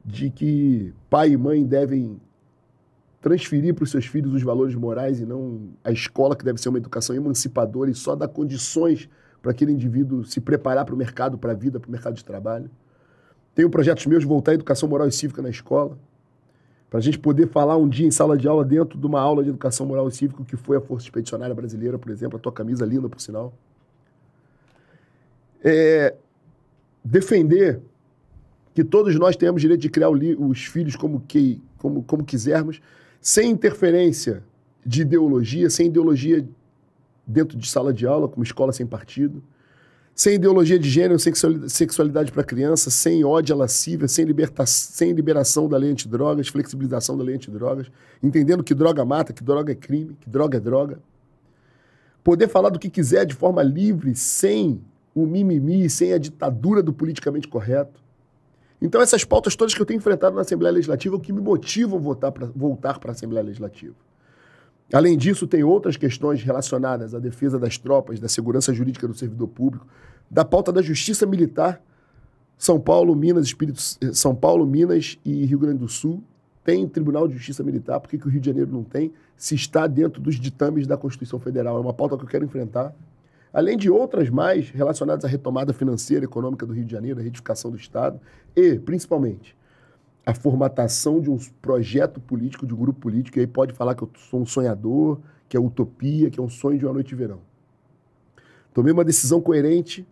de que pai e mãe devem transferir para os seus filhos os valores morais e não a escola, que deve ser uma educação emancipadora e só dar condições para aquele indivíduo se preparar para o mercado, para a vida, para o mercado de trabalho. Tenho projetos meus de voltar à educação moral e cívica na escola para a gente poder falar um dia em sala de aula, dentro de uma aula de educação moral e cívica, que foi a Força Expedicionária Brasileira, por exemplo, a tua camisa linda, por sinal. É, defender que todos nós tenhamos direito de criar os filhos como, que, como, como quisermos, sem interferência de ideologia, sem ideologia dentro de sala de aula, como escola sem partido. Sem ideologia de gênero, sem sexualidade para criança, sem ódio à lascivia, sem, liberta sem liberação da lei antidrogas, flexibilização da lei antidrogas, entendendo que droga mata, que droga é crime, que droga é droga. Poder falar do que quiser de forma livre, sem o mimimi, sem a ditadura do politicamente correto. Então, essas pautas todas que eu tenho enfrentado na Assembleia Legislativa é o que me motivam a voltar para a Assembleia Legislativa. Além disso, tem outras questões relacionadas à defesa das tropas, da segurança jurídica do servidor público, da pauta da justiça militar. São Paulo, Minas, Espírito, eh, São Paulo, Minas e Rio Grande do Sul têm Tribunal de Justiça Militar, por que, que o Rio de Janeiro não tem, se está dentro dos ditames da Constituição Federal? É uma pauta que eu quero enfrentar. Além de outras mais relacionadas à retomada financeira e econômica do Rio de Janeiro, à retificação do Estado e, principalmente, a formatação de um projeto político, de um grupo político, e aí pode falar que eu sou um sonhador, que é utopia, que é um sonho de uma noite de verão. Tomei uma decisão coerente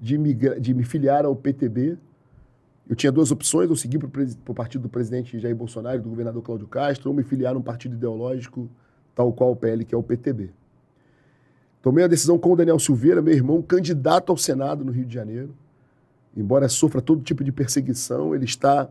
de me, de me filiar ao PTB. Eu tinha duas opções, ou seguir para o partido do presidente Jair Bolsonaro, do governador Cláudio Castro, ou me filiar num partido ideológico tal qual o PL, que é o PTB. Tomei a decisão com o Daniel Silveira, meu irmão, candidato ao Senado no Rio de Janeiro. Embora sofra todo tipo de perseguição, ele está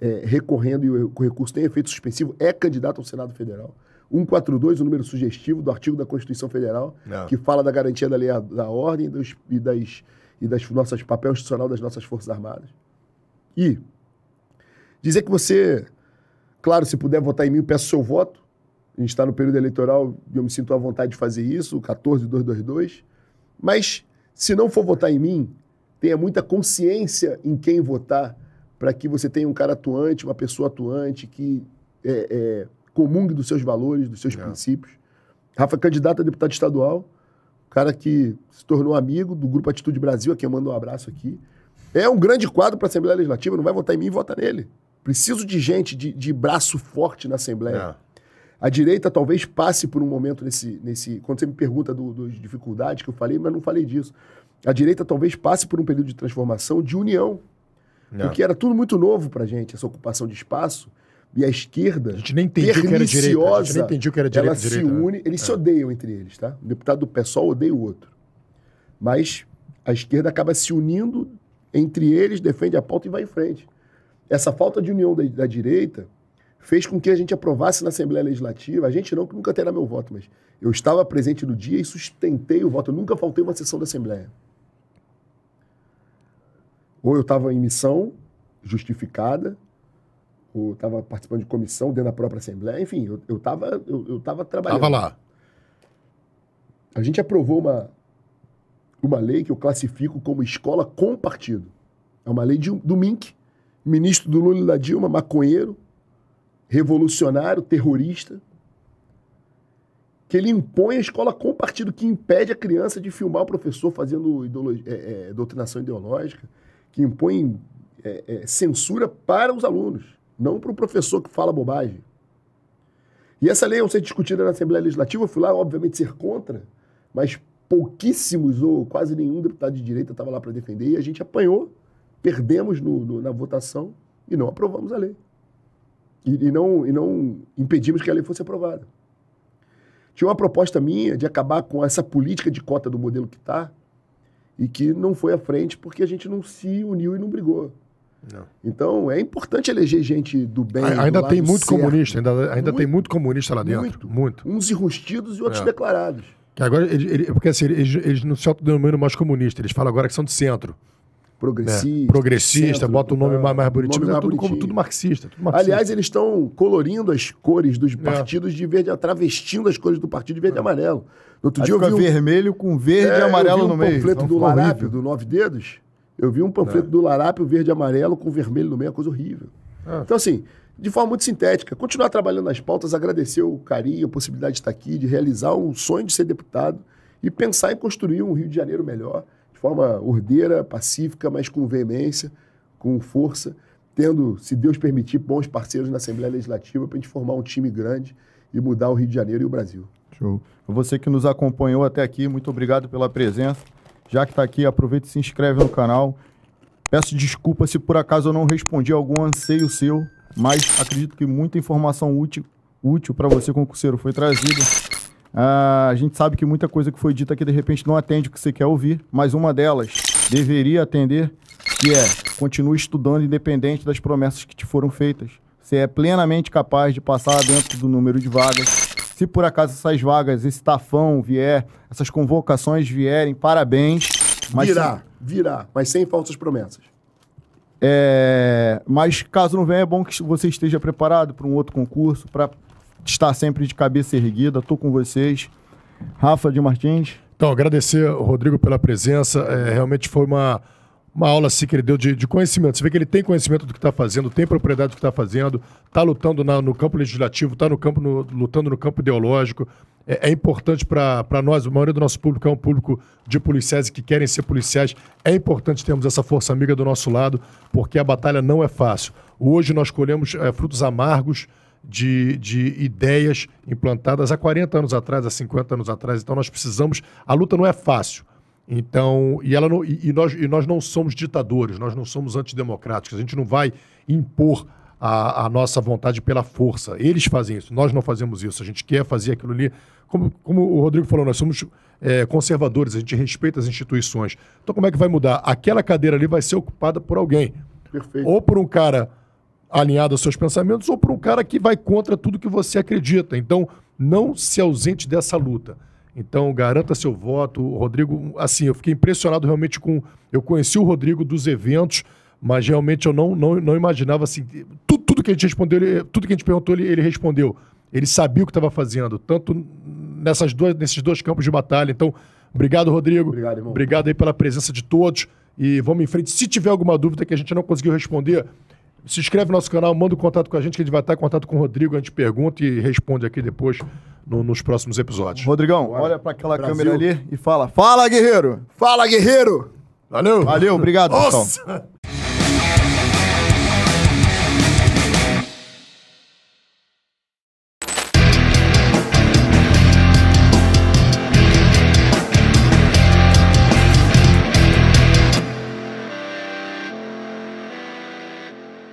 é, recorrendo e o recurso tem efeito suspensivo, é candidato ao Senado Federal. 142, o número sugestivo do artigo da Constituição Federal, Não. É. que fala da garantia da lei da ordem dos, e das e das nossas papel institucional das nossas Forças Armadas. E dizer que você, claro, se puder votar em mim, eu peço seu voto. A gente está no período eleitoral e eu me sinto à vontade de fazer isso, 14222. Mas se não for votar em mim, tenha muita consciência em quem votar para que você tenha um cara atuante, uma pessoa atuante, que é, é, comungue dos seus valores, dos seus é. princípios. Rafa, é candidato a deputado estadual, cara que se tornou amigo do Grupo Atitude Brasil, a quem eu mando um abraço aqui. É um grande quadro para a Assembleia Legislativa, não vai votar em mim, vota nele. Preciso de gente de, de braço forte na Assembleia. É. A direita talvez passe por um momento nesse. nesse quando você me pergunta do, das dificuldades que eu falei, mas não falei disso. A direita talvez passe por um período de transformação, de união. É. Porque era tudo muito novo pra gente, essa ocupação de espaço. E a esquerda. A gente nem entendia o que era direita. A gente nem entendia o que era direita. Ela se né? une, né? eles é. se odeiam entre eles, tá? O deputado do PSOL odeia o outro. Mas a esquerda acaba se unindo entre eles, defende a pauta e vai em frente. Essa falta de união da, da direita fez com que a gente aprovasse na Assembleia Legislativa, a gente não, que nunca terá meu voto, mas eu estava presente no dia e sustentei o voto, eu nunca faltei uma sessão da Assembleia. Ou eu estava em missão justificada, ou estava participando de comissão dentro da própria Assembleia, enfim, eu estava eu eu, eu tava trabalhando. Estava lá. A gente aprovou uma, uma lei que eu classifico como escola com partido. É uma lei de, do MINC, ministro do Lula e da Dilma, maconheiro, revolucionário, terrorista, que ele impõe a escola com partido, que impede a criança de filmar o professor fazendo é, é, doutrinação ideológica que impõem é, é, censura para os alunos, não para o professor que fala bobagem. E essa lei, ao ser discutida na Assembleia Legislativa, eu fui lá, obviamente, ser contra, mas pouquíssimos ou quase nenhum deputado de direita estava lá para defender e a gente apanhou, perdemos no, no, na votação e não aprovamos a lei. E, e, não, e não impedimos que a lei fosse aprovada. Tinha uma proposta minha de acabar com essa política de cota do modelo que está, e que não foi à frente porque a gente não se uniu e não brigou. Não. Então é importante eleger gente do bem. ainda do tem muito certo. comunista, ainda, ainda muito, tem muito comunista lá dentro. Muito. muito. Uns enrustidos e outros é. declarados. Que agora, ele, ele, porque assim, eles, eles não se autodenominam mais comunistas, eles falam agora que são de centro progressista. É, progressista, centro, bota um nome mais, mais bonitinho. Nome mais tudo, bonitinho. Como, tudo, marxista, tudo, marxista, Aliás, eles estão colorindo as cores dos é. partidos é. de verde, travestindo as cores do partido de verde e é. amarelo. No outro Aí dia eu vi um... vermelho com verde e é, amarelo no meio. Eu vi tá um panfleto do Larápio, do Nove Dedos. Eu vi um panfleto do Larápio verde e amarelo com vermelho no meio, uma coisa horrível. Então, assim, de forma muito sintética, continuar trabalhando nas pautas, agradecer o carinho, a possibilidade de estar aqui, de realizar um sonho de ser deputado e pensar em construir um Rio de Janeiro melhor, forma ordeira, pacífica, mas com veemência, com força, tendo, se Deus permitir, bons parceiros na Assembleia Legislativa para a gente formar um time grande e mudar o Rio de Janeiro e o Brasil. Show. Você que nos acompanhou até aqui, muito obrigado pela presença. Já que está aqui, aproveita e se inscreve no canal. Peço desculpa se por acaso eu não respondi algum anseio seu, mas acredito que muita informação útil, útil para você, concurseiro, foi trazida. Uh, a gente sabe que muita coisa que foi dita aqui de repente não atende o que você quer ouvir, mas uma delas deveria atender, que é continue estudando independente das promessas que te foram feitas. Você é plenamente capaz de passar dentro do número de vagas. Se por acaso essas vagas, esse tafão vier, essas convocações vierem, parabéns. Mas virá, sem... virá, mas sem falsas promessas. É, mas caso não venha, é bom que você esteja preparado para um outro concurso, para estar sempre de cabeça erguida. Estou com vocês. Rafa de Martins. Então, agradecer, Rodrigo, pela presença. É, realmente foi uma, uma aula assim, que ele deu de, de conhecimento. Você vê que ele tem conhecimento do que está fazendo, tem propriedade do que está fazendo, está lutando na, no campo legislativo, está no campo no, lutando no campo ideológico. É, é importante para nós, a maioria do nosso público é um público de policiais que querem ser policiais. É importante termos essa força amiga do nosso lado, porque a batalha não é fácil. Hoje nós colhemos é, frutos amargos de, de ideias implantadas há 40 anos atrás, há 50 anos atrás. Então nós precisamos. A luta não é fácil. Então, e, ela não, e, nós, e nós não somos ditadores, nós não somos antidemocráticos, a gente não vai impor a, a, nossa vontade pela força. Eles fazem isso, nós não fazemos isso, a gente quer fazer aquilo ali. Como, como o Rodrigo falou, nós somos é, conservadores, a gente respeita as instituições. Então, como é que vai mudar? Aquela cadeira ali vai ser ocupada por alguém. Perfeito. Ou por um cara alinhado aos seus pensamentos ou por um cara que vai contra tudo que você acredita. Então, não se ausente dessa luta. Então, garanta seu voto. O Rodrigo, assim, eu fiquei impressionado realmente com. Eu conheci o Rodrigo dos eventos, mas realmente eu não, não, não imaginava assim. Tudo, tudo que a gente respondeu, ele, tudo que a gente perguntou, ele, ele respondeu. Ele sabia o que estava fazendo, tanto nessas duas, nesses dois campos de batalha. Então, obrigado, Rodrigo. Obrigado, irmão. Obrigado aí pela presença de todos. E vamos em frente. Se tiver alguma dúvida que a gente não conseguiu responder, se inscreve no nosso canal, manda um contato com a gente, que a gente vai estar em contato com o Rodrigo, a gente pergunta e responde aqui depois no, nos próximos episódios. Rodrigão, olha para aquela Brasil. câmera ali e fala: Fala, guerreiro! Fala, guerreiro! Valeu! Valeu, obrigado, Nossa! pessoal.